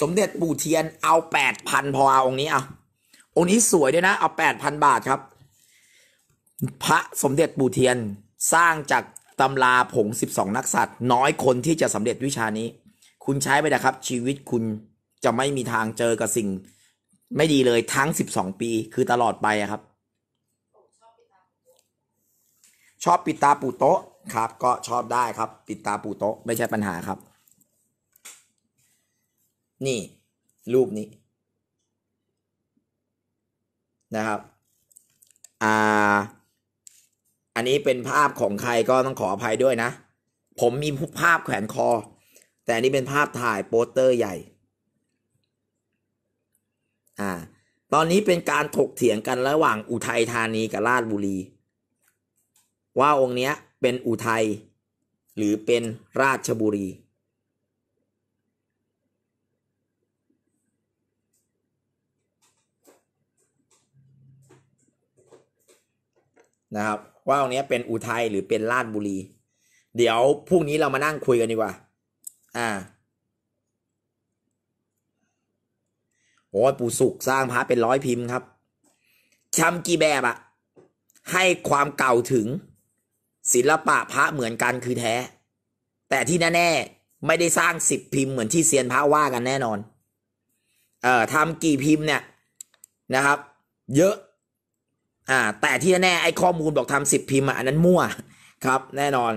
สมเด็จปู่เทียนเอาแปดพันพอเอาองนี้เอาองนี้สวยด้วยนะ เอาแปดพันบาทครับ พระสมเด็จปู่เทียนสร้างจากตำราผงสิบสองนักสัตว์น้อยคนที่จะสำเร็จวิชานี้คุณใช้ไปนะครับ ชีวิตคุณจะไม่มีทางเจอกับสิ่ง ไม่ดีเลยทั้งสิบสองปี คือตลอดไปครับ ชอบปิดตาปู่โต๊ะครับก็ชอบได้ครับปิดตาปู่โต๊ะไม่ใช่ปัญหาครับนี่ รูปนี้นะครับ อ่า อันนี้เป็นภาพของใครก็ต้องขออภัยด้วยนะ ผมมีภาพแขวนคอ แต่อันนี้เป็นภาพถ่ายโปสเตอร์ใหญ่ อ่า ตอนนี้เป็นการถกเถียงกันระหว่างอุทัยธานีกับราชบุรี ว่าองค์เนี้ยเป็นอุทัยหรือเป็นราชบุรีนะครับว่าตรงนี้เป็นอุทัย หรือเป็นราชบุรี เดี๋ยวพรุ่งนี้เรามานั่งคุยกันดีกว่า อ่าโอ้ปู่สุขสร้างพระเป็นร้อยพิมพ์ ครับ ทำกี่แบบอะ ให้ความเก่าถึงศิลปะพระเหมือนกันคือแท้ แต่ที่แน่ๆไม่ได้สร้างสิบพิมพ์ เหมือนที่เซียนพระว่ากันแน่นอน เอ่อทำกี่พิมพ์เนี่ยนะครับ เยอะอ่าแต่ที่แน่ไอ้ข้อมูลบอกทำสิบพิมพ์อันนั้นมั่วครับ แน่นอน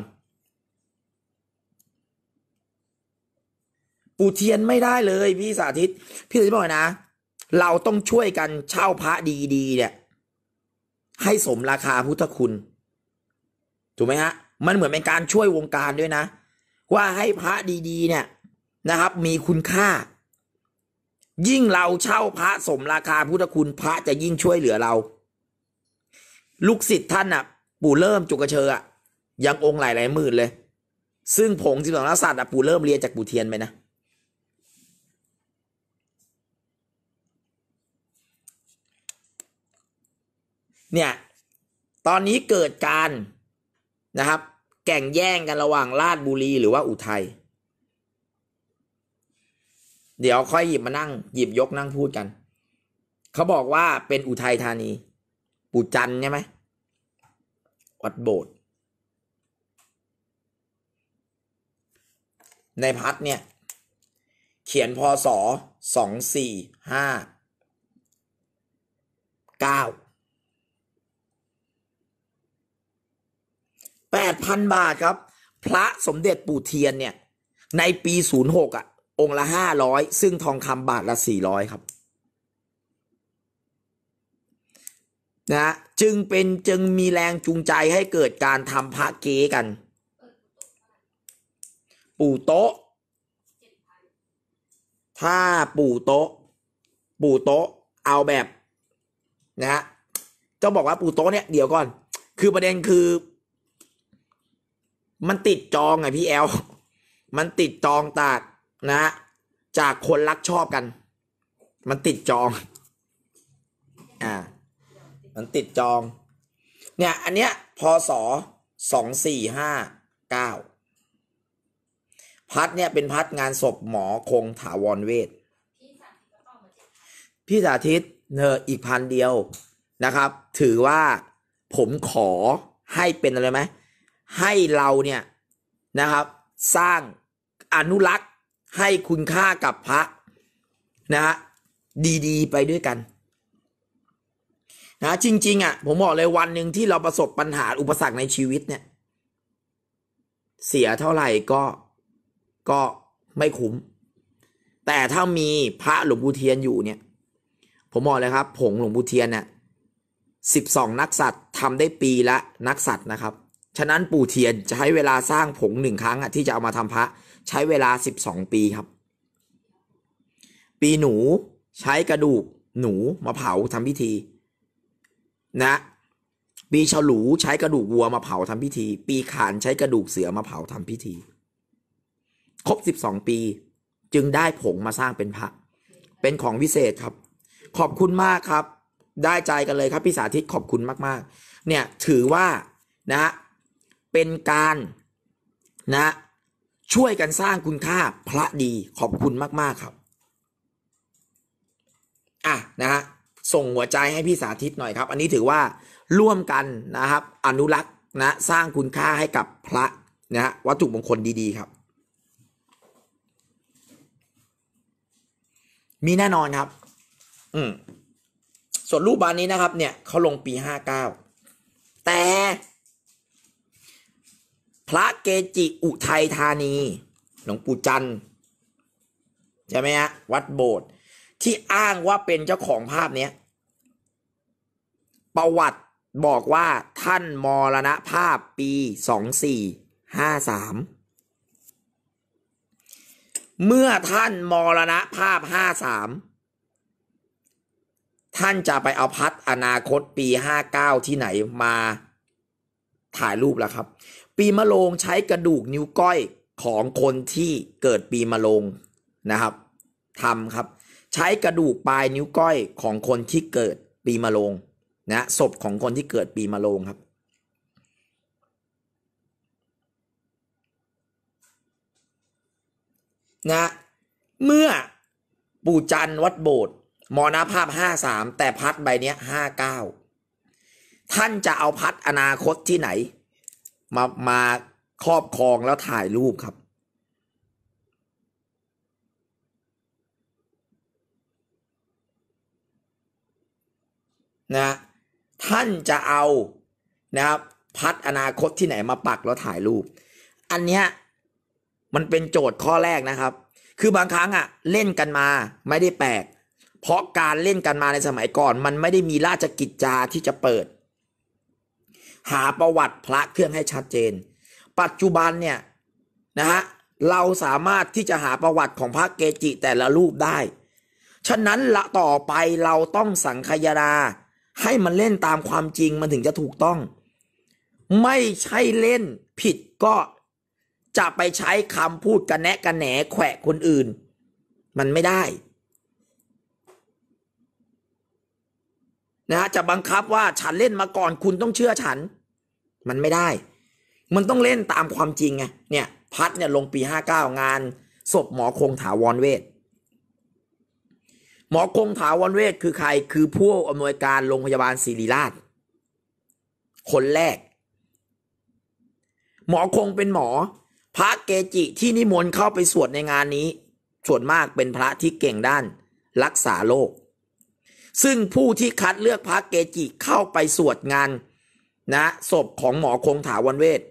ปูเทียนไม่ได้เลย พี่สาธิตพี่สาธิตบอกนะ เราต้องช่วยกันเช่าพระดี ๆ เนี่ย ให้สมราคาพุทธคุณ ถูกไหมฮะ มันเหมือนเป็นการช่วยวงการด้วยนะ ว่าให้พระดีๆ เนี่ยนะครับ มีคุณค่า ยิ่งเราเช่าพระสมราคาพุทธคุณพระจะยิ่งช่วยเหลือเราลูกศิษย์ท่านอ่ะ ปู่เริ่มจุกเชออ่ะยังองค์หลายหลายหมื่นเลย ซึ่งผงสิบสองลักษณตร์อ่ะ ปู่เริ่มเรียนจากปู่เทียนไปนะเนี่ย ตอนนี้เกิดการนะครับ แก่งแย่งกันระหว่างราชบุรีหรือว่าอุทัยเดี๋ยวค่อยหยิบมานั่งหยิบยกนั่งพูดกัน เขาบอกว่าเป็นอุทัยธานีปู่จันใช่ไหม วัดโบสถ์ในพัดเนี่ย เขียนพศสองสี่ห้าเก้าแปดพันบาทครับ พระสมเด็จปู่เทียนเนี่ย ในปีศูนย์หกอ่ะ องค์ละห้าร้อยซึ่งทองคำบาทละสี่ร้อยครับนะจึงเป็นจึงมีแรงจูงใจให้เกิดการทำพระเก๊กัน ปู่โต๊ะ ถ้าปู่โต๊ะ ปู่โต๊ะ เอาแบบนะฮะจะบอกว่าปู่โต๊ะเนี่ยเดี๋ยวก่อน คือประเด็นคือ มันติดจองไงพี่แอลมันติดจองตากนะ จากคนรักชอบกัน มันติดจองอ่ามันติดจองเนี่ยอันเนี้ยพศสองสี่ห้าเก้าพัดเนี่ยเป็นพัดงานศพหมอคงถาวรเวทพี่สาธิตเนออีกพันเดียวนะครับถือว่าผมขอให้เป็นอะไรไหมให้เราเนี่ยนะครับสร้างอนุรักษ์ให้คุณค่ากับพระนะฮะดีๆ ไปด้วยกันนะจริงๆอ่ะผมบอกเลยวันหนึ่งที่เราประสบปัญหาอุปสรรคในชีวิตเนี่ยเสียเท่าไหร่ก็ก็ไม่คุ้มแต่ถ้ามีพระหลวงปู่เทียนอยู่เนี่ยผมบอกเลยครับ ผงหลวงปู่เทียนเนี่ยสิบสองนักสัตว์ทำได้ปีละนักสัตว์นะครับ ฉะนั้นปู่เทียนใช้เวลาสร้างผงหนึ่งครั้งอ่ะที่จะเอามาทำพระ ใช้เวลาสิบสองปีครับ ปีหนูใช้กระดูกหนูมาเผาทำพิธีนะปีฉลูใช้กระดูกวัวมาเผาทำพิธี ปีขานใช้กระดูกเสือมาเผาทำพิธี ครบสิบสองปี จึงได้ผงมาสร้างเป็นพระ เป็นของวิเศษครับ ขอบคุณมากครับ ได้ใจกันเลยครับพี่สาธิตขอบคุณมากๆ เนี่ยถือว่านะเป็นการนะช่วยกันสร้างคุณค่าพระดีขอบคุณมาก ๆ ครับ อ่ะนะฮะส่งหัวใจให้พี่สาธิตหน่อยครับ อันนี้ถือว่าร่วมกันนะครับ อนุรักษ์นะ สร้างคุณค่าให้กับพระนะฮะวัตถุมงคลดี ๆ ครับ มีแน่นอนครับ อืมส่วนรูปบานนี้นะครับเนี่ย เขาลงปีห้าเก้า แต่ พระเกจิอุทัยธานี หลวงปู่จันใช่ไหมฮะวัดโบสถ์ที่อ้างว่าเป็นเจ้าของภาพเนี้ยประวัติบอกว่าท่านมรณภาพปีสองสี่ห้าสามเมื่อท่านมรณภาพห้าสามท่านจะไปเอาพัดอนาคตปีห้าเก้าที่ไหนมาถ่ายรูปล่ะครับ ปีมะโรงใช้กระดูกนิ้วก้อยของคนที่เกิดปีมะโรงนะครับทำครับใช้กระดูก ปลายนิ้วก้อยของคน ที่ เกิดปีมะโรงนะศพของคนที่เกิดปีมะโรงครับ นะ เมื่อปู่จันวัดโบสถ์มรณภาพห้าสามแต่พัดใบเนี้ยห้าเก้าท่านจะเอาพัดอนาคตที่ไหน มามาครอบครองแล้วถ่าย รูป ครับนะท่านจะเอานะครับพัดอนาคตที่ไหนมาปัก แล้วถ่ายรูป อันเนี้ยมันเป็นโจทย์ข้อแรกนะครับ คือบางครั้งอะเล่นกันมาไม่ได้แปลก เพราะการเล่นกันมาในสมัยก่อน มันไม่ได้มีราชกิจจาที่จะเปิด หาประวัติพระเครื่องให้ชัดเจน ปัจจุบันเนี่ยนะฮะเราสามารถที่จะหาประวัติของพระเกจิแต่ละรูปได้ ฉะนั้นละต่อไปเราต้องสังคยนาให้มันเล่นตามความจริงมันถึงจะถูกต้อง ไม่ใช่เล่นผิดก็จะไปใช้คำพูดกันแนะกันแหนแขวะคนอื่นมันไม่ได้นะจะบังคับว่าฉันเล่นมาก่อนคุณต้องเชื่อฉันมันไม่ได้ มันต้องเล่นตามความจริงไงเนี่ยพัดเนี่ยลงปีห้าเก้างานศพหมอคงถาวรเวทหมอคงถาวรเวชคือใคร คือผู้อำนวยการโรงพยาบาลศิริราช คนแรก หมอคงเป็นหมอ พระเกจิที่นิมนต์เข้าไปสวดในงานนี้ ส่วนมากเป็นพระที่เก่งด้านรักษาโรค ซึ่งผู้ที่คัดเลือกพระเกจิเข้าไปสวดงานนะศพของหมอคงถาวรเวช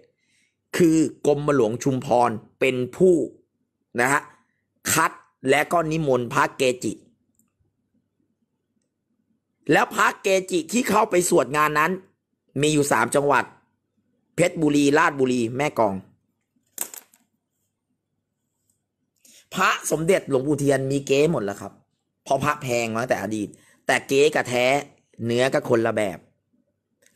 คือกรมหลวงชุมพร เป็นผู้นะฮะ คัดและก็นิมนต์พระเกจิแล้วพระเกจิที่เข้าไปสวดงานนั้น มีอยู่สามจังหวัด เพชรบุรีราชบุรีแม่กอง พระสมเด็จหลวงปู่เทียนมีเก๋หมดแล้วครับเพราะพระแพงมาแต่อดีต แต่เก๋กับแท้เนื้อกับคนละแบบ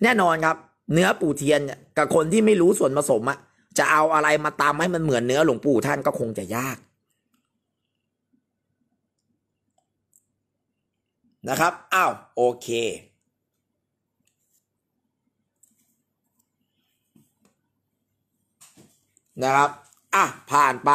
แน่นอนครับ เนื้อปู่เทียนกับคนที่ไม่รู้ส่วนผสมอะจะเอาอะไรมาตามให้มันเหมือนเนื้อหลวงปู่ท่านก็คงจะยากนะครับ อ้าว โอเค นะครับ อ่ะ ผ่านไป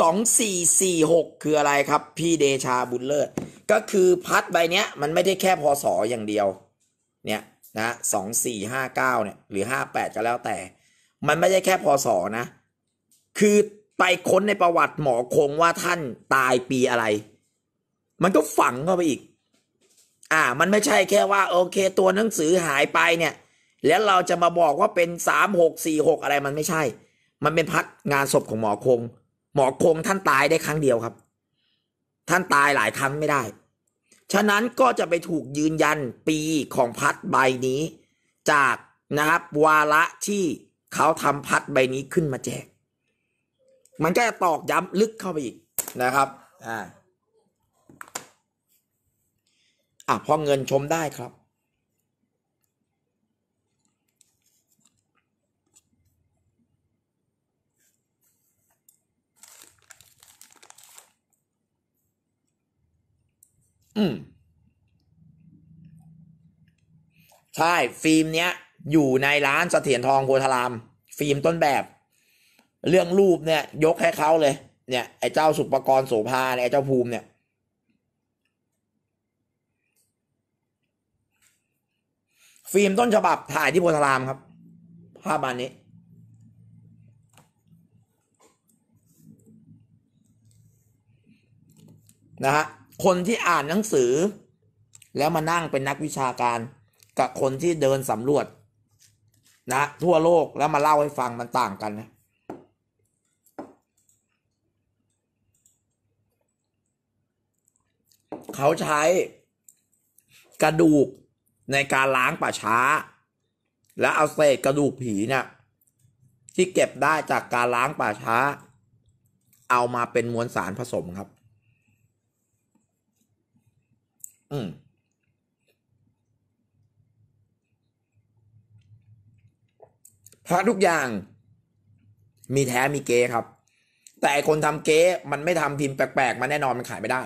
สองสี่สี่หกคืออะไรครับ พี่เดชาบุญเลิศ ก็คือพัดใบเนี้ย มันไม่ได้แค่พอสออย่างเดียวนะสองสี่ห้าเก้าเนี่ย หรือห้าแปดก็แล้วแต่ มันไม่ใช่แค่พศนะ คือไปค้นในประวัติ หมอคงว่าท่านตายปีอะไร มันก็ฝังเข้าไปอีก อ่ามันไม่ใช่ แค่ว่าโอเคตัวหนังสือหายไปเนี่ย แล้วเราจะมาบอกว่าเป็นสามหกสี่หกอะไรมันไม่ใช่ มันเป็นพักงานศพของหมอคง หมอคงท่านตายได้ครั้งเดียวครับ ท่านตายหลายครั้งไม่ได้ฉะนั้นก็จะไปถูกยืนยันปีของพัดใบนี้ จากนะครับวาระที่เขาทำพัดใบนี้ขึ้นมาแจก มันก็จะตอกย้ำลึกเข้าไปอีกนะครับ อ่าอ่ะพอเงินชมได้ครับอืมใช่ ฟิล์มเนี้ยอยู่ในร้านเสถียรทองโพธาราม ฟิล์มต้นแบบ เรื่องรูปเนี่ย ยกให้เขาเลย เนี่ย ไอ้เจ้าสุปกรณ์โสภาไอ้เจ้าภูมิเนี่ย ฟิล์มต้นฉบับถ่ายที่โพธารามครับ ภาพบานนี้นะฮะคนที่อ่านหนังสือแล้วมานั่งเป็นนักวิชาการกับคนที่เดินสำรวจนะทั่วโลกแล้วมาเล่าให้ฟังมันต่างกันนะเขาใช้กระดูกในการล้างป่าช้า แล้วเอาเศษกระดูกผีเนะี่ยที่เก็บได้จากการล้างป่าช้า เอามาเป็นมวลสารผสมครับืม พระทุกอย่าง มีแท้ มีเก๊ครับ แต่คนทำเก๊มันไม่ทำพิมพ์แปลกๆมันแน่นอนมันขายไม่ได้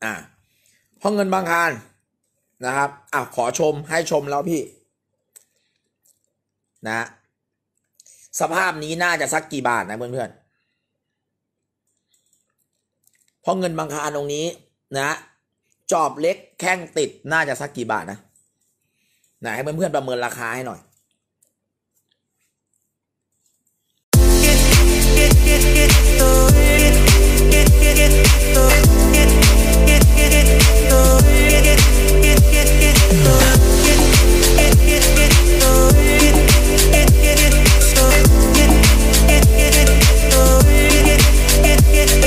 เพรห้องเงินบางคารนะครับ อ่ะ ขอชมให้ชมแล้วพี่ นะสภาพนี้น่าจะสักกี่บาทนะ เพื่อนเพื่อนเพราะเงินบางคาตรงนี้ นะ จอบเล็ก แข้งติดน่าจะสักกี่บาทนะ ไหนให้เพื่อนเพื่อนประเมินราคาให้หน่อย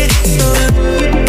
so